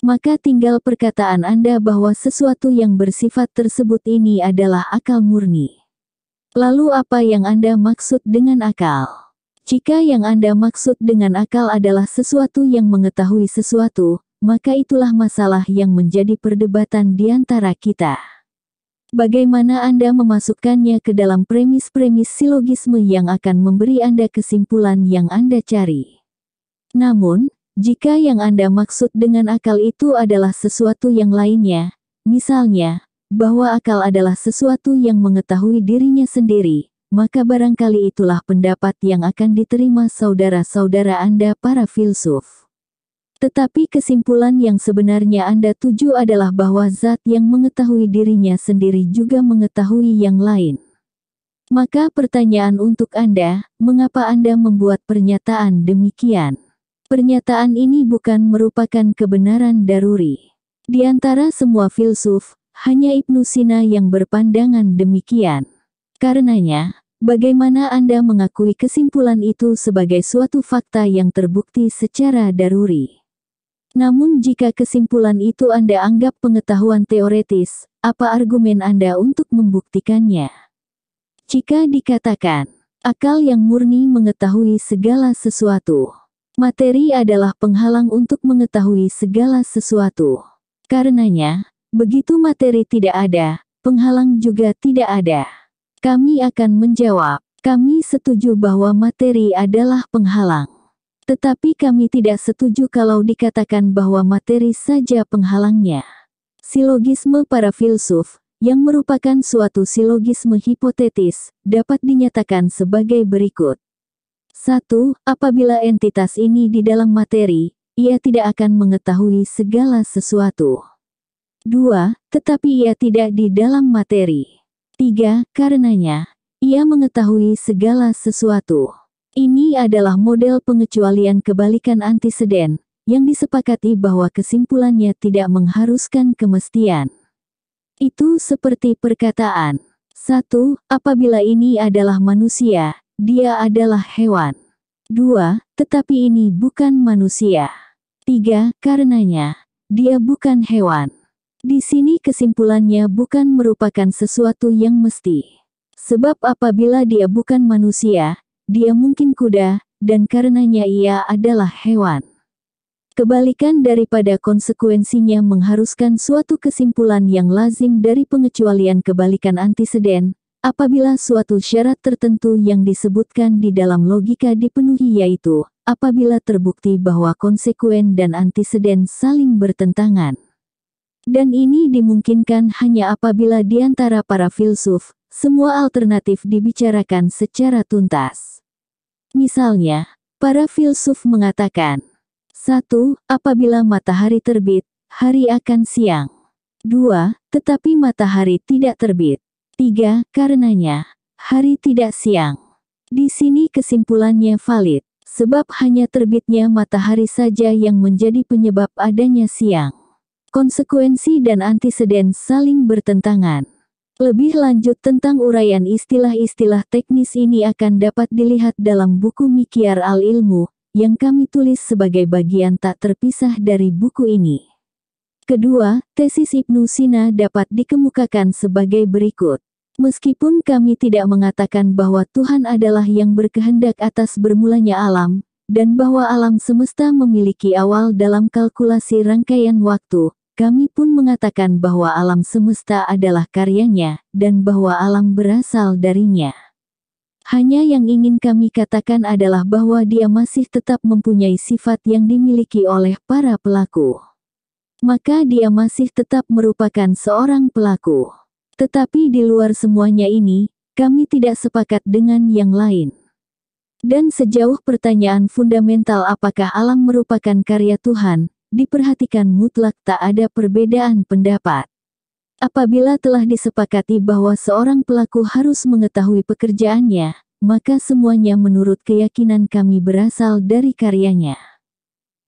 Maka tinggal perkataan Anda bahwa sesuatu yang bersifat tersebut ini adalah akal murni. Lalu apa yang Anda maksud dengan akal? Jika yang Anda maksud dengan akal adalah sesuatu yang mengetahui sesuatu, maka itulah masalah yang menjadi perdebatan di antara kita. Bagaimana Anda memasukkannya ke dalam premis-premis silogisme yang akan memberi Anda kesimpulan yang Anda cari? Namun, jika yang Anda maksud dengan akal itu adalah sesuatu yang lainnya, misalnya, bahwa akal adalah sesuatu yang mengetahui dirinya sendiri, maka barangkali itulah pendapat yang akan diterima saudara-saudara Anda para filsuf. Tetapi kesimpulan yang sebenarnya Anda tuju adalah bahwa zat yang mengetahui dirinya sendiri juga mengetahui yang lain. Maka pertanyaan untuk Anda, mengapa Anda membuat pernyataan demikian? Pernyataan ini bukan merupakan kebenaran daruri. Di antara semua filsuf, hanya Ibnu Sina yang berpandangan demikian. Karenanya, bagaimana Anda mengakui kesimpulan itu sebagai suatu fakta yang terbukti secara daruri? Namun jika kesimpulan itu Anda anggap pengetahuan teoretis, apa argumen Anda untuk membuktikannya? Jika dikatakan, akal yang murni mengetahui segala sesuatu, Materi adalah penghalang untuk mengetahui segala sesuatu. Karenanya, begitu materi tidak ada, penghalang juga tidak ada. Kami akan menjawab, kami setuju bahwa materi adalah penghalang. Tetapi kami tidak setuju kalau dikatakan bahwa materi saja penghalangnya. Silogisme para filsuf, yang merupakan suatu silogisme hipotetis, dapat dinyatakan sebagai berikut. 1. Apabila entitas ini di dalam materi, ia tidak akan mengetahui segala sesuatu. 2. Tetapi ia tidak di dalam materi. 3. Karenanya, ia mengetahui segala sesuatu. Ini adalah model pengecualian kebalikan antiseden, yang disepakati bahwa kesimpulannya tidak mengharuskan kemestian. Itu seperti perkataan. satu, Apabila ini adalah manusia, dia adalah hewan. 2. Tetapi ini bukan manusia. 3. Karenanya, dia bukan hewan. Di sini kesimpulannya bukan merupakan sesuatu yang mesti. Sebab apabila dia bukan manusia, dia mungkin kuda, dan karenanya ia adalah hewan. Kebalikan daripada konsekuensinya mengharuskan suatu kesimpulan yang lazim dari pengecualian kebalikan antiseden, Apabila suatu syarat tertentu yang disebutkan di dalam logika dipenuhi yaitu, apabila terbukti bahwa konsekuen dan antiseden saling bertentangan. Dan ini dimungkinkan hanya apabila di antara para filsuf, semua alternatif dibicarakan secara tuntas. Misalnya, para filsuf mengatakan, 1. Apabila matahari terbit, hari akan siang. 2. Tetapi matahari tidak terbit. 3. Karenanya, hari tidak siang. Di sini kesimpulannya valid, sebab hanya terbitnya matahari saja yang menjadi penyebab adanya siang. Konsekuensi dan antiseden saling bertentangan. Lebih lanjut tentang uraian istilah-istilah teknis ini akan dapat dilihat dalam buku Mikiar al-Ilmu, yang kami tulis sebagai bagian tak terpisah dari buku ini. Kedua, tesis Ibnu Sina dapat dikemukakan sebagai berikut. Meskipun kami tidak mengatakan bahwa Tuhan adalah yang berkehendak atas bermulanya alam, dan bahwa alam semesta memiliki awal dalam kalkulasi rangkaian waktu, kami pun mengatakan bahwa alam semesta adalah karyanya, dan bahwa alam berasal darinya. Hanya yang ingin kami katakan adalah bahwa dia masih tetap mempunyai sifat yang dimiliki oleh para pelaku. Maka dia masih tetap merupakan seorang pelaku. Tetapi di luar semuanya ini, kami tidak sepakat dengan yang lain. Dan sejauh pertanyaan fundamental apakah alam merupakan karya Tuhan, diperhatikan mutlak tak ada perbedaan pendapat. Apabila telah disepakati bahwa seorang pelaku harus mengetahui pekerjaannya, maka semuanya menurut keyakinan kami berasal dari karyanya.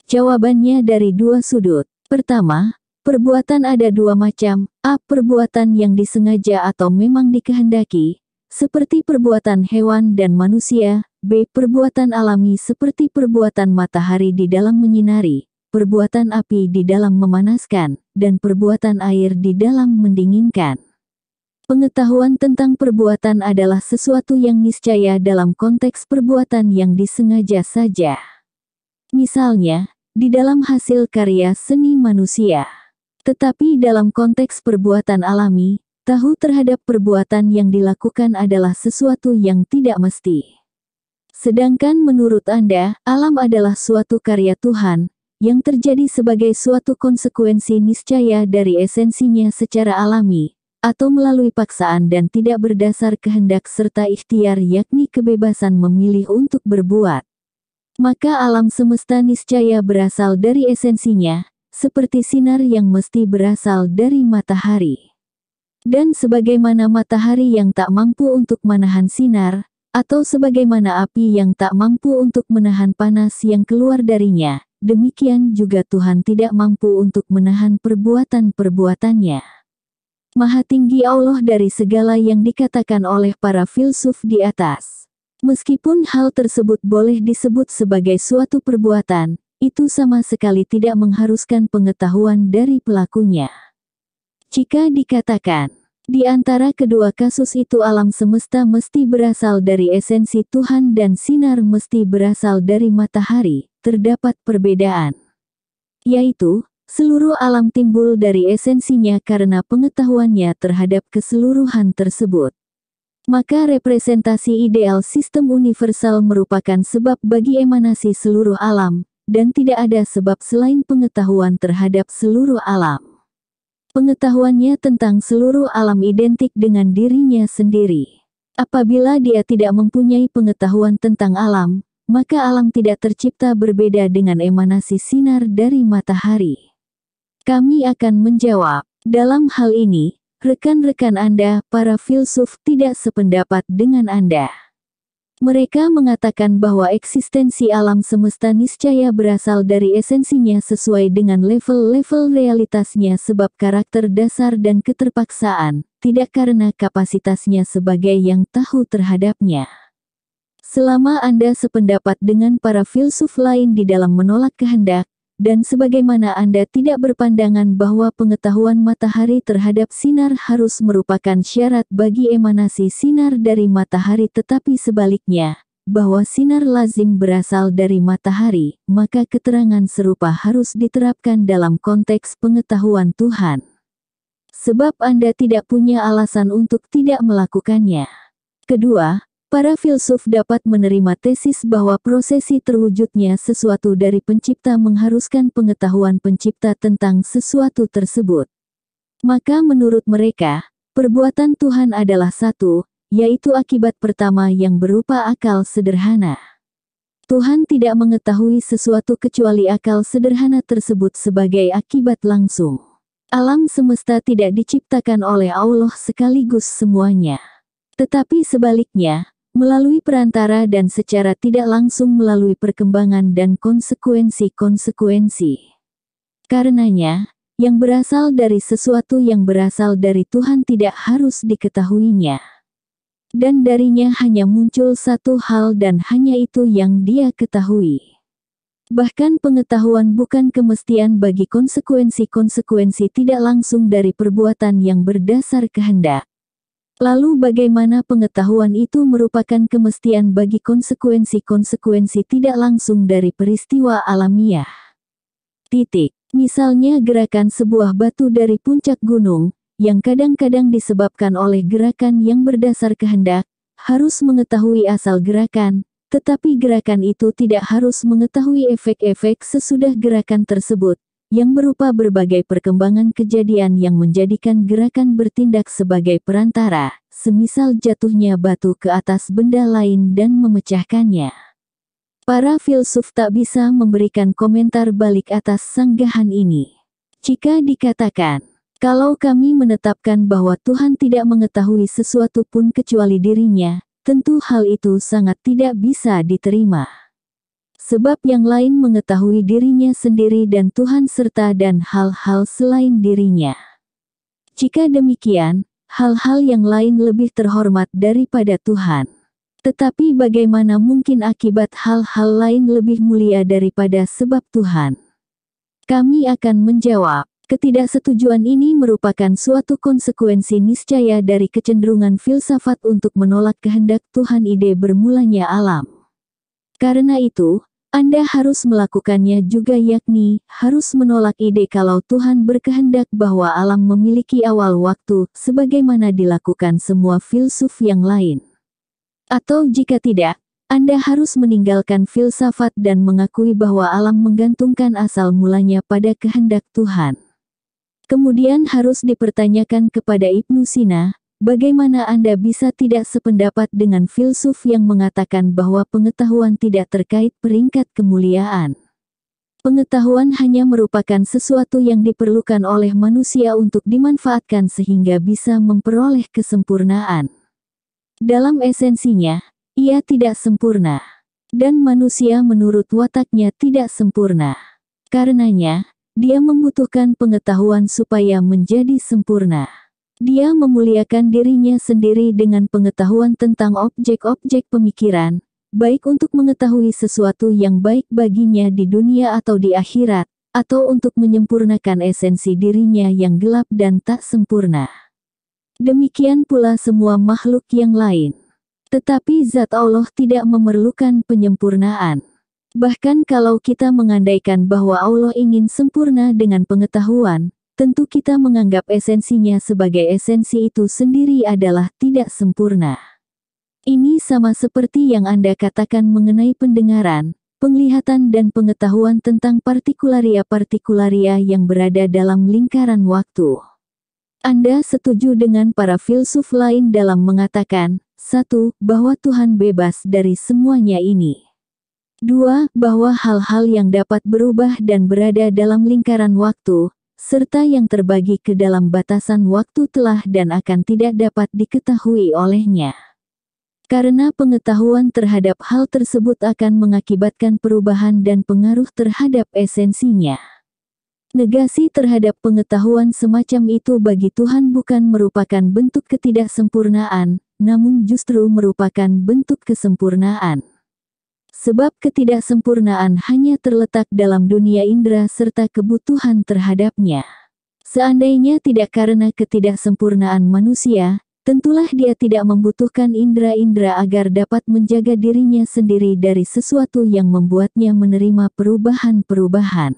Jawabannya dari dua sudut. Pertama, perbuatan ada dua macam, A. Perbuatan yang disengaja atau memang dikehendaki, seperti perbuatan hewan dan manusia. B. Perbuatan alami seperti perbuatan matahari di dalam menyinari, perbuatan api di dalam memanaskan, dan perbuatan air di dalam mendinginkan. Pengetahuan tentang perbuatan adalah sesuatu yang niscaya dalam konteks perbuatan yang disengaja saja. Misalnya, di dalam hasil karya seni manusia. Tetapi dalam konteks perbuatan alami, tahu terhadap perbuatan yang dilakukan adalah sesuatu yang tidak mesti. Sedangkan menurut Anda, alam adalah suatu karya Tuhan, yang terjadi sebagai suatu konsekuensi niscaya dari esensinya secara alami, atau melalui paksaan dan tidak berdasar kehendak serta ikhtiar yakni kebebasan memilih untuk berbuat. Maka alam semesta niscaya berasal dari esensinya, seperti sinar yang mesti berasal dari matahari. Dan sebagaimana matahari yang tak mampu untuk menahan sinar, atau sebagaimana api yang tak mampu untuk menahan panas yang keluar darinya, demikian juga Tuhan tidak mampu untuk menahan perbuatan-perbuatannya. Maha tinggi Allah dari segala yang dikatakan oleh para filsuf di atas. Meskipun hal tersebut boleh disebut sebagai suatu perbuatan, itu sama sekali tidak mengharuskan pengetahuan dari pelakunya. Jika dikatakan, di antara kedua kasus itu alam semesta mesti berasal dari esensi Tuhan dan sinar mesti berasal dari matahari, terdapat perbedaan. Yaitu, seluruh alam timbul dari esensinya karena pengetahuannya terhadap keseluruhan tersebut. Maka representasi ideal sistem universal merupakan sebab bagi emanasi seluruh alam, dan tidak ada sebab selain pengetahuan terhadap seluruh alam. Pengetahuannya tentang seluruh alam identik dengan dirinya sendiri. Apabila dia tidak mempunyai pengetahuan tentang alam, maka alam tidak tercipta berbeda dengan emanasi sinar dari matahari. Kami akan menjawab, dalam hal ini, rekan-rekan Anda, para filsuf tidak sependapat dengan Anda. Mereka mengatakan bahwa eksistensi alam semesta niscaya berasal dari esensinya sesuai dengan level-level realitasnya sebab karakter dasar dan keterpaksaan, tidak karena kapasitasnya sebagai yang tahu terhadapnya. Selama Anda sependapat dengan para filsuf lain di dalam menolak kehendak, dan sebagaimana Anda tidak berpandangan bahwa pengetahuan matahari terhadap sinar harus merupakan syarat bagi emanasi sinar dari matahari tetapi sebaliknya, bahwa sinar lazim berasal dari matahari, maka keterangan serupa harus diterapkan dalam konteks pengetahuan Tuhan. Sebab Anda tidak punya alasan untuk tidak melakukannya. Kedua, Para filsuf dapat menerima tesis bahwa prosesi terwujudnya sesuatu dari pencipta mengharuskan pengetahuan pencipta tentang sesuatu tersebut. Maka menurut mereka, perbuatan Tuhan adalah satu, yaitu akibat pertama yang berupa akal sederhana. Tuhan tidak mengetahui sesuatu kecuali akal sederhana tersebut sebagai akibat langsung. Alam semesta tidak diciptakan oleh Allah sekaligus semuanya. Tetapi sebaliknya, melalui perantara dan secara tidak langsung melalui perkembangan dan konsekuensi-konsekuensi. Karenanya, yang berasal dari sesuatu yang berasal dari Tuhan tidak harus diketahuinya. Dan darinya hanya muncul satu hal dan hanya itu yang dia ketahui. Bahkan pengetahuan bukan kemestian bagi konsekuensi-konsekuensi tidak langsung dari perbuatan yang berdasar kehendak. Lalu bagaimana pengetahuan itu merupakan kemestian bagi konsekuensi-konsekuensi tidak langsung dari peristiwa alamiah. Titik. Misalnya gerakan sebuah batu dari puncak gunung, yang kadang-kadang disebabkan oleh gerakan yang berdasar kehendak, harus mengetahui asal gerakan, tetapi gerakan itu tidak harus mengetahui efek-efek sesudah gerakan tersebut, yang berupa berbagai perkembangan kejadian yang menjadikan gerakan bertindak sebagai perantara, semisal jatuhnya batu ke atas benda lain dan memecahkannya. Para filsuf tak bisa memberikan komentar balik atas sanggahan ini. Jika dikatakan, kalau kami menetapkan bahwa Tuhan tidak mengetahui sesuatu pun kecuali dirinya, tentu hal itu sangat tidak bisa diterima sebab yang lain mengetahui dirinya sendiri dan Tuhan serta dan hal-hal selain dirinya. Jika demikian, hal-hal yang lain lebih terhormat daripada Tuhan. Tetapi bagaimana mungkin akibat hal-hal lain lebih mulia daripada sebab Tuhan? Kami akan menjawab, ketidaksetujuan ini merupakan suatu konsekuensi niscaya dari kecenderungan filsafat untuk menolak kehendak Tuhan ide bermulanya alam. Karena itu, anda harus melakukannya juga yakni, harus menolak ide kalau Tuhan berkehendak bahwa alam memiliki awal waktu, sebagaimana dilakukan semua filsuf yang lain. Atau jika tidak, Anda harus meninggalkan filsafat dan mengakui bahwa alam menggantungkan asal mulanya pada kehendak Tuhan. Kemudian harus dipertanyakan kepada Ibnu Sina, Bagaimana Anda bisa tidak sependapat dengan filsuf yang mengatakan bahwa pengetahuan tidak terkait peringkat kemuliaan? Pengetahuan hanya merupakan sesuatu yang diperlukan oleh manusia untuk dimanfaatkan sehingga bisa memperoleh kesempurnaan. Dalam esensinya, ia tidak sempurna, dan manusia menurut wataknya tidak sempurna. Karenanya, dia membutuhkan pengetahuan supaya menjadi sempurna. Dia memuliakan dirinya sendiri dengan pengetahuan tentang objek-objek pemikiran, baik untuk mengetahui sesuatu yang baik baginya di dunia atau di akhirat, atau untuk menyempurnakan esensi dirinya yang gelap dan tak sempurna. Demikian pula semua makhluk yang lain. Tetapi zat Allah tidak memerlukan penyempurnaan. Bahkan kalau kita mengandaikan bahwa Allah ingin sempurna dengan pengetahuan, tentu kita menganggap esensinya sebagai esensi itu sendiri adalah tidak sempurna. Ini sama seperti yang Anda katakan mengenai pendengaran, penglihatan dan pengetahuan tentang partikularia-partikularia yang berada dalam lingkaran waktu. Anda setuju dengan para filsuf lain dalam mengatakan, satu, bahwa Tuhan bebas dari semuanya ini. Dua, bahwa hal-hal yang dapat berubah dan berada dalam lingkaran waktu, serta yang terbagi ke dalam batasan waktu telah dan akan tidak dapat diketahui olehnya. Karena pengetahuan terhadap hal tersebut akan mengakibatkan perubahan dan pengaruh terhadap esensinya. Negasi terhadap pengetahuan semacam itu bagi Tuhan bukan merupakan bentuk ketidaksempurnaan, namun justru merupakan bentuk kesempurnaan sebab ketidaksempurnaan hanya terletak dalam dunia indera serta kebutuhan terhadapnya. Seandainya tidak karena ketidaksempurnaan manusia, tentulah dia tidak membutuhkan indera-indera agar dapat menjaga dirinya sendiri dari sesuatu yang membuatnya menerima perubahan-perubahan.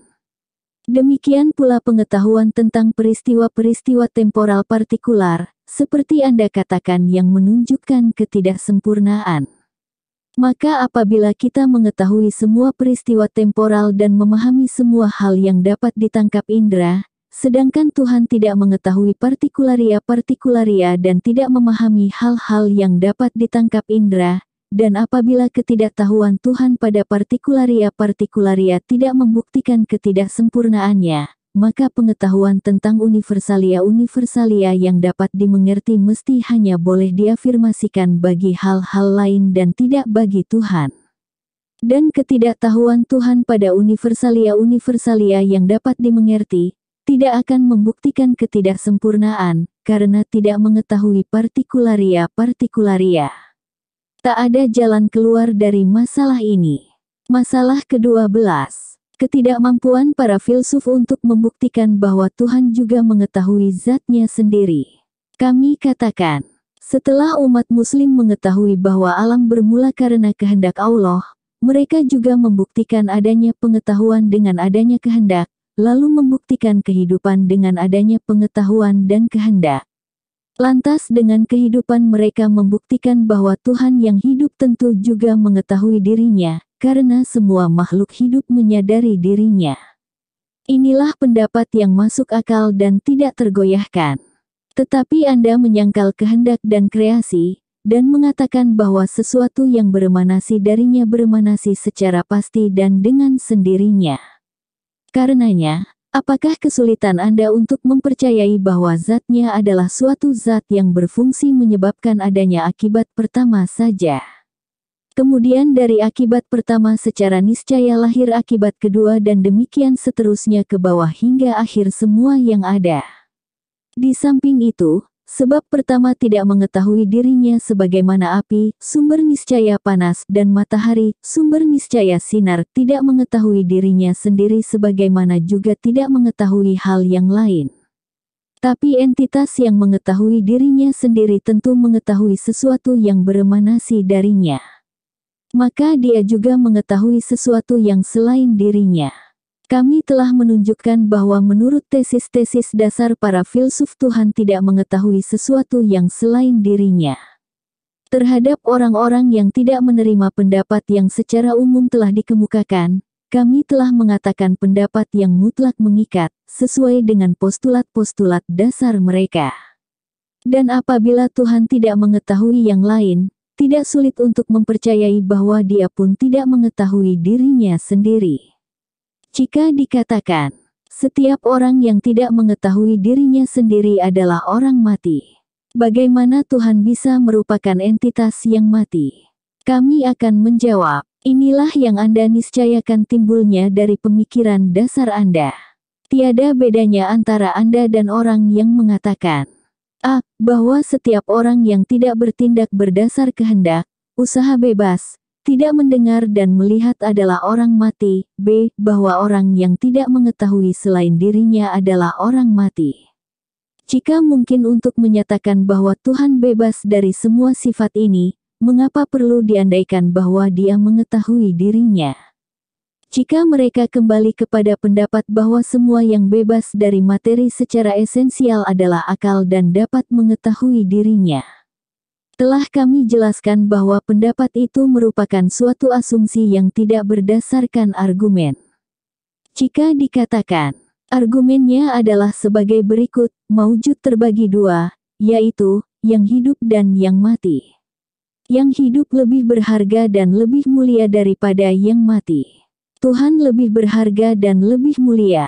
Demikian pula pengetahuan tentang peristiwa-peristiwa temporal partikular, seperti Anda katakan yang menunjukkan ketidaksempurnaan. Maka apabila kita mengetahui semua peristiwa temporal dan memahami semua hal yang dapat ditangkap indera, sedangkan Tuhan tidak mengetahui partikularia-partikularia dan tidak memahami hal-hal yang dapat ditangkap indera, dan apabila ketidaktahuan Tuhan pada partikularia-partikularia tidak membuktikan ketidaksempurnaannya, maka pengetahuan tentang universalia universalia yang dapat dimengerti mesti hanya boleh diafirmasikan bagi hal-hal lain dan tidak bagi Tuhan. Dan ketidaktahuan Tuhan pada universalia universalia yang dapat dimengerti, tidak akan membuktikan ketidaksempurnaan, karena tidak mengetahui partikularia partikularia. Tak ada jalan keluar dari masalah ini. Masalah kedua belas. Ketidakmampuan para filsuf untuk membuktikan bahwa Tuhan juga mengetahui zatnya sendiri. Kami katakan, setelah umat muslim mengetahui bahwa alam bermula karena kehendak Allah, mereka juga membuktikan adanya pengetahuan dengan adanya kehendak, lalu membuktikan kehidupan dengan adanya pengetahuan dan kehendak. Lantas dengan kehidupan mereka membuktikan bahwa Tuhan yang hidup tentu juga mengetahui dirinya, karena semua makhluk hidup menyadari dirinya. Inilah pendapat yang masuk akal dan tidak tergoyahkan. Tetapi Anda menyangkal kehendak dan kreasi, dan mengatakan bahwa sesuatu yang beremanasi darinya beremanasi secara pasti dan dengan sendirinya. Karenanya, apakah kesulitan Anda untuk mempercayai bahwa zatnya adalah suatu zat yang berfungsi menyebabkan adanya akibat pertama saja? Kemudian dari akibat pertama secara niscaya lahir akibat kedua dan demikian seterusnya ke bawah hingga akhir semua yang ada. Di samping itu, sebab pertama tidak mengetahui dirinya sebagaimana api, sumber niscaya panas, dan matahari, sumber niscaya sinar, tidak mengetahui dirinya sendiri sebagaimana juga tidak mengetahui hal yang lain. Tapi entitas yang mengetahui dirinya sendiri tentu mengetahui sesuatu yang beremanasi darinya maka dia juga mengetahui sesuatu yang selain dirinya. Kami telah menunjukkan bahwa menurut tesis-tesis dasar para filsuf Tuhan tidak mengetahui sesuatu yang selain dirinya. Terhadap orang-orang yang tidak menerima pendapat yang secara umum telah dikemukakan, kami telah mengatakan pendapat yang mutlak mengikat, sesuai dengan postulat-postulat dasar mereka. Dan apabila Tuhan tidak mengetahui yang lain, tidak sulit untuk mempercayai bahwa dia pun tidak mengetahui dirinya sendiri. Jika dikatakan, setiap orang yang tidak mengetahui dirinya sendiri adalah orang mati. Bagaimana Tuhan bisa merupakan entitas yang mati? Kami akan menjawab, Inilah yang Anda niscayakan timbulnya dari pemikiran dasar Anda. Tiada bedanya antara Anda dan orang yang mengatakan, A. Bahwa setiap orang yang tidak bertindak berdasar kehendak, usaha bebas, tidak mendengar dan melihat adalah orang mati. B. Bahwa orang yang tidak mengetahui selain dirinya adalah orang mati. Jika mungkin untuk menyatakan bahwa Tuhan bebas dari semua sifat ini, mengapa perlu diandaikan bahwa dia mengetahui dirinya? Jika mereka kembali kepada pendapat bahwa semua yang bebas dari materi secara esensial adalah akal dan dapat mengetahui dirinya. Telah kami jelaskan bahwa pendapat itu merupakan suatu asumsi yang tidak berdasarkan argumen. Jika dikatakan, argumennya adalah sebagai berikut, maujud terbagi dua, yaitu, yang hidup dan yang mati. Yang hidup lebih berharga dan lebih mulia daripada yang mati. Tuhan lebih berharga dan lebih mulia.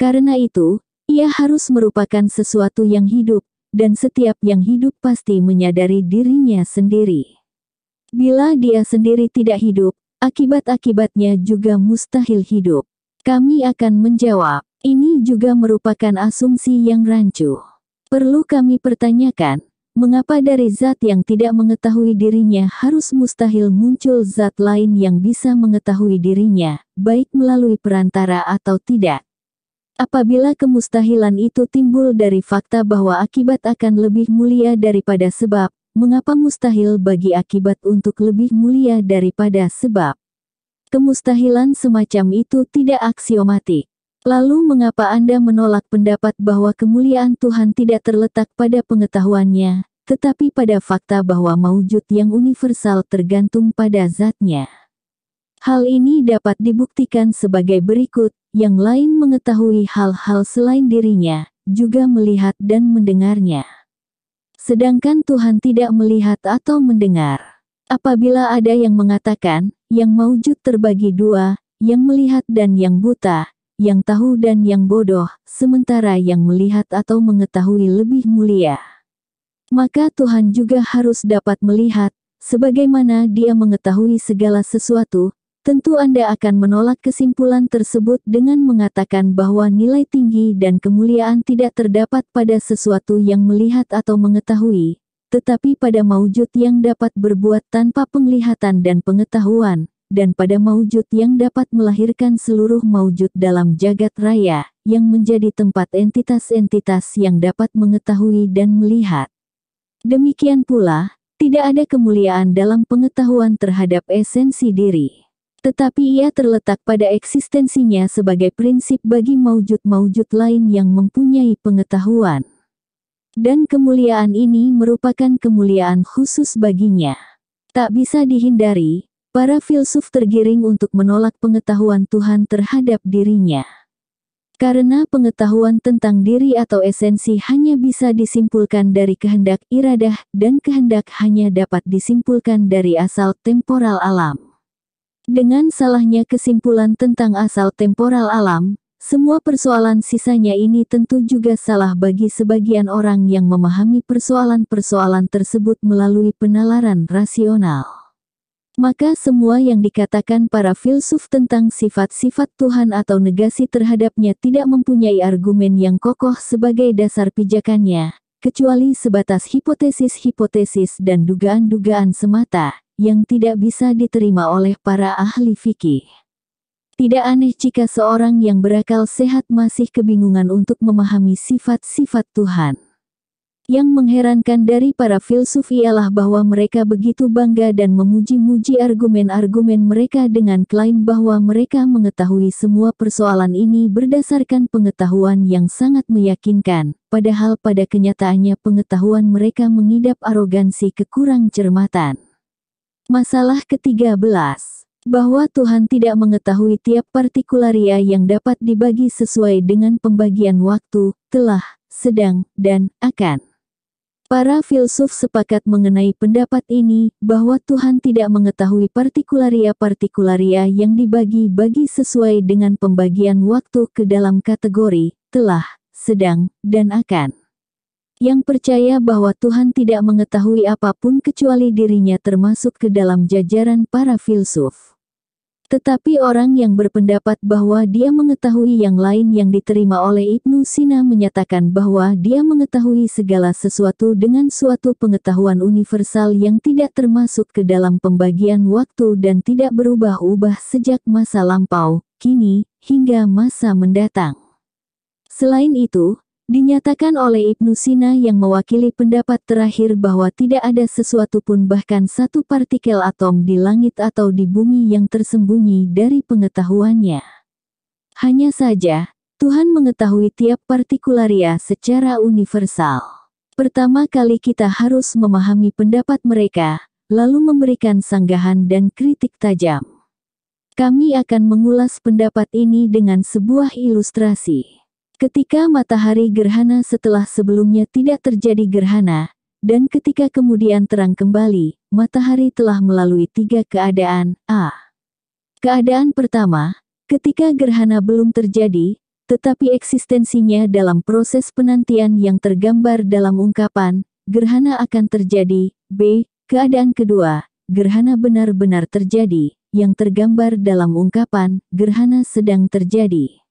Karena itu, ia harus merupakan sesuatu yang hidup, dan setiap yang hidup pasti menyadari dirinya sendiri. Bila dia sendiri tidak hidup, akibat-akibatnya juga mustahil hidup. Kami akan menjawab, ini juga merupakan asumsi yang rancu. Perlu kami pertanyakan, Mengapa dari zat yang tidak mengetahui dirinya harus mustahil muncul zat lain yang bisa mengetahui dirinya, baik melalui perantara atau tidak? Apabila kemustahilan itu timbul dari fakta bahwa akibat akan lebih mulia daripada sebab, mengapa mustahil bagi akibat untuk lebih mulia daripada sebab? Kemustahilan semacam itu tidak aksiomatik. Lalu mengapa Anda menolak pendapat bahwa kemuliaan Tuhan tidak terletak pada pengetahuannya, tetapi pada fakta bahwa maujud yang universal tergantung pada zatnya? Hal ini dapat dibuktikan sebagai berikut, yang lain mengetahui hal-hal selain dirinya, juga melihat dan mendengarnya. Sedangkan Tuhan tidak melihat atau mendengar. Apabila ada yang mengatakan, yang maujud terbagi dua, yang melihat dan yang buta, yang tahu dan yang bodoh, sementara yang melihat atau mengetahui lebih mulia. Maka Tuhan juga harus dapat melihat, sebagaimana Dia mengetahui segala sesuatu, tentu Anda akan menolak kesimpulan tersebut dengan mengatakan bahwa nilai tinggi dan kemuliaan tidak terdapat pada sesuatu yang melihat atau mengetahui, tetapi pada maujud yang dapat berbuat tanpa penglihatan dan pengetahuan, dan pada maujud yang dapat melahirkan seluruh maujud dalam jagat raya, yang menjadi tempat entitas-entitas yang dapat mengetahui dan melihat. Demikian pula, tidak ada kemuliaan dalam pengetahuan terhadap esensi diri. Tetapi ia terletak pada eksistensinya sebagai prinsip bagi maujud-maujud lain yang mempunyai pengetahuan. Dan kemuliaan ini merupakan kemuliaan khusus baginya. Tak bisa dihindari, Para filsuf tergiring untuk menolak pengetahuan Tuhan terhadap dirinya. Karena pengetahuan tentang diri atau esensi hanya bisa disimpulkan dari kehendak iradah, dan kehendak hanya dapat disimpulkan dari asal temporal alam. Dengan salahnya kesimpulan tentang asal temporal alam, semua persoalan sisanya ini tentu juga salah bagi sebagian orang yang memahami persoalan-persoalan tersebut melalui penalaran rasional. Maka semua yang dikatakan para filsuf tentang sifat-sifat Tuhan atau negasi terhadapnya tidak mempunyai argumen yang kokoh sebagai dasar pijakannya, kecuali sebatas hipotesis-hipotesis dan dugaan-dugaan semata, yang tidak bisa diterima oleh para ahli fikih. Tidak aneh jika seorang yang berakal sehat masih kebingungan untuk memahami sifat-sifat Tuhan. Yang mengherankan dari para filsuf ialah bahwa mereka begitu bangga dan memuji-muji argumen-argumen mereka dengan klaim bahwa mereka mengetahui semua persoalan ini berdasarkan pengetahuan yang sangat meyakinkan, padahal pada kenyataannya pengetahuan mereka mengidap arogansi kekurang cermatan. Masalah ketiga belas bahwa Tuhan tidak mengetahui tiap partikularia yang dapat dibagi sesuai dengan pembagian waktu, telah, sedang, dan akan. Para filsuf sepakat mengenai pendapat ini, bahwa Tuhan tidak mengetahui partikularia-partikularia yang dibagi-bagi sesuai dengan pembagian waktu ke dalam kategori, telah, sedang, dan akan. Yang percaya bahwa Tuhan tidak mengetahui apapun kecuali dirinya termasuk ke dalam jajaran para filsuf. Tetapi orang yang berpendapat bahwa dia mengetahui yang lain yang diterima oleh Ibnu Sina menyatakan bahwa dia mengetahui segala sesuatu dengan suatu pengetahuan universal yang tidak termasuk ke dalam pembagian waktu dan tidak berubah-ubah sejak masa lampau, kini, hingga masa mendatang. Selain itu, Dinyatakan oleh Ibnu Sina yang mewakili pendapat terakhir bahwa tidak ada sesuatu pun bahkan satu partikel atom di langit atau di bumi yang tersembunyi dari pengetahuannya. Hanya saja, Tuhan mengetahui tiap partikularia secara universal. Pertama kali kita harus memahami pendapat mereka, lalu memberikan sanggahan dan kritik tajam. Kami akan mengulas pendapat ini dengan sebuah ilustrasi. Ketika matahari gerhana setelah sebelumnya tidak terjadi gerhana, dan ketika kemudian terang kembali, matahari telah melalui tiga keadaan, a. Keadaan pertama, ketika gerhana belum terjadi, tetapi eksistensinya dalam proses penantian yang tergambar dalam ungkapan, gerhana akan terjadi, b. Keadaan kedua, gerhana benar-benar terjadi, yang tergambar dalam ungkapan, gerhana sedang terjadi.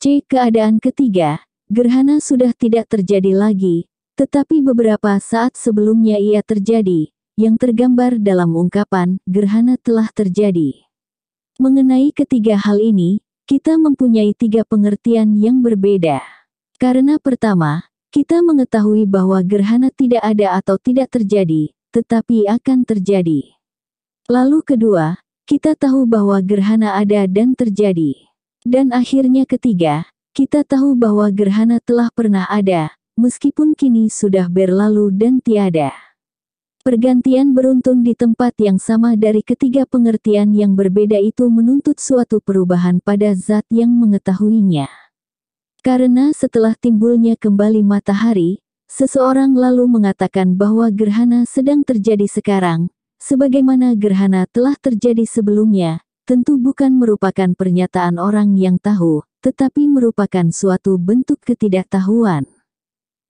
C. Keadaan ketiga, gerhana sudah tidak terjadi lagi, tetapi beberapa saat sebelumnya ia terjadi, yang tergambar dalam ungkapan gerhana telah terjadi. Mengenai ketiga hal ini, kita mempunyai tiga pengertian yang berbeda. Karena pertama, kita mengetahui bahwa gerhana tidak ada atau tidak terjadi, tetapi akan terjadi. Lalu kedua, kita tahu bahwa gerhana ada dan terjadi. Dan akhirnya ketiga, kita tahu bahwa gerhana telah pernah ada, meskipun kini sudah berlalu dan tiada. Pergantian beruntun di tempat yang sama dari ketiga pengertian yang berbeda itu menuntut suatu perubahan pada zat yang mengetahuinya. Karena setelah timbulnya kembali matahari, seseorang lalu mengatakan bahwa gerhana sedang terjadi sekarang, sebagaimana gerhana telah terjadi sebelumnya, tentu bukan merupakan pernyataan orang yang tahu, tetapi merupakan suatu bentuk ketidaktahuan.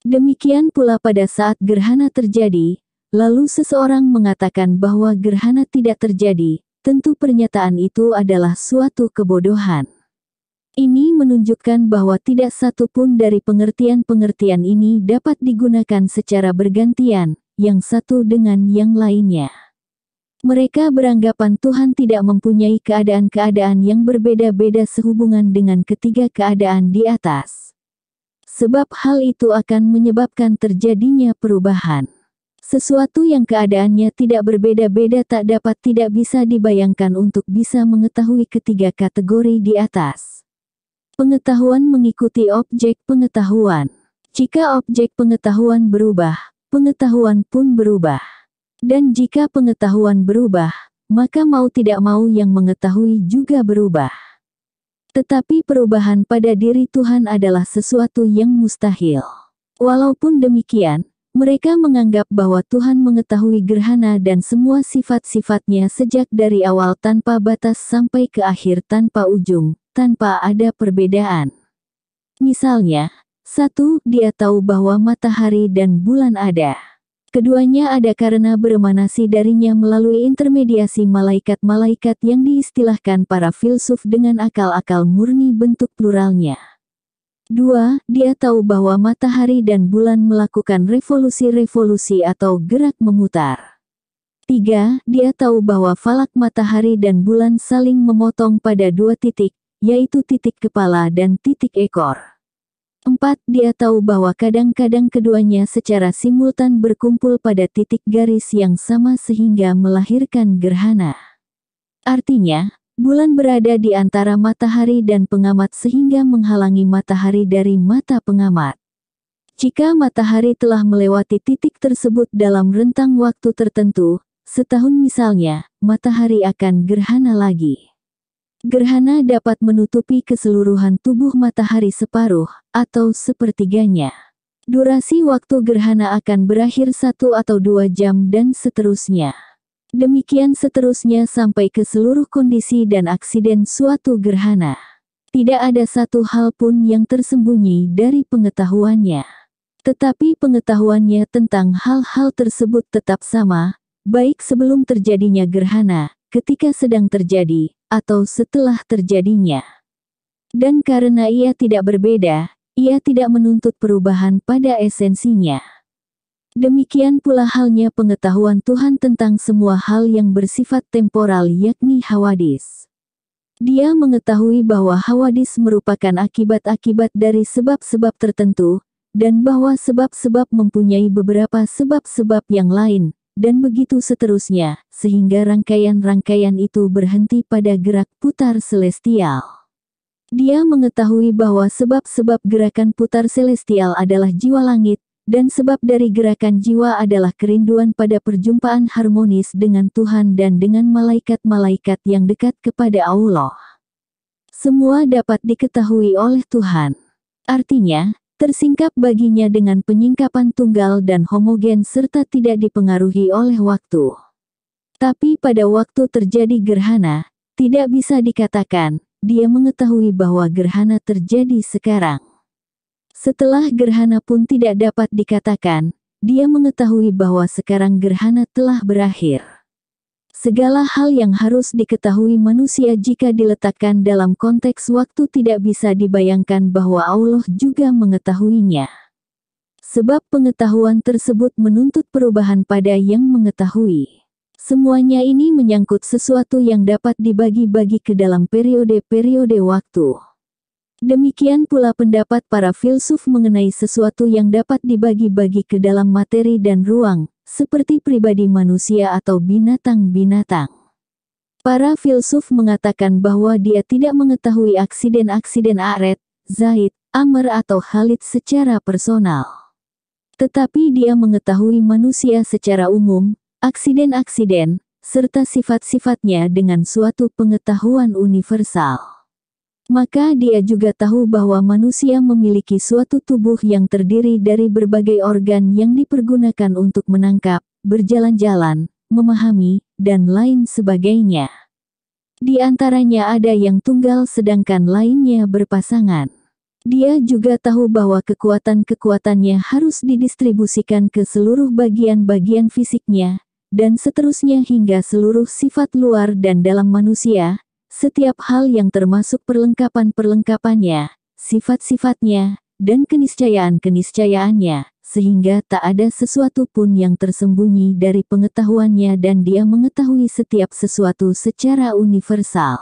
Demikian pula pada saat gerhana terjadi, lalu seseorang mengatakan bahwa gerhana tidak terjadi, tentu pernyataan itu adalah suatu kebodohan. Ini menunjukkan bahwa tidak satu pun dari pengertian-pengertian ini dapat digunakan secara bergantian, yang satu dengan yang lainnya. Mereka beranggapan Tuhan tidak mempunyai keadaan-keadaan yang berbeda-beda sehubungan dengan ketiga keadaan di atas. Sebab hal itu akan menyebabkan terjadinya perubahan. Sesuatu yang keadaannya tidak berbeda-beda tak dapat tidak bisa dibayangkan untuk bisa mengetahui ketiga kategori di atas. Pengetahuan mengikuti objek pengetahuan. Jika objek pengetahuan berubah, pengetahuan pun berubah. Dan jika pengetahuan berubah, maka mau tidak mau yang mengetahui juga berubah. Tetapi perubahan pada diri Tuhan adalah sesuatu yang mustahil. Walaupun demikian, mereka menganggap bahwa Tuhan mengetahui gerhana dan semua sifat-sifatnya sejak dari awal tanpa batas sampai ke akhir tanpa ujung, tanpa ada perbedaan. Misalnya, satu, dia tahu bahwa matahari dan bulan ada. Keduanya ada karena beremanasi darinya melalui intermediasi malaikat-malaikat yang diistilahkan para filsuf dengan akal-akal murni bentuk pluralnya. 2. Dia tahu bahwa matahari dan bulan melakukan revolusi-revolusi atau gerak memutar. 3. Dia tahu bahwa falak matahari dan bulan saling memotong pada dua titik, yaitu titik kepala dan titik ekor. Empat. Dia tahu bahwa kadang-kadang keduanya secara simultan berkumpul pada titik garis yang sama sehingga melahirkan gerhana. Artinya, bulan berada di antara matahari dan pengamat sehingga menghalangi matahari dari mata pengamat. Jika matahari telah melewati titik tersebut dalam rentang waktu tertentu, setahun misalnya, matahari akan gerhana lagi. Gerhana dapat menutupi keseluruhan tubuh matahari separuh, atau sepertiganya. Durasi waktu gerhana akan berakhir satu atau dua jam dan seterusnya. Demikian seterusnya sampai ke seluruh kondisi dan aksiden suatu gerhana. Tidak ada satu hal pun yang tersembunyi dari pengetahuannya. Tetapi pengetahuannya tentang hal-hal tersebut tetap sama, baik sebelum terjadinya gerhana, ketika sedang terjadi, atau setelah terjadinya. Dan karena ia tidak berbeda, ia tidak menuntut perubahan pada esensinya. Demikian pula halnya pengetahuan Tuhan tentang semua hal yang bersifat temporal yakni hawadis. Dia mengetahui bahwa hawadis merupakan akibat-akibat dari sebab-sebab tertentu, dan bahwa sebab-sebab mempunyai beberapa sebab-sebab yang lain, dan begitu seterusnya, sehingga rangkaian-rangkaian itu berhenti pada gerak putar celestial. Dia mengetahui bahwa sebab-sebab gerakan putar celestial adalah jiwa langit, dan sebab dari gerakan jiwa adalah kerinduan pada perjumpaan harmonis dengan Tuhan dan dengan malaikat-malaikat yang dekat kepada Allah. Semua dapat diketahui oleh Tuhan. Artinya, tersingkap baginya dengan penyingkapan tunggal dan homogen serta tidak dipengaruhi oleh waktu. Tapi pada waktu terjadi gerhana, tidak bisa dikatakan, dia mengetahui bahwa gerhana terjadi sekarang. Setelah gerhana pun tidak dapat dikatakan, dia mengetahui bahwa sekarang gerhana telah berakhir. Segala hal yang harus diketahui manusia jika diletakkan dalam konteks waktu tidak bisa dibayangkan bahwa Allah juga mengetahuinya. Sebab pengetahuan tersebut menuntut perubahan pada yang mengetahui. Semuanya ini menyangkut sesuatu yang dapat dibagi-bagi ke dalam periode-periode waktu. Demikian pula pendapat para filsuf mengenai sesuatu yang dapat dibagi-bagi ke dalam materi dan ruang, seperti pribadi manusia atau binatang-binatang. Para filsuf mengatakan bahwa dia tidak mengetahui aksiden-aksiden Aret, Zaid, Amr atau Khalid secara personal. Tetapi dia mengetahui manusia secara umum, aksiden-aksiden, serta sifat-sifatnya dengan suatu pengetahuan universal. Maka dia juga tahu bahwa manusia memiliki suatu tubuh yang terdiri dari berbagai organ yang dipergunakan untuk menangkap, berjalan-jalan, memahami, dan lain sebagainya. Di antaranya ada yang tunggal sedangkan lainnya berpasangan. Dia juga tahu bahwa kekuatan-kekuatannya harus didistribusikan ke seluruh bagian-bagian fisiknya, dan seterusnya hingga seluruh sifat luar dan dalam manusia, setiap hal yang termasuk perlengkapan-perlengkapannya, sifat-sifatnya, dan keniscayaan-keniscayaannya, sehingga tak ada sesuatu pun yang tersembunyi dari pengetahuannya dan dia mengetahui setiap sesuatu secara universal.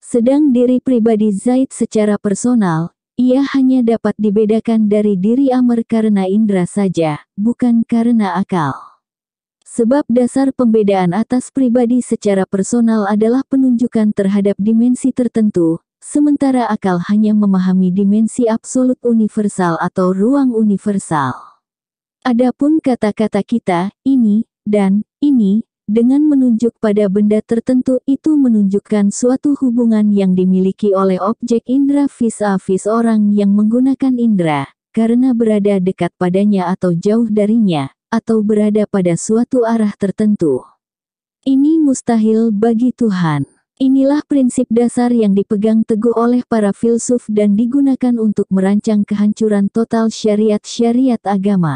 Sedang diri pribadi Zaid secara personal, ia hanya dapat dibedakan dari diri Amr karena indera saja, bukan karena akal. Sebab dasar pembedaan atas pribadi secara personal adalah penunjukan terhadap dimensi tertentu, sementara akal hanya memahami dimensi absolut universal atau ruang universal. Adapun kata-kata kita, ini, dan, ini, dengan menunjuk pada benda tertentu itu menunjukkan suatu hubungan yang dimiliki oleh objek indera vis-a-vis orang yang menggunakan indera, karena berada dekat padanya atau jauh darinya, atau berada pada suatu arah tertentu. Ini mustahil bagi Tuhan. Inilah prinsip dasar yang dipegang teguh oleh para filsuf dan digunakan untuk merancang kehancuran total syariat-syariat agama.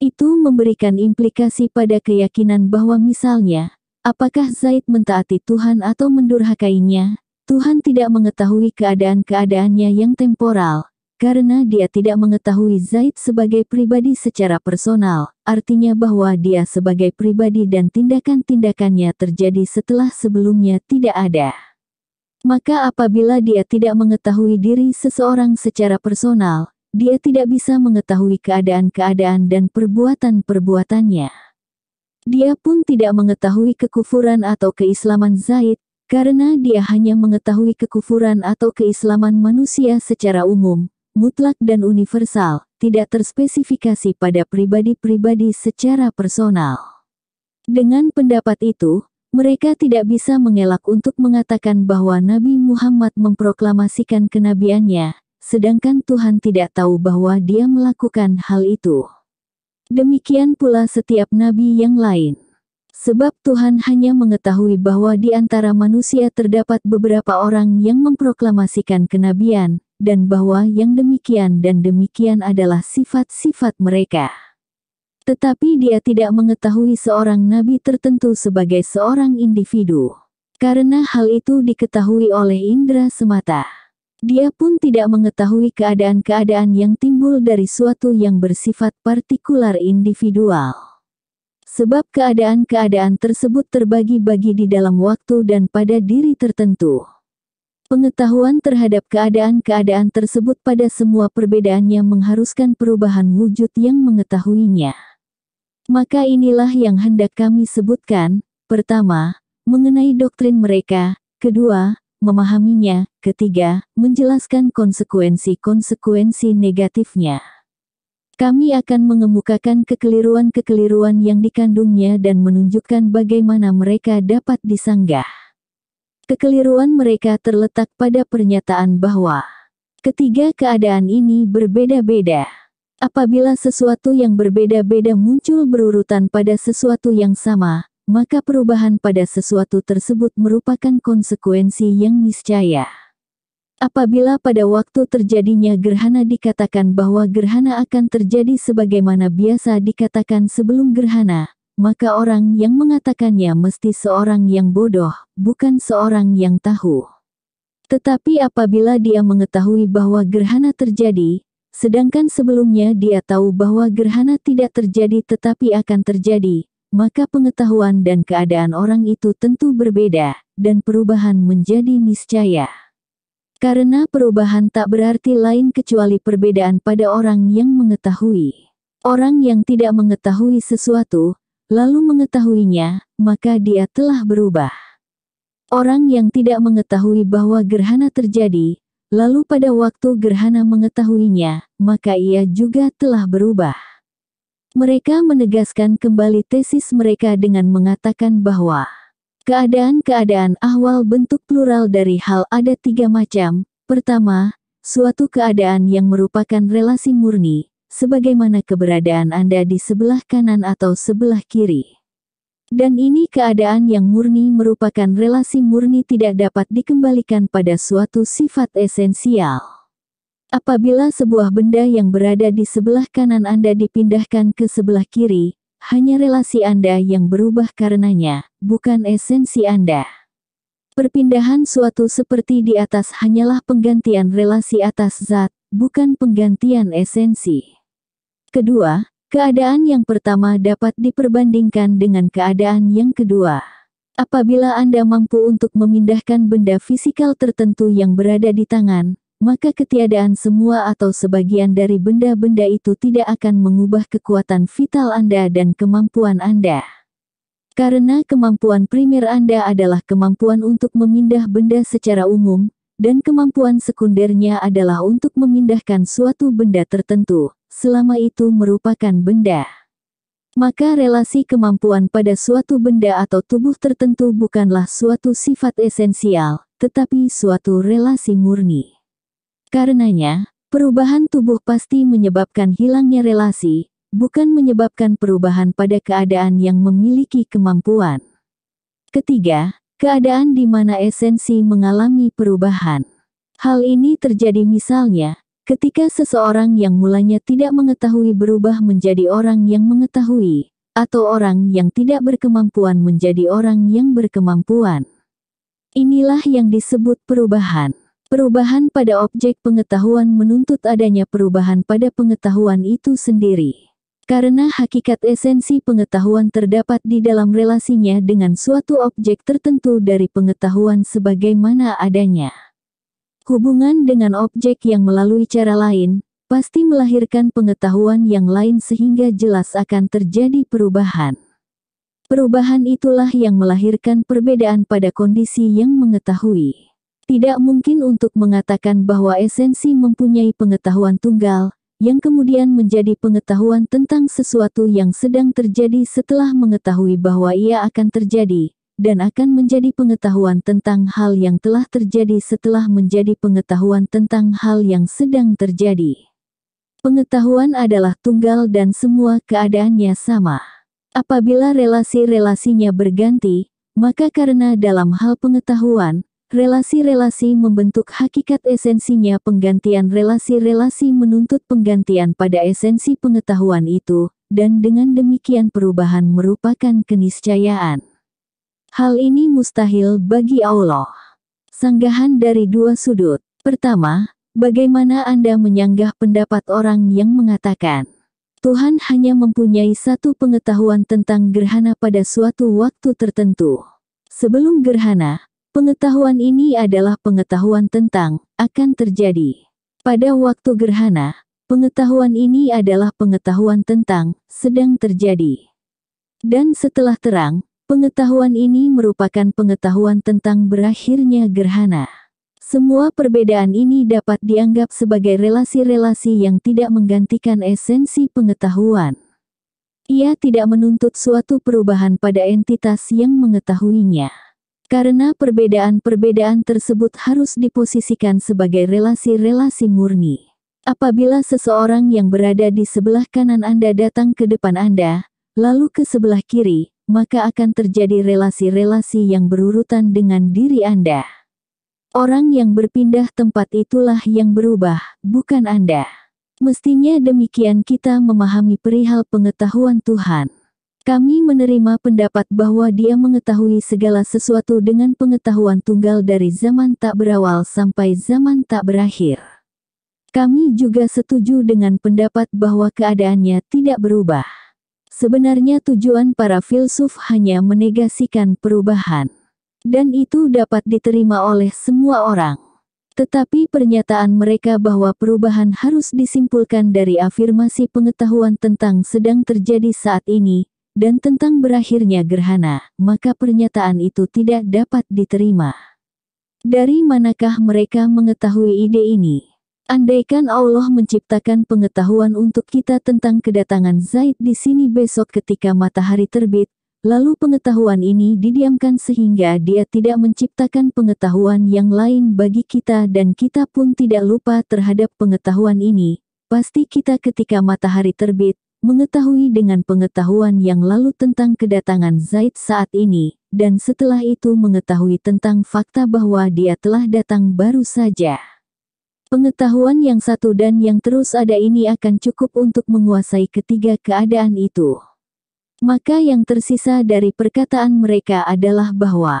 Itu memberikan implikasi pada keyakinan bahwa misalnya, apakah Zaid mentaati Tuhan atau mendurhakainya, Tuhan tidak mengetahui keadaan-keadaannya yang temporal, karena dia tidak mengetahui Zaid sebagai pribadi secara personal, artinya bahwa dia sebagai pribadi dan tindakan-tindakannya terjadi setelah sebelumnya tidak ada. Maka apabila dia tidak mengetahui diri seseorang secara personal, dia tidak bisa mengetahui keadaan-keadaan dan perbuatan-perbuatannya. Dia pun tidak mengetahui kekufuran atau keislaman Zaid, karena dia hanya mengetahui kekufuran atau keislaman manusia secara umum, mutlak dan universal, tidak terspesifikasi pada pribadi-pribadi secara personal. Dengan pendapat itu, mereka tidak bisa mengelak untuk mengatakan bahwa Nabi Muhammad memproklamasikan kenabiannya, sedangkan Tuhan tidak tahu bahwa dia melakukan hal itu. Demikian pula setiap nabi yang lain. Sebab Tuhan hanya mengetahui bahwa di antara manusia terdapat beberapa orang yang memproklamasikan kenabian, dan bahwa yang demikian dan demikian adalah sifat-sifat mereka. Tetapi dia tidak mengetahui seorang nabi tertentu sebagai seorang individu. Karena hal itu diketahui oleh Indra semata. Dia pun tidak mengetahui keadaan-keadaan yang timbul dari suatu yang bersifat partikular individual. Sebab keadaan-keadaan tersebut terbagi-bagi di dalam waktu dan pada diri tertentu. Pengetahuan terhadap keadaan-keadaan tersebut pada semua perbedaannya mengharuskan perubahan wujud yang mengetahuinya. Maka inilah yang hendak kami sebutkan, pertama, mengenai doktrin mereka, kedua, memahaminya, ketiga, menjelaskan konsekuensi-konsekuensi negatifnya. Kami akan mengemukakan kekeliruan-kekeliruan yang dikandungnya dan menunjukkan bagaimana mereka dapat disanggah. Kekeliruan mereka terletak pada pernyataan bahwa ketiga keadaan ini berbeda-beda. Apabila sesuatu yang berbeda-beda muncul berurutan pada sesuatu yang sama, maka perubahan pada sesuatu tersebut merupakan konsekuensi yang niscaya. Apabila pada waktu terjadinya gerhana dikatakan bahwa gerhana akan terjadi sebagaimana biasa dikatakan sebelum gerhana, maka orang yang mengatakannya mesti seorang yang bodoh, bukan seorang yang tahu. Tetapi apabila dia mengetahui bahwa gerhana terjadi, sedangkan sebelumnya dia tahu bahwa gerhana tidak terjadi tetapi akan terjadi, maka pengetahuan dan keadaan orang itu tentu berbeda, dan perubahan menjadi niscaya. Karena perubahan tak berarti lain kecuali perbedaan pada orang yang mengetahui. Orang yang tidak mengetahui sesuatu, lalu mengetahuinya, maka dia telah berubah. Orang yang tidak mengetahui bahwa gerhana terjadi, lalu pada waktu gerhana mengetahuinya, maka ia juga telah berubah. Mereka menegaskan kembali tesis mereka dengan mengatakan bahwa keadaan-keadaan awal bentuk plural dari hal ada tiga macam. Pertama, suatu keadaan yang merupakan relasi murni, sebagaimana keberadaan Anda di sebelah kanan atau sebelah kiri. Dan ini keadaan yang murni merupakan relasi murni tidak dapat dikembalikan pada suatu sifat esensial. Apabila sebuah benda yang berada di sebelah kanan Anda dipindahkan ke sebelah kiri, hanya relasi Anda yang berubah karenanya, bukan esensi Anda. Perpindahan suatu seperti di atas hanyalah penggantian relasi atas zat, bukan penggantian esensi. Kedua, keadaan yang pertama dapat diperbandingkan dengan keadaan yang kedua. Apabila Anda mampu untuk memindahkan benda fisikal tertentu yang berada di tangan, maka ketiadaan semua atau sebagian dari benda-benda itu tidak akan mengubah kekuatan vital Anda dan kemampuan Anda. Karena kemampuan primer Anda adalah kemampuan untuk memindah benda secara umum, dan kemampuan sekundernya adalah untuk memindahkan suatu benda tertentu, selama itu merupakan benda. Maka relasi kemampuan pada suatu benda atau tubuh tertentu bukanlah suatu sifat esensial, tetapi suatu relasi murni. Karenanya, perubahan tubuh pasti menyebabkan hilangnya relasi, bukan menyebabkan perubahan pada keadaan yang memiliki kemampuan. Ketiga, keadaan di mana esensi mengalami perubahan. Hal ini terjadi misalnya, Ketika seseorang yang mulanya tidak mengetahui berubah menjadi orang yang mengetahui, atau orang yang tidak berkemampuan menjadi orang yang berkemampuan. Inilah yang disebut perubahan. Perubahan pada objek pengetahuan menuntut adanya perubahan pada pengetahuan itu sendiri. Karena hakikat esensi pengetahuan terdapat di dalam relasinya dengan suatu objek tertentu dari pengetahuan sebagaimana adanya. Hubungan dengan objek yang melalui cara lain, pasti melahirkan pengetahuan yang lain sehingga jelas akan terjadi perubahan. Perubahan itulah yang melahirkan perbedaan pada kondisi yang mengetahui. Tidak mungkin untuk mengatakan bahwa esensi mempunyai pengetahuan tunggal, yang kemudian menjadi pengetahuan tentang sesuatu yang sedang terjadi setelah mengetahui bahwa ia akan terjadi, dan akan menjadi pengetahuan tentang hal yang telah terjadi setelah menjadi pengetahuan tentang hal yang sedang terjadi. Pengetahuan adalah tunggal dan semua keadaannya sama. Apabila relasi-relasinya berganti, maka karena dalam hal pengetahuan, relasi-relasi membentuk hakikat esensinya penggantian relasi-relasi menuntut penggantian pada esensi pengetahuan itu, dan dengan demikian perubahan merupakan keniscayaan. Hal ini mustahil bagi Allah. Sanggahan dari dua sudut. Pertama, bagaimana Anda menyanggah pendapat orang yang mengatakan Tuhan hanya mempunyai satu pengetahuan tentang gerhana pada suatu waktu tertentu. Sebelum gerhana, pengetahuan ini adalah pengetahuan tentang akan terjadi. Pada waktu gerhana, pengetahuan ini adalah pengetahuan tentang sedang terjadi. Dan setelah terang, Pengetahuan ini merupakan pengetahuan tentang berakhirnya gerhana. Semua perbedaan ini dapat dianggap sebagai relasi-relasi yang tidak menggantikan esensi pengetahuan. Ia tidak menuntut suatu perubahan pada entitas yang mengetahuinya. Karena perbedaan-perbedaan tersebut harus diposisikan sebagai relasi-relasi murni. Apabila seseorang yang berada di sebelah kanan Anda datang ke depan Anda, lalu ke sebelah kiri, maka akan terjadi relasi-relasi yang berurutan dengan diri Anda. Orang yang berpindah tempat itulah yang berubah, bukan Anda. Mestinya demikian kita memahami perihal pengetahuan Tuhan. Kami menerima pendapat bahwa dia mengetahui segala sesuatu dengan pengetahuan tunggal dari zaman tak berawal sampai zaman tak berakhir. Kami juga setuju dengan pendapat bahwa keadaannya tidak berubah. Sebenarnya tujuan para filsuf hanya menegasikan perubahan. Dan itu dapat diterima oleh semua orang. Tetapi pernyataan mereka bahwa perubahan harus disimpulkan dari afirmasi pengetahuan tentang sedang terjadi saat ini, dan tentang berakhirnya gerhana, maka pernyataan itu tidak dapat diterima. Dari manakah mereka mengetahui ide ini? Andaikan Allah menciptakan pengetahuan untuk kita tentang kedatangan Zaid di sini besok ketika matahari terbit, lalu pengetahuan ini didiamkan sehingga dia tidak menciptakan pengetahuan yang lain bagi kita dan kita pun tidak lupa terhadap pengetahuan ini, pasti kita ketika matahari terbit, mengetahui dengan pengetahuan yang lalu tentang kedatangan Zaid saat ini, dan setelah itu mengetahui tentang fakta bahwa dia telah datang baru saja. Pengetahuan yang satu dan yang terus ada ini akan cukup untuk menguasai ketiga keadaan itu. Maka yang tersisa dari perkataan mereka adalah bahwa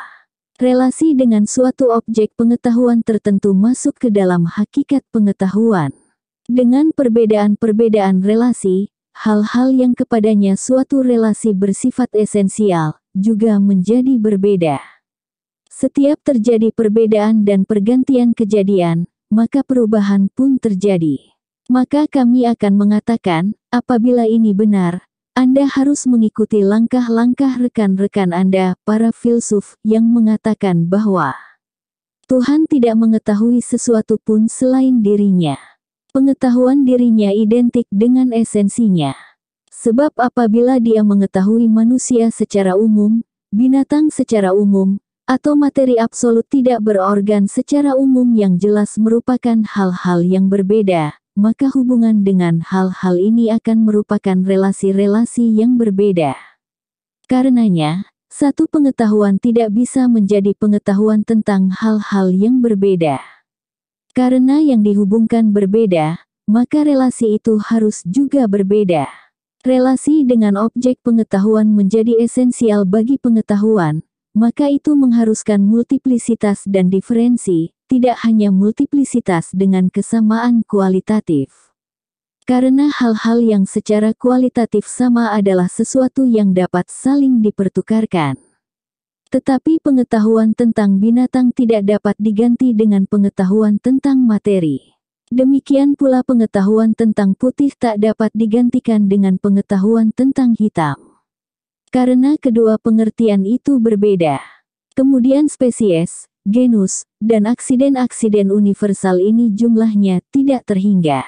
relasi dengan suatu objek pengetahuan tertentu masuk ke dalam hakikat pengetahuan. Dengan perbedaan-perbedaan relasi, hal-hal yang kepadanya suatu relasi bersifat esensial juga menjadi berbeda. Setiap terjadi perbedaan dan pergantian kejadian, maka perubahan pun terjadi. Maka kami akan mengatakan, apabila ini benar, Anda harus mengikuti langkah-langkah rekan-rekan Anda, para filsuf, yang mengatakan bahwa Tuhan tidak mengetahui sesuatu pun selain dirinya. Pengetahuan dirinya identik dengan esensinya. Sebab apabila dia mengetahui manusia secara umum, binatang secara umum, atau materi absolut tidak berorgan secara umum yang jelas merupakan hal-hal yang berbeda, maka hubungan dengan hal-hal ini akan merupakan relasi-relasi yang berbeda. Karenanya, satu pengetahuan tidak bisa menjadi pengetahuan tentang hal-hal yang berbeda. Karena yang dihubungkan berbeda, maka relasi itu harus juga berbeda. Relasi dengan objek pengetahuan menjadi esensial bagi pengetahuan, maka itu mengharuskan multiplisitas dan diferensi, tidak hanya multiplisitas dengan kesamaan kualitatif. Karena hal-hal yang secara kualitatif sama adalah sesuatu yang dapat saling dipertukarkan. Tetapi pengetahuan tentang binatang tidak dapat diganti dengan pengetahuan tentang materi. Demikian pula pengetahuan tentang putih tak dapat digantikan dengan pengetahuan tentang hitam. Karena kedua pengertian itu berbeda. Kemudian spesies, genus, dan aksiden-aksiden universal ini jumlahnya tidak terhingga.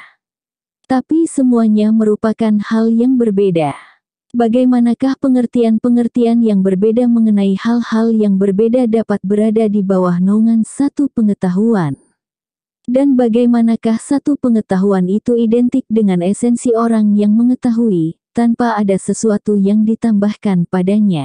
Tapi semuanya merupakan hal yang berbeda. Bagaimanakah pengertian-pengertian yang berbeda mengenai hal-hal yang berbeda dapat berada di bawah naungan satu pengetahuan? Dan bagaimanakah satu pengetahuan itu identik dengan esensi orang yang mengetahui, tanpa ada sesuatu yang ditambahkan padanya.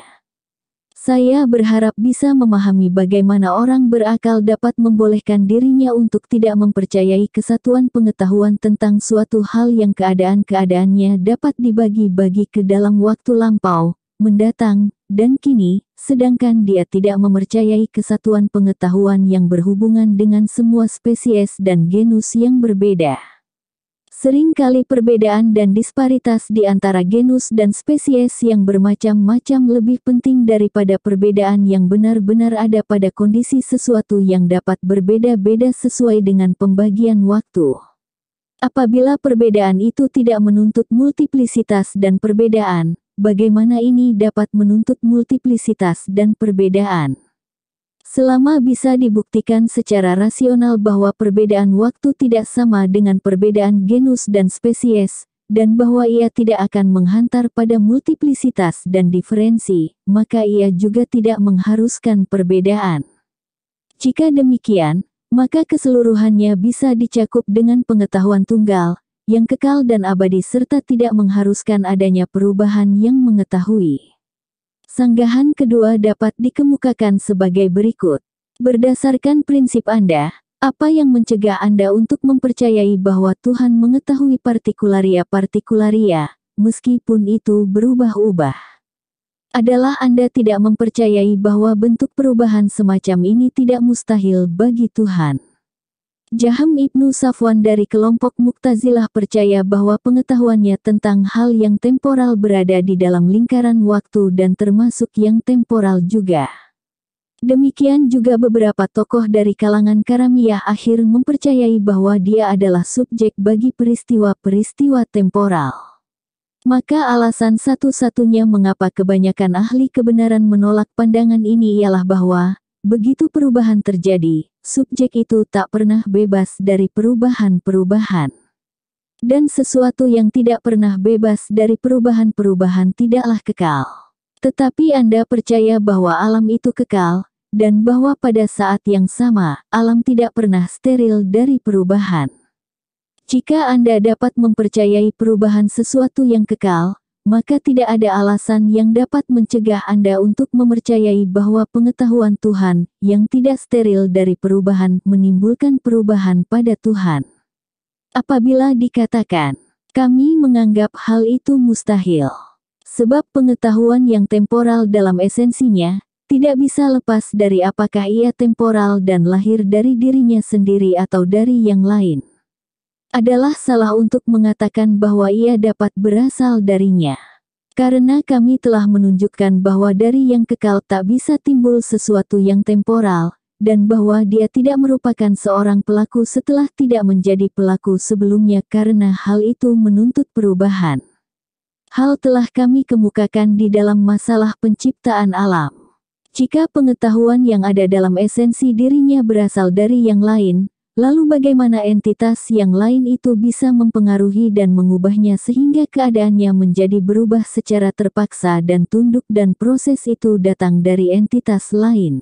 Saya berharap bisa memahami bagaimana orang berakal dapat membolehkan dirinya untuk tidak mempercayai kesatuan pengetahuan tentang suatu hal yang keadaan-keadaannya dapat dibagi-bagi ke dalam waktu lampau, mendatang, dan kini, sedangkan dia tidak mempercayai kesatuan pengetahuan yang berhubungan dengan semua spesies dan genus yang berbeda. Seringkali perbedaan dan disparitas di antara genus dan spesies yang bermacam-macam lebih penting daripada perbedaan yang benar-benar ada pada kondisi sesuatu yang dapat berbeda-beda sesuai dengan pembagian waktu. Apabila perbedaan itu tidak menuntut multiplisitas dan perbedaan, bagaimana ini dapat menuntut multiplisitas dan perbedaan? Selama bisa dibuktikan secara rasional bahwa perbedaan waktu tidak sama dengan perbedaan genus dan spesies, dan bahwa ia tidak akan menghantar pada multiplisitas dan diferensi, maka ia juga tidak mengharuskan perbedaan. Jika demikian, maka keseluruhannya bisa dicakup dengan pengetahuan tunggal, yang kekal dan abadi serta tidak mengharuskan adanya perubahan yang mengetahui. Sanggahan kedua dapat dikemukakan sebagai berikut. Berdasarkan prinsip Anda, apa yang mencegah Anda untuk mempercayai bahwa Tuhan mengetahui partikularia-partikularia, meskipun itu berubah-ubah? Adalah Anda tidak mempercayai bahwa bentuk perubahan semacam ini tidak mustahil bagi Tuhan. Jaham Ibnu Safwan dari kelompok Muktazilah percaya bahwa pengetahuannya tentang hal yang temporal berada di dalam lingkaran waktu dan termasuk yang temporal juga. Demikian juga beberapa tokoh dari kalangan Karamiyah akhir mempercayai bahwa dia adalah subjek bagi peristiwa-peristiwa temporal. Maka alasan satu-satunya mengapa kebanyakan ahli kebenaran menolak pandangan ini ialah bahwa Begitu perubahan terjadi, subjek itu tak pernah bebas dari perubahan-perubahan. Dan sesuatu yang tidak pernah bebas dari perubahan-perubahan tidaklah kekal. Tetapi Anda percaya bahwa alam itu kekal, dan bahwa pada saat yang sama, alam tidak pernah steril dari perubahan. Jika Anda dapat mempercayai perubahan sesuatu yang kekal, maka tidak ada alasan yang dapat mencegah Anda untuk mempercayai bahwa pengetahuan Tuhan yang tidak steril dari perubahan menimbulkan perubahan pada Tuhan. Apabila dikatakan, kami menganggap hal itu mustahil. Sebab pengetahuan yang temporal dalam esensinya, tidak bisa lepas dari apakah ia temporal dan lahir dari dirinya sendiri atau dari yang lain adalah salah untuk mengatakan bahwa ia dapat berasal darinya. Karena kami telah menunjukkan bahwa dari yang kekal tak bisa timbul sesuatu yang temporal, dan bahwa dia tidak merupakan seorang pelaku setelah tidak menjadi pelaku sebelumnya karena hal itu menuntut perubahan. Hal telah kami kemukakan di dalam masalah penciptaan alam. Jika pengetahuan yang ada dalam esensi dirinya berasal dari yang lain, Lalu bagaimana entitas yang lain itu bisa mempengaruhi dan mengubahnya sehingga keadaannya menjadi berubah secara terpaksa dan tunduk dan proses itu datang dari entitas lain?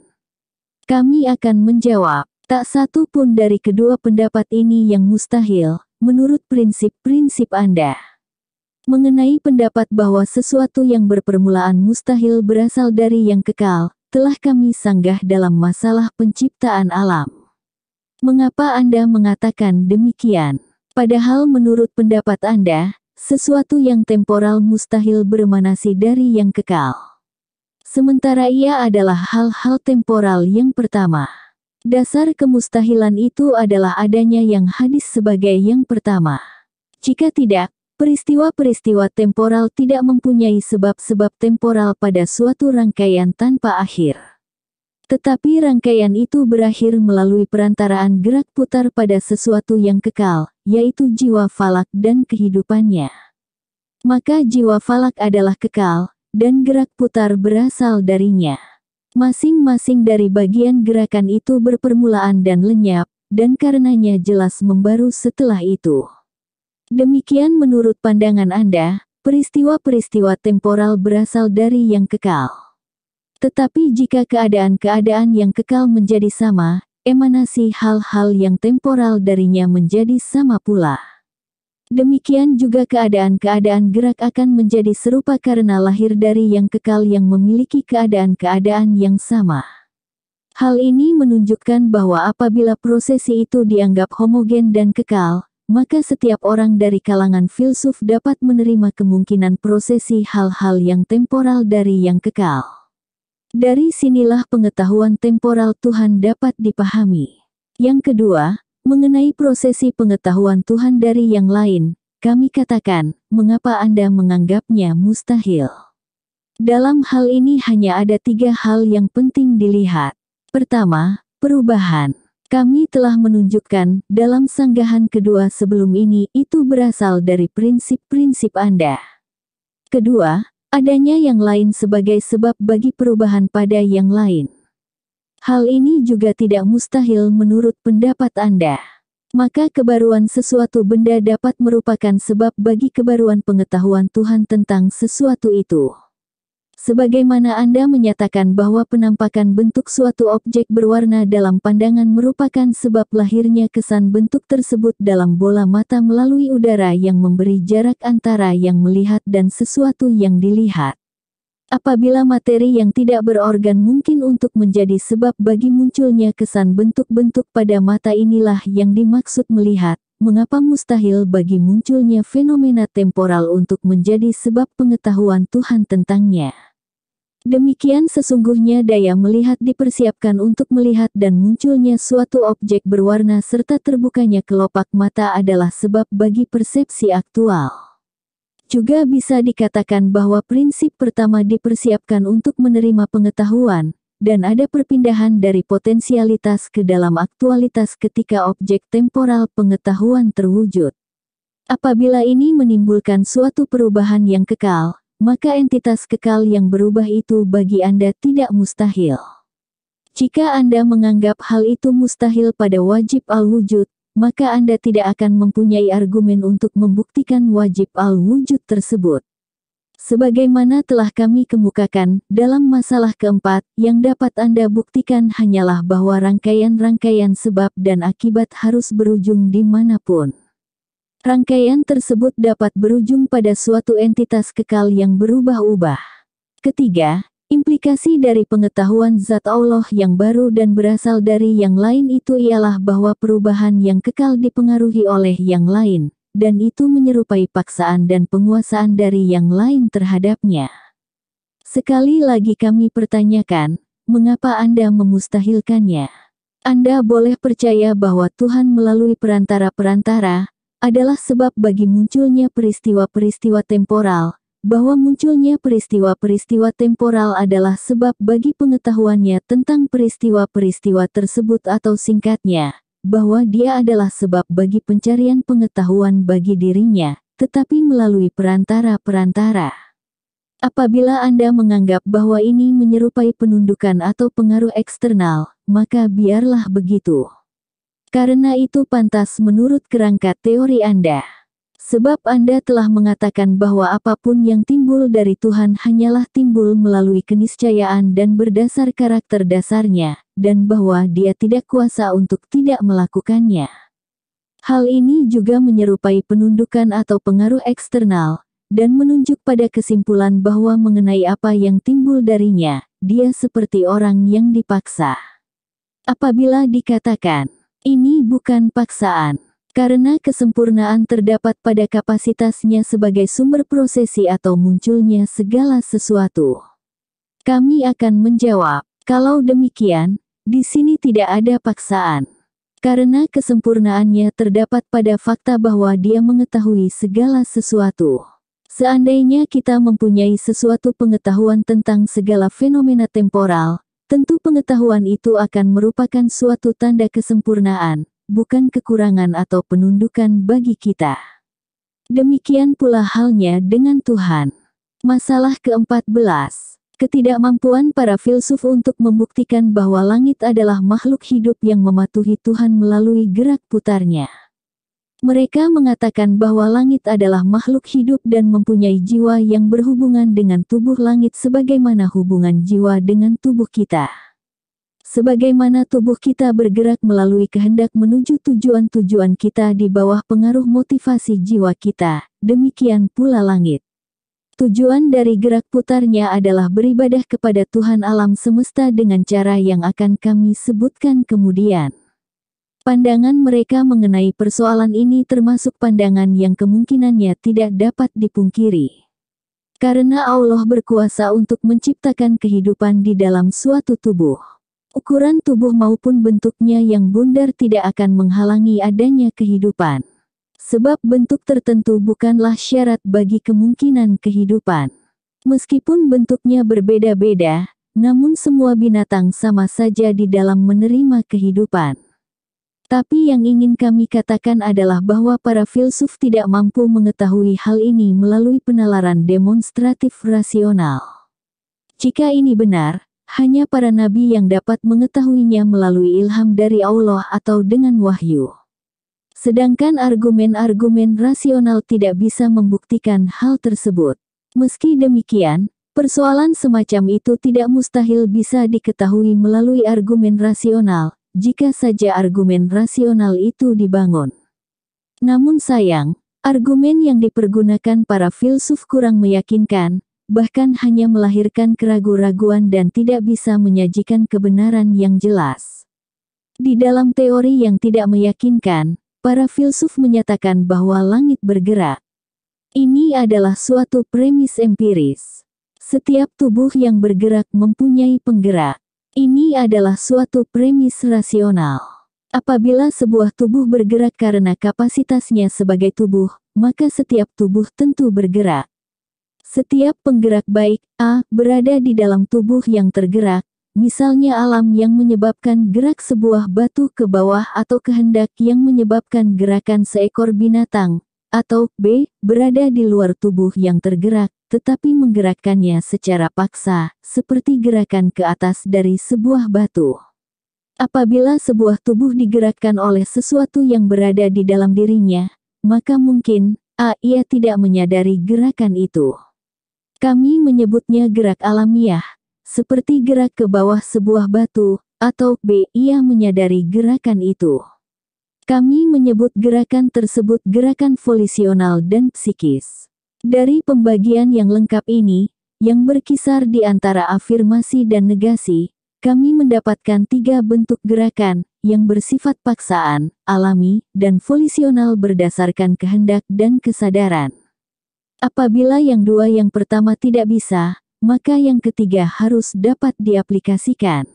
Kami akan menjawab, tak satu pun dari kedua pendapat ini yang mustahil, menurut prinsip-prinsip Anda. Mengenai pendapat bahwa sesuatu yang berpermulaan mustahil berasal dari yang kekal, telah kami sanggah dalam masalah penciptaan alam. Mengapa Anda mengatakan demikian? Padahal menurut pendapat Anda, sesuatu yang temporal mustahil bermanasi dari yang kekal. Sementara ia adalah hal-hal temporal yang pertama. Dasar kemustahilan itu adalah adanya yang hadis sebagai yang pertama. Jika tidak, peristiwa-peristiwa temporal tidak mempunyai sebab-sebab temporal pada suatu rangkaian tanpa akhir. Tetapi rangkaian itu berakhir melalui perantaraan gerak putar pada sesuatu yang kekal, yaitu jiwa falak dan kehidupannya. Maka jiwa falak adalah kekal, dan gerak putar berasal darinya. Masing-masing dari bagian gerakan itu berpermulaan dan lenyap, dan karenanya jelas membaru setelah itu. Demikian menurut pandangan Anda, peristiwa-peristiwa temporal berasal dari yang kekal. Tetapi jika keadaan-keadaan yang kekal menjadi sama, emanasi hal-hal yang temporal darinya menjadi sama pula. Demikian juga keadaan-keadaan gerak akan menjadi serupa karena lahir dari yang kekal yang memiliki keadaan-keadaan yang sama. Hal ini menunjukkan bahwa apabila prosesi itu dianggap homogen dan kekal, maka setiap orang dari kalangan filsuf dapat menerima kemungkinan prosesi hal-hal yang temporal dari yang kekal. Dari sinilah pengetahuan temporal Tuhan dapat dipahami. Yang kedua, mengenai prosesi pengetahuan Tuhan dari yang lain, kami katakan, mengapa Anda menganggapnya mustahil? Dalam hal ini hanya ada tiga hal yang penting dilihat. Pertama, perubahan. Kami telah menunjukkan dalam sanggahan kedua sebelum ini itu berasal dari prinsip-prinsip Anda. Kedua, Adanya yang lain sebagai sebab bagi perubahan pada yang lain. Hal ini juga tidak mustahil menurut pendapat Anda. Maka kebaruan sesuatu benda dapat merupakan sebab bagi kebaruan pengetahuan Tuhan tentang sesuatu itu. Sebagaimana Anda menyatakan bahwa penampakan bentuk suatu objek berwarna dalam pandangan merupakan sebab lahirnya kesan bentuk tersebut dalam bola mata melalui udara yang memberi jarak antara yang melihat dan sesuatu yang dilihat. Apabila materi yang tidak berorgan mungkin untuk menjadi sebab bagi munculnya kesan bentuk-bentuk pada mata inilah yang dimaksud melihat, mengapa mustahil bagi munculnya fenomena temporal untuk menjadi sebab pengetahuan Tuhan tentangnya. Demikian sesungguhnya daya melihat dipersiapkan untuk melihat dan munculnya suatu objek berwarna serta terbukanya kelopak mata adalah sebab bagi persepsi aktual. Juga bisa dikatakan bahwa prinsip pertama dipersiapkan untuk menerima pengetahuan, dan ada perpindahan dari potensialitas ke dalam aktualitas ketika objek temporal pengetahuan terwujud. Apabila ini menimbulkan suatu perubahan yang kekal, maka entitas kekal yang berubah itu bagi Anda tidak mustahil. Jika Anda menganggap hal itu mustahil pada wajib al-wujud, maka Anda tidak akan mempunyai argumen untuk membuktikan wajib al-wujud tersebut. Sebagaimana telah kami kemukakan, dalam masalah keempat, yang dapat Anda buktikan hanyalah bahwa rangkaian-rangkaian sebab dan akibat harus berujung di dimanapun. Rangkaian tersebut dapat berujung pada suatu entitas kekal yang berubah-ubah. Ketiga, implikasi dari pengetahuan zat Allah yang baru dan berasal dari yang lain itu ialah bahwa perubahan yang kekal dipengaruhi oleh yang lain, dan itu menyerupai paksaan dan penguasaan dari yang lain terhadapnya. Sekali lagi kami pertanyakan, mengapa Anda memustahilkannya? Anda boleh percaya bahwa Tuhan melalui perantara-perantara, adalah sebab bagi munculnya peristiwa-peristiwa temporal, bahwa munculnya peristiwa-peristiwa temporal adalah sebab bagi pengetahuannya tentang peristiwa-peristiwa tersebut atau singkatnya, bahwa dia adalah sebab bagi pencarian pengetahuan bagi dirinya, tetapi melalui perantara-perantara. Apabila Anda menganggap bahwa ini menyerupai penundukan atau pengaruh eksternal, maka biarlah begitu. Karena itu pantas menurut kerangka teori Anda. Sebab Anda telah mengatakan bahwa apapun yang timbul dari Tuhan hanyalah timbul melalui keniscayaan dan berdasar karakter dasarnya, dan bahwa Dia tidak kuasa untuk tidak melakukannya. Hal ini juga menyerupai penundukan atau pengaruh eksternal, dan menunjuk pada kesimpulan bahwa mengenai apa yang timbul darinya, dia seperti orang yang dipaksa. Apabila dikatakan, ini bukan paksaan. Karena kesempurnaan terdapat pada kapasitasnya sebagai sumber prosesi atau munculnya segala sesuatu. Kami akan menjawab, kalau demikian, di sini tidak ada paksaan. Karena kesempurnaannya terdapat pada fakta bahwa dia mengetahui segala sesuatu. Seandainya kita mempunyai sesuatu pengetahuan tentang segala fenomena temporal, Tentu pengetahuan itu akan merupakan suatu tanda kesempurnaan, bukan kekurangan atau penundukan bagi kita. Demikian pula halnya dengan Tuhan. Masalah ke-14. Ketidakmampuan para filsuf untuk membuktikan bahwa langit adalah makhluk hidup yang mematuhi Tuhan melalui gerak putarnya. Mereka mengatakan bahwa langit adalah makhluk hidup dan mempunyai jiwa yang berhubungan dengan tubuh langit sebagaimana hubungan jiwa dengan tubuh kita. Sebagaimana tubuh kita bergerak melalui kehendak menuju tujuan-tujuan kita di bawah pengaruh motivasi jiwa kita, demikian pula langit. Tujuan dari gerak putarnya adalah beribadah kepada Tuhan alam semesta dengan cara yang akan kami sebutkan kemudian. Pandangan mereka mengenai persoalan ini termasuk pandangan yang kemungkinannya tidak dapat dipungkiri. Karena Allah berkuasa untuk menciptakan kehidupan di dalam suatu tubuh. Ukuran tubuh maupun bentuknya yang bundar tidak akan menghalangi adanya kehidupan. Sebab bentuk tertentu bukanlah syarat bagi kemungkinan kehidupan. Meskipun bentuknya berbeda-beda, namun semua binatang sama saja di dalam menerima kehidupan. Tapi yang ingin kami katakan adalah bahwa para filsuf tidak mampu mengetahui hal ini melalui penalaran demonstratif rasional. Jika ini benar, hanya para nabi yang dapat mengetahuinya melalui ilham dari Allah atau dengan wahyu. Sedangkan argumen-argumen rasional tidak bisa membuktikan hal tersebut. Meski demikian, persoalan semacam itu tidak mustahil bisa diketahui melalui argumen rasional, jika saja argumen rasional itu dibangun. Namun sayang, argumen yang dipergunakan para filsuf kurang meyakinkan, bahkan hanya melahirkan keraguan-raguan dan tidak bisa menyajikan kebenaran yang jelas. Di dalam teori yang tidak meyakinkan, para filsuf menyatakan bahwa langit bergerak. Ini adalah suatu premis empiris. Setiap tubuh yang bergerak mempunyai penggerak. Ini adalah suatu premis rasional. Apabila sebuah tubuh bergerak karena kapasitasnya sebagai tubuh, maka setiap tubuh tentu bergerak. Setiap penggerak baik A berada di dalam tubuh yang tergerak, misalnya alam yang menyebabkan gerak sebuah batu ke bawah atau kehendak yang menyebabkan gerakan seekor binatang, atau B berada di luar tubuh yang tergerak, tetapi menggerakkannya secara paksa, seperti gerakan ke atas dari sebuah batu. Apabila sebuah tubuh digerakkan oleh sesuatu yang berada di dalam dirinya, maka mungkin, A, ia tidak menyadari gerakan itu. Kami menyebutnya gerak alamiah, seperti gerak ke bawah sebuah batu, atau B, ia menyadari gerakan itu. Kami menyebut gerakan tersebut gerakan volisional dan psikis. Dari pembagian yang lengkap ini, yang berkisar di antara afirmasi dan negasi, kami mendapatkan tiga bentuk gerakan yang bersifat paksaan, alami, dan volisional berdasarkan kehendak dan kesadaran. Apabila yang dua yang pertama tidak bisa, maka yang ketiga harus dapat diaplikasikan.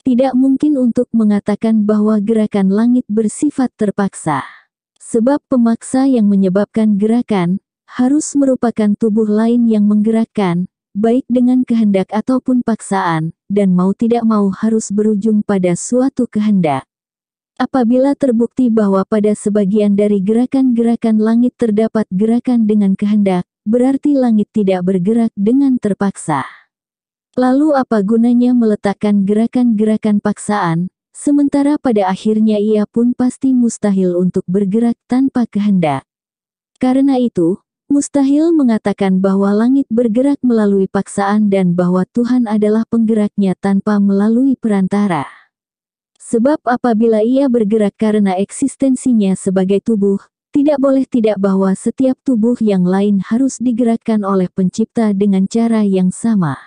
Tidak mungkin untuk mengatakan bahwa gerakan langit bersifat terpaksa. Sebab pemaksa yang menyebabkan gerakan harus merupakan tubuh lain yang menggerakkan, baik dengan kehendak ataupun paksaan, dan mau tidak mau harus berujung pada suatu kehendak. Apabila terbukti bahwa pada sebagian dari gerakan-gerakan langit terdapat gerakan dengan kehendak, berarti langit tidak bergerak dengan terpaksa. Lalu apa gunanya meletakkan gerakan-gerakan paksaan, sementara pada akhirnya ia pun pasti mustahil untuk bergerak tanpa kehendak. Karena itu, Mustahil mengatakan bahwa langit bergerak melalui paksaan dan bahwa Tuhan adalah penggeraknya tanpa melalui perantara. Sebab apabila ia bergerak karena eksistensinya sebagai tubuh, tidak boleh tidak bahwa setiap tubuh yang lain harus digerakkan oleh pencipta dengan cara yang sama.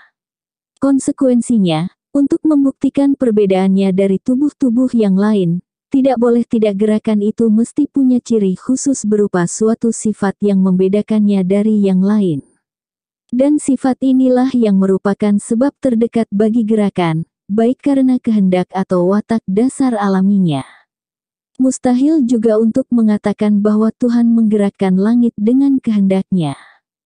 Konsekuensinya, untuk membuktikan perbedaannya dari tubuh-tubuh yang lain, tidak boleh tidak gerakan itu mesti punya ciri khusus berupa suatu sifat yang membedakannya dari yang lain. Dan sifat inilah yang merupakan sebab terdekat bagi gerakan, baik karena kehendak atau watak dasar alaminya. Mustahil juga untuk mengatakan bahwa Tuhan menggerakkan langit dengan kehendaknya.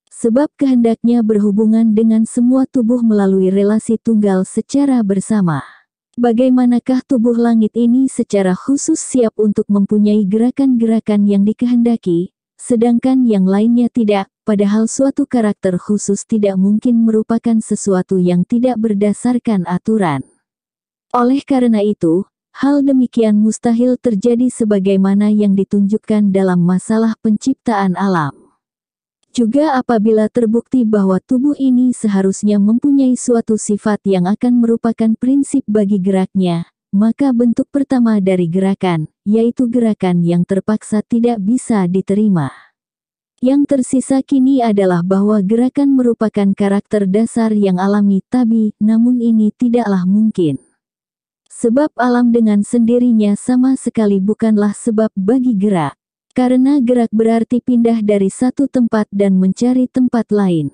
Sebab kehendaknya berhubungan dengan semua tubuh melalui relasi tunggal secara bersama. Bagaimanakah tubuh langit ini secara khusus siap untuk mempunyai gerakan-gerakan yang dikehendaki, sedangkan yang lainnya tidak, padahal suatu karakter khusus tidak mungkin merupakan sesuatu yang tidak berdasarkan aturan. Oleh karena itu, hal demikian mustahil terjadi sebagaimana yang ditunjukkan dalam masalah penciptaan alam. Juga apabila terbukti bahwa tubuh ini seharusnya mempunyai suatu sifat yang akan merupakan prinsip bagi geraknya, maka bentuk pertama dari gerakan, yaitu gerakan yang terpaksa tidak bisa diterima. Yang tersisa kini adalah bahwa gerakan merupakan karakter dasar yang alami tabi, namun ini tidaklah mungkin. Sebab alam dengan sendirinya sama sekali bukanlah sebab bagi gerak. Karena gerak berarti pindah dari satu tempat dan mencari tempat lain.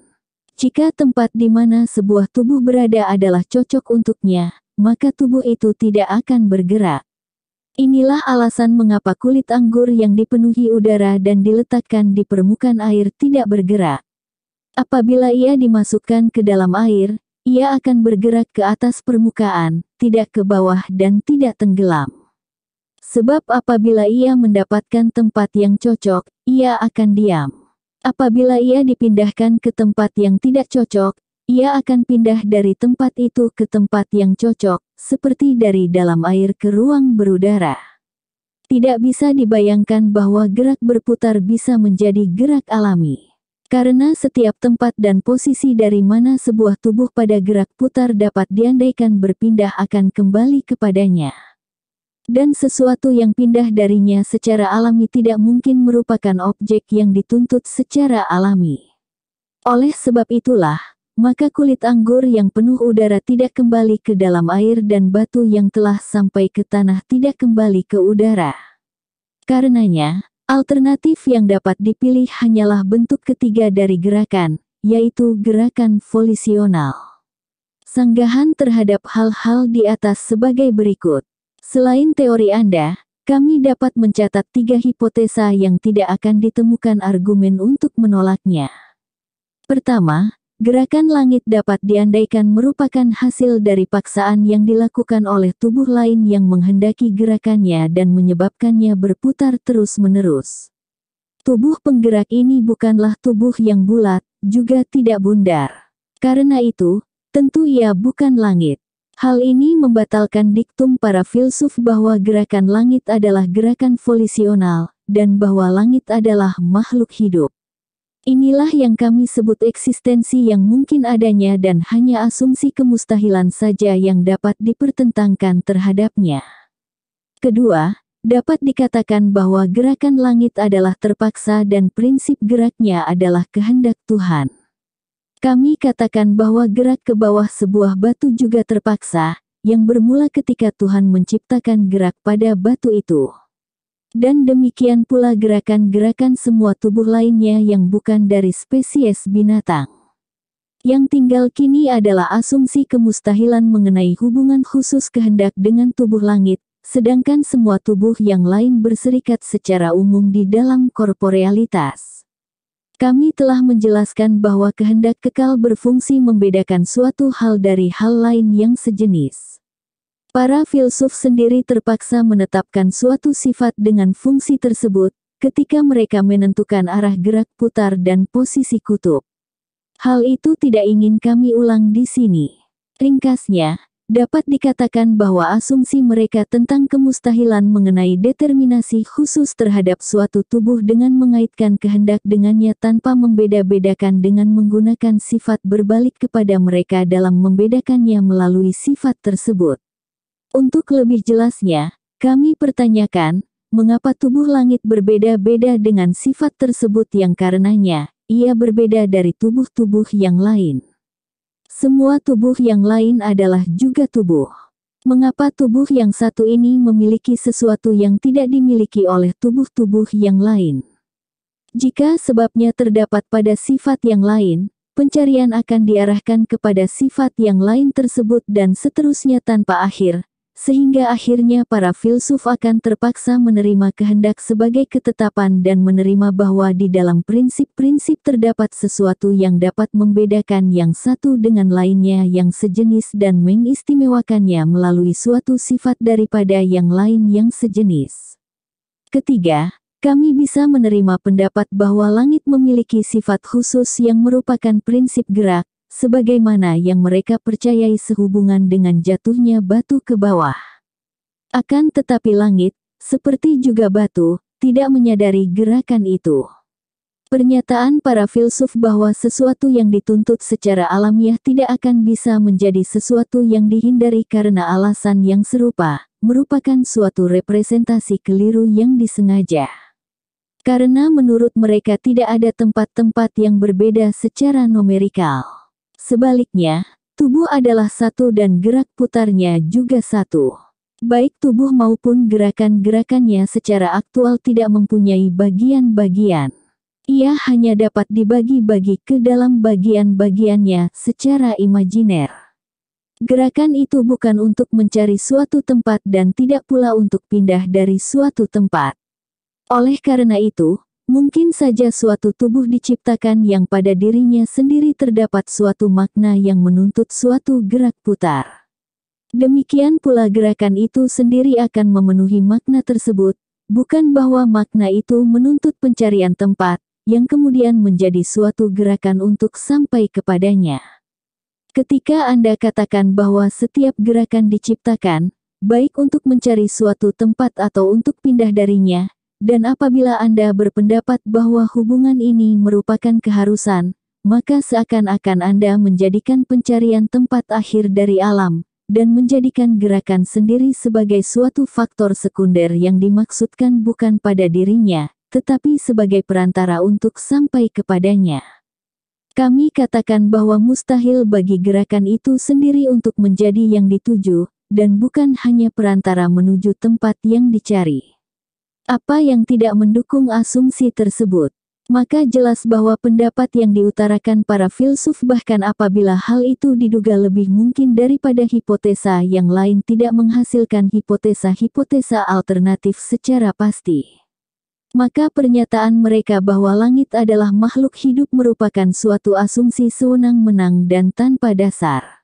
Jika tempat di mana sebuah tubuh berada adalah cocok untuknya, maka tubuh itu tidak akan bergerak. Inilah alasan mengapa kulit anggur yang dipenuhi udara dan diletakkan di permukaan air tidak bergerak. Apabila ia dimasukkan ke dalam air, ia akan bergerak ke atas permukaan, tidak ke bawah dan tidak tenggelam. Sebab apabila ia mendapatkan tempat yang cocok, ia akan diam. Apabila ia dipindahkan ke tempat yang tidak cocok, ia akan pindah dari tempat itu ke tempat yang cocok, seperti dari dalam air ke ruang berudara. Tidak bisa dibayangkan bahwa gerak berputar bisa menjadi gerak alami. Karena setiap tempat dan posisi dari mana sebuah tubuh pada gerak putar dapat diandaikan berpindah akan kembali kepadanya dan sesuatu yang pindah darinya secara alami tidak mungkin merupakan objek yang dituntut secara alami. Oleh sebab itulah, maka kulit anggur yang penuh udara tidak kembali ke dalam air dan batu yang telah sampai ke tanah tidak kembali ke udara. Karenanya, alternatif yang dapat dipilih hanyalah bentuk ketiga dari gerakan, yaitu gerakan volisional. Sanggahan terhadap hal-hal di atas sebagai berikut. Selain teori Anda, kami dapat mencatat tiga hipotesa yang tidak akan ditemukan argumen untuk menolaknya. Pertama, gerakan langit dapat diandaikan merupakan hasil dari paksaan yang dilakukan oleh tubuh lain yang menghendaki gerakannya dan menyebabkannya berputar terus-menerus. Tubuh penggerak ini bukanlah tubuh yang bulat, juga tidak bundar. Karena itu, tentu ia bukan langit. Hal ini membatalkan diktum para filsuf bahwa gerakan langit adalah gerakan volisional, dan bahwa langit adalah makhluk hidup. Inilah yang kami sebut eksistensi yang mungkin adanya dan hanya asumsi kemustahilan saja yang dapat dipertentangkan terhadapnya. Kedua, dapat dikatakan bahwa gerakan langit adalah terpaksa dan prinsip geraknya adalah kehendak Tuhan. Kami katakan bahwa gerak ke bawah sebuah batu juga terpaksa, yang bermula ketika Tuhan menciptakan gerak pada batu itu. Dan demikian pula gerakan-gerakan semua tubuh lainnya yang bukan dari spesies binatang. Yang tinggal kini adalah asumsi kemustahilan mengenai hubungan khusus kehendak dengan tubuh langit, sedangkan semua tubuh yang lain berserikat secara umum di dalam korporealitas. Kami telah menjelaskan bahwa kehendak kekal berfungsi membedakan suatu hal dari hal lain yang sejenis. Para filsuf sendiri terpaksa menetapkan suatu sifat dengan fungsi tersebut, ketika mereka menentukan arah gerak putar dan posisi kutub. Hal itu tidak ingin kami ulang di sini. Ringkasnya, dapat dikatakan bahwa asumsi mereka tentang kemustahilan mengenai determinasi khusus terhadap suatu tubuh dengan mengaitkan kehendak dengannya tanpa membeda-bedakan dengan menggunakan sifat berbalik kepada mereka dalam membedakannya melalui sifat tersebut. Untuk lebih jelasnya, kami pertanyakan, mengapa tubuh langit berbeda-beda dengan sifat tersebut yang karenanya, ia berbeda dari tubuh-tubuh yang lain. Semua tubuh yang lain adalah juga tubuh. Mengapa tubuh yang satu ini memiliki sesuatu yang tidak dimiliki oleh tubuh-tubuh yang lain? Jika sebabnya terdapat pada sifat yang lain, pencarian akan diarahkan kepada sifat yang lain tersebut dan seterusnya tanpa akhir, sehingga akhirnya para filsuf akan terpaksa menerima kehendak sebagai ketetapan dan menerima bahwa di dalam prinsip-prinsip terdapat sesuatu yang dapat membedakan yang satu dengan lainnya yang sejenis dan mengistimewakannya melalui suatu sifat daripada yang lain yang sejenis. Ketiga, kami bisa menerima pendapat bahwa langit memiliki sifat khusus yang merupakan prinsip gerak, sebagaimana yang mereka percayai sehubungan dengan jatuhnya batu ke bawah. Akan tetapi langit, seperti juga batu, tidak menyadari gerakan itu. Pernyataan para filsuf bahwa sesuatu yang dituntut secara alamiah tidak akan bisa menjadi sesuatu yang dihindari karena alasan yang serupa, merupakan suatu representasi keliru yang disengaja. Karena menurut mereka tidak ada tempat-tempat yang berbeda secara numerikal. Sebaliknya, tubuh adalah satu dan gerak putarnya juga satu. Baik tubuh maupun gerakan-gerakannya secara aktual tidak mempunyai bagian-bagian. Ia hanya dapat dibagi-bagi ke dalam bagian-bagiannya secara imajiner. Gerakan itu bukan untuk mencari suatu tempat dan tidak pula untuk pindah dari suatu tempat. Oleh karena itu, Mungkin saja suatu tubuh diciptakan yang pada dirinya sendiri terdapat suatu makna yang menuntut suatu gerak putar. Demikian pula gerakan itu sendiri akan memenuhi makna tersebut, bukan bahwa makna itu menuntut pencarian tempat, yang kemudian menjadi suatu gerakan untuk sampai kepadanya. Ketika Anda katakan bahwa setiap gerakan diciptakan, baik untuk mencari suatu tempat atau untuk pindah darinya, dan apabila Anda berpendapat bahwa hubungan ini merupakan keharusan, maka seakan-akan Anda menjadikan pencarian tempat akhir dari alam, dan menjadikan gerakan sendiri sebagai suatu faktor sekunder yang dimaksudkan bukan pada dirinya, tetapi sebagai perantara untuk sampai kepadanya. Kami katakan bahwa mustahil bagi gerakan itu sendiri untuk menjadi yang dituju, dan bukan hanya perantara menuju tempat yang dicari. Apa yang tidak mendukung asumsi tersebut? Maka jelas bahwa pendapat yang diutarakan para filsuf bahkan apabila hal itu diduga lebih mungkin daripada hipotesa yang lain tidak menghasilkan hipotesa-hipotesa alternatif secara pasti. Maka pernyataan mereka bahwa langit adalah makhluk hidup merupakan suatu asumsi sewenang-menang dan tanpa dasar.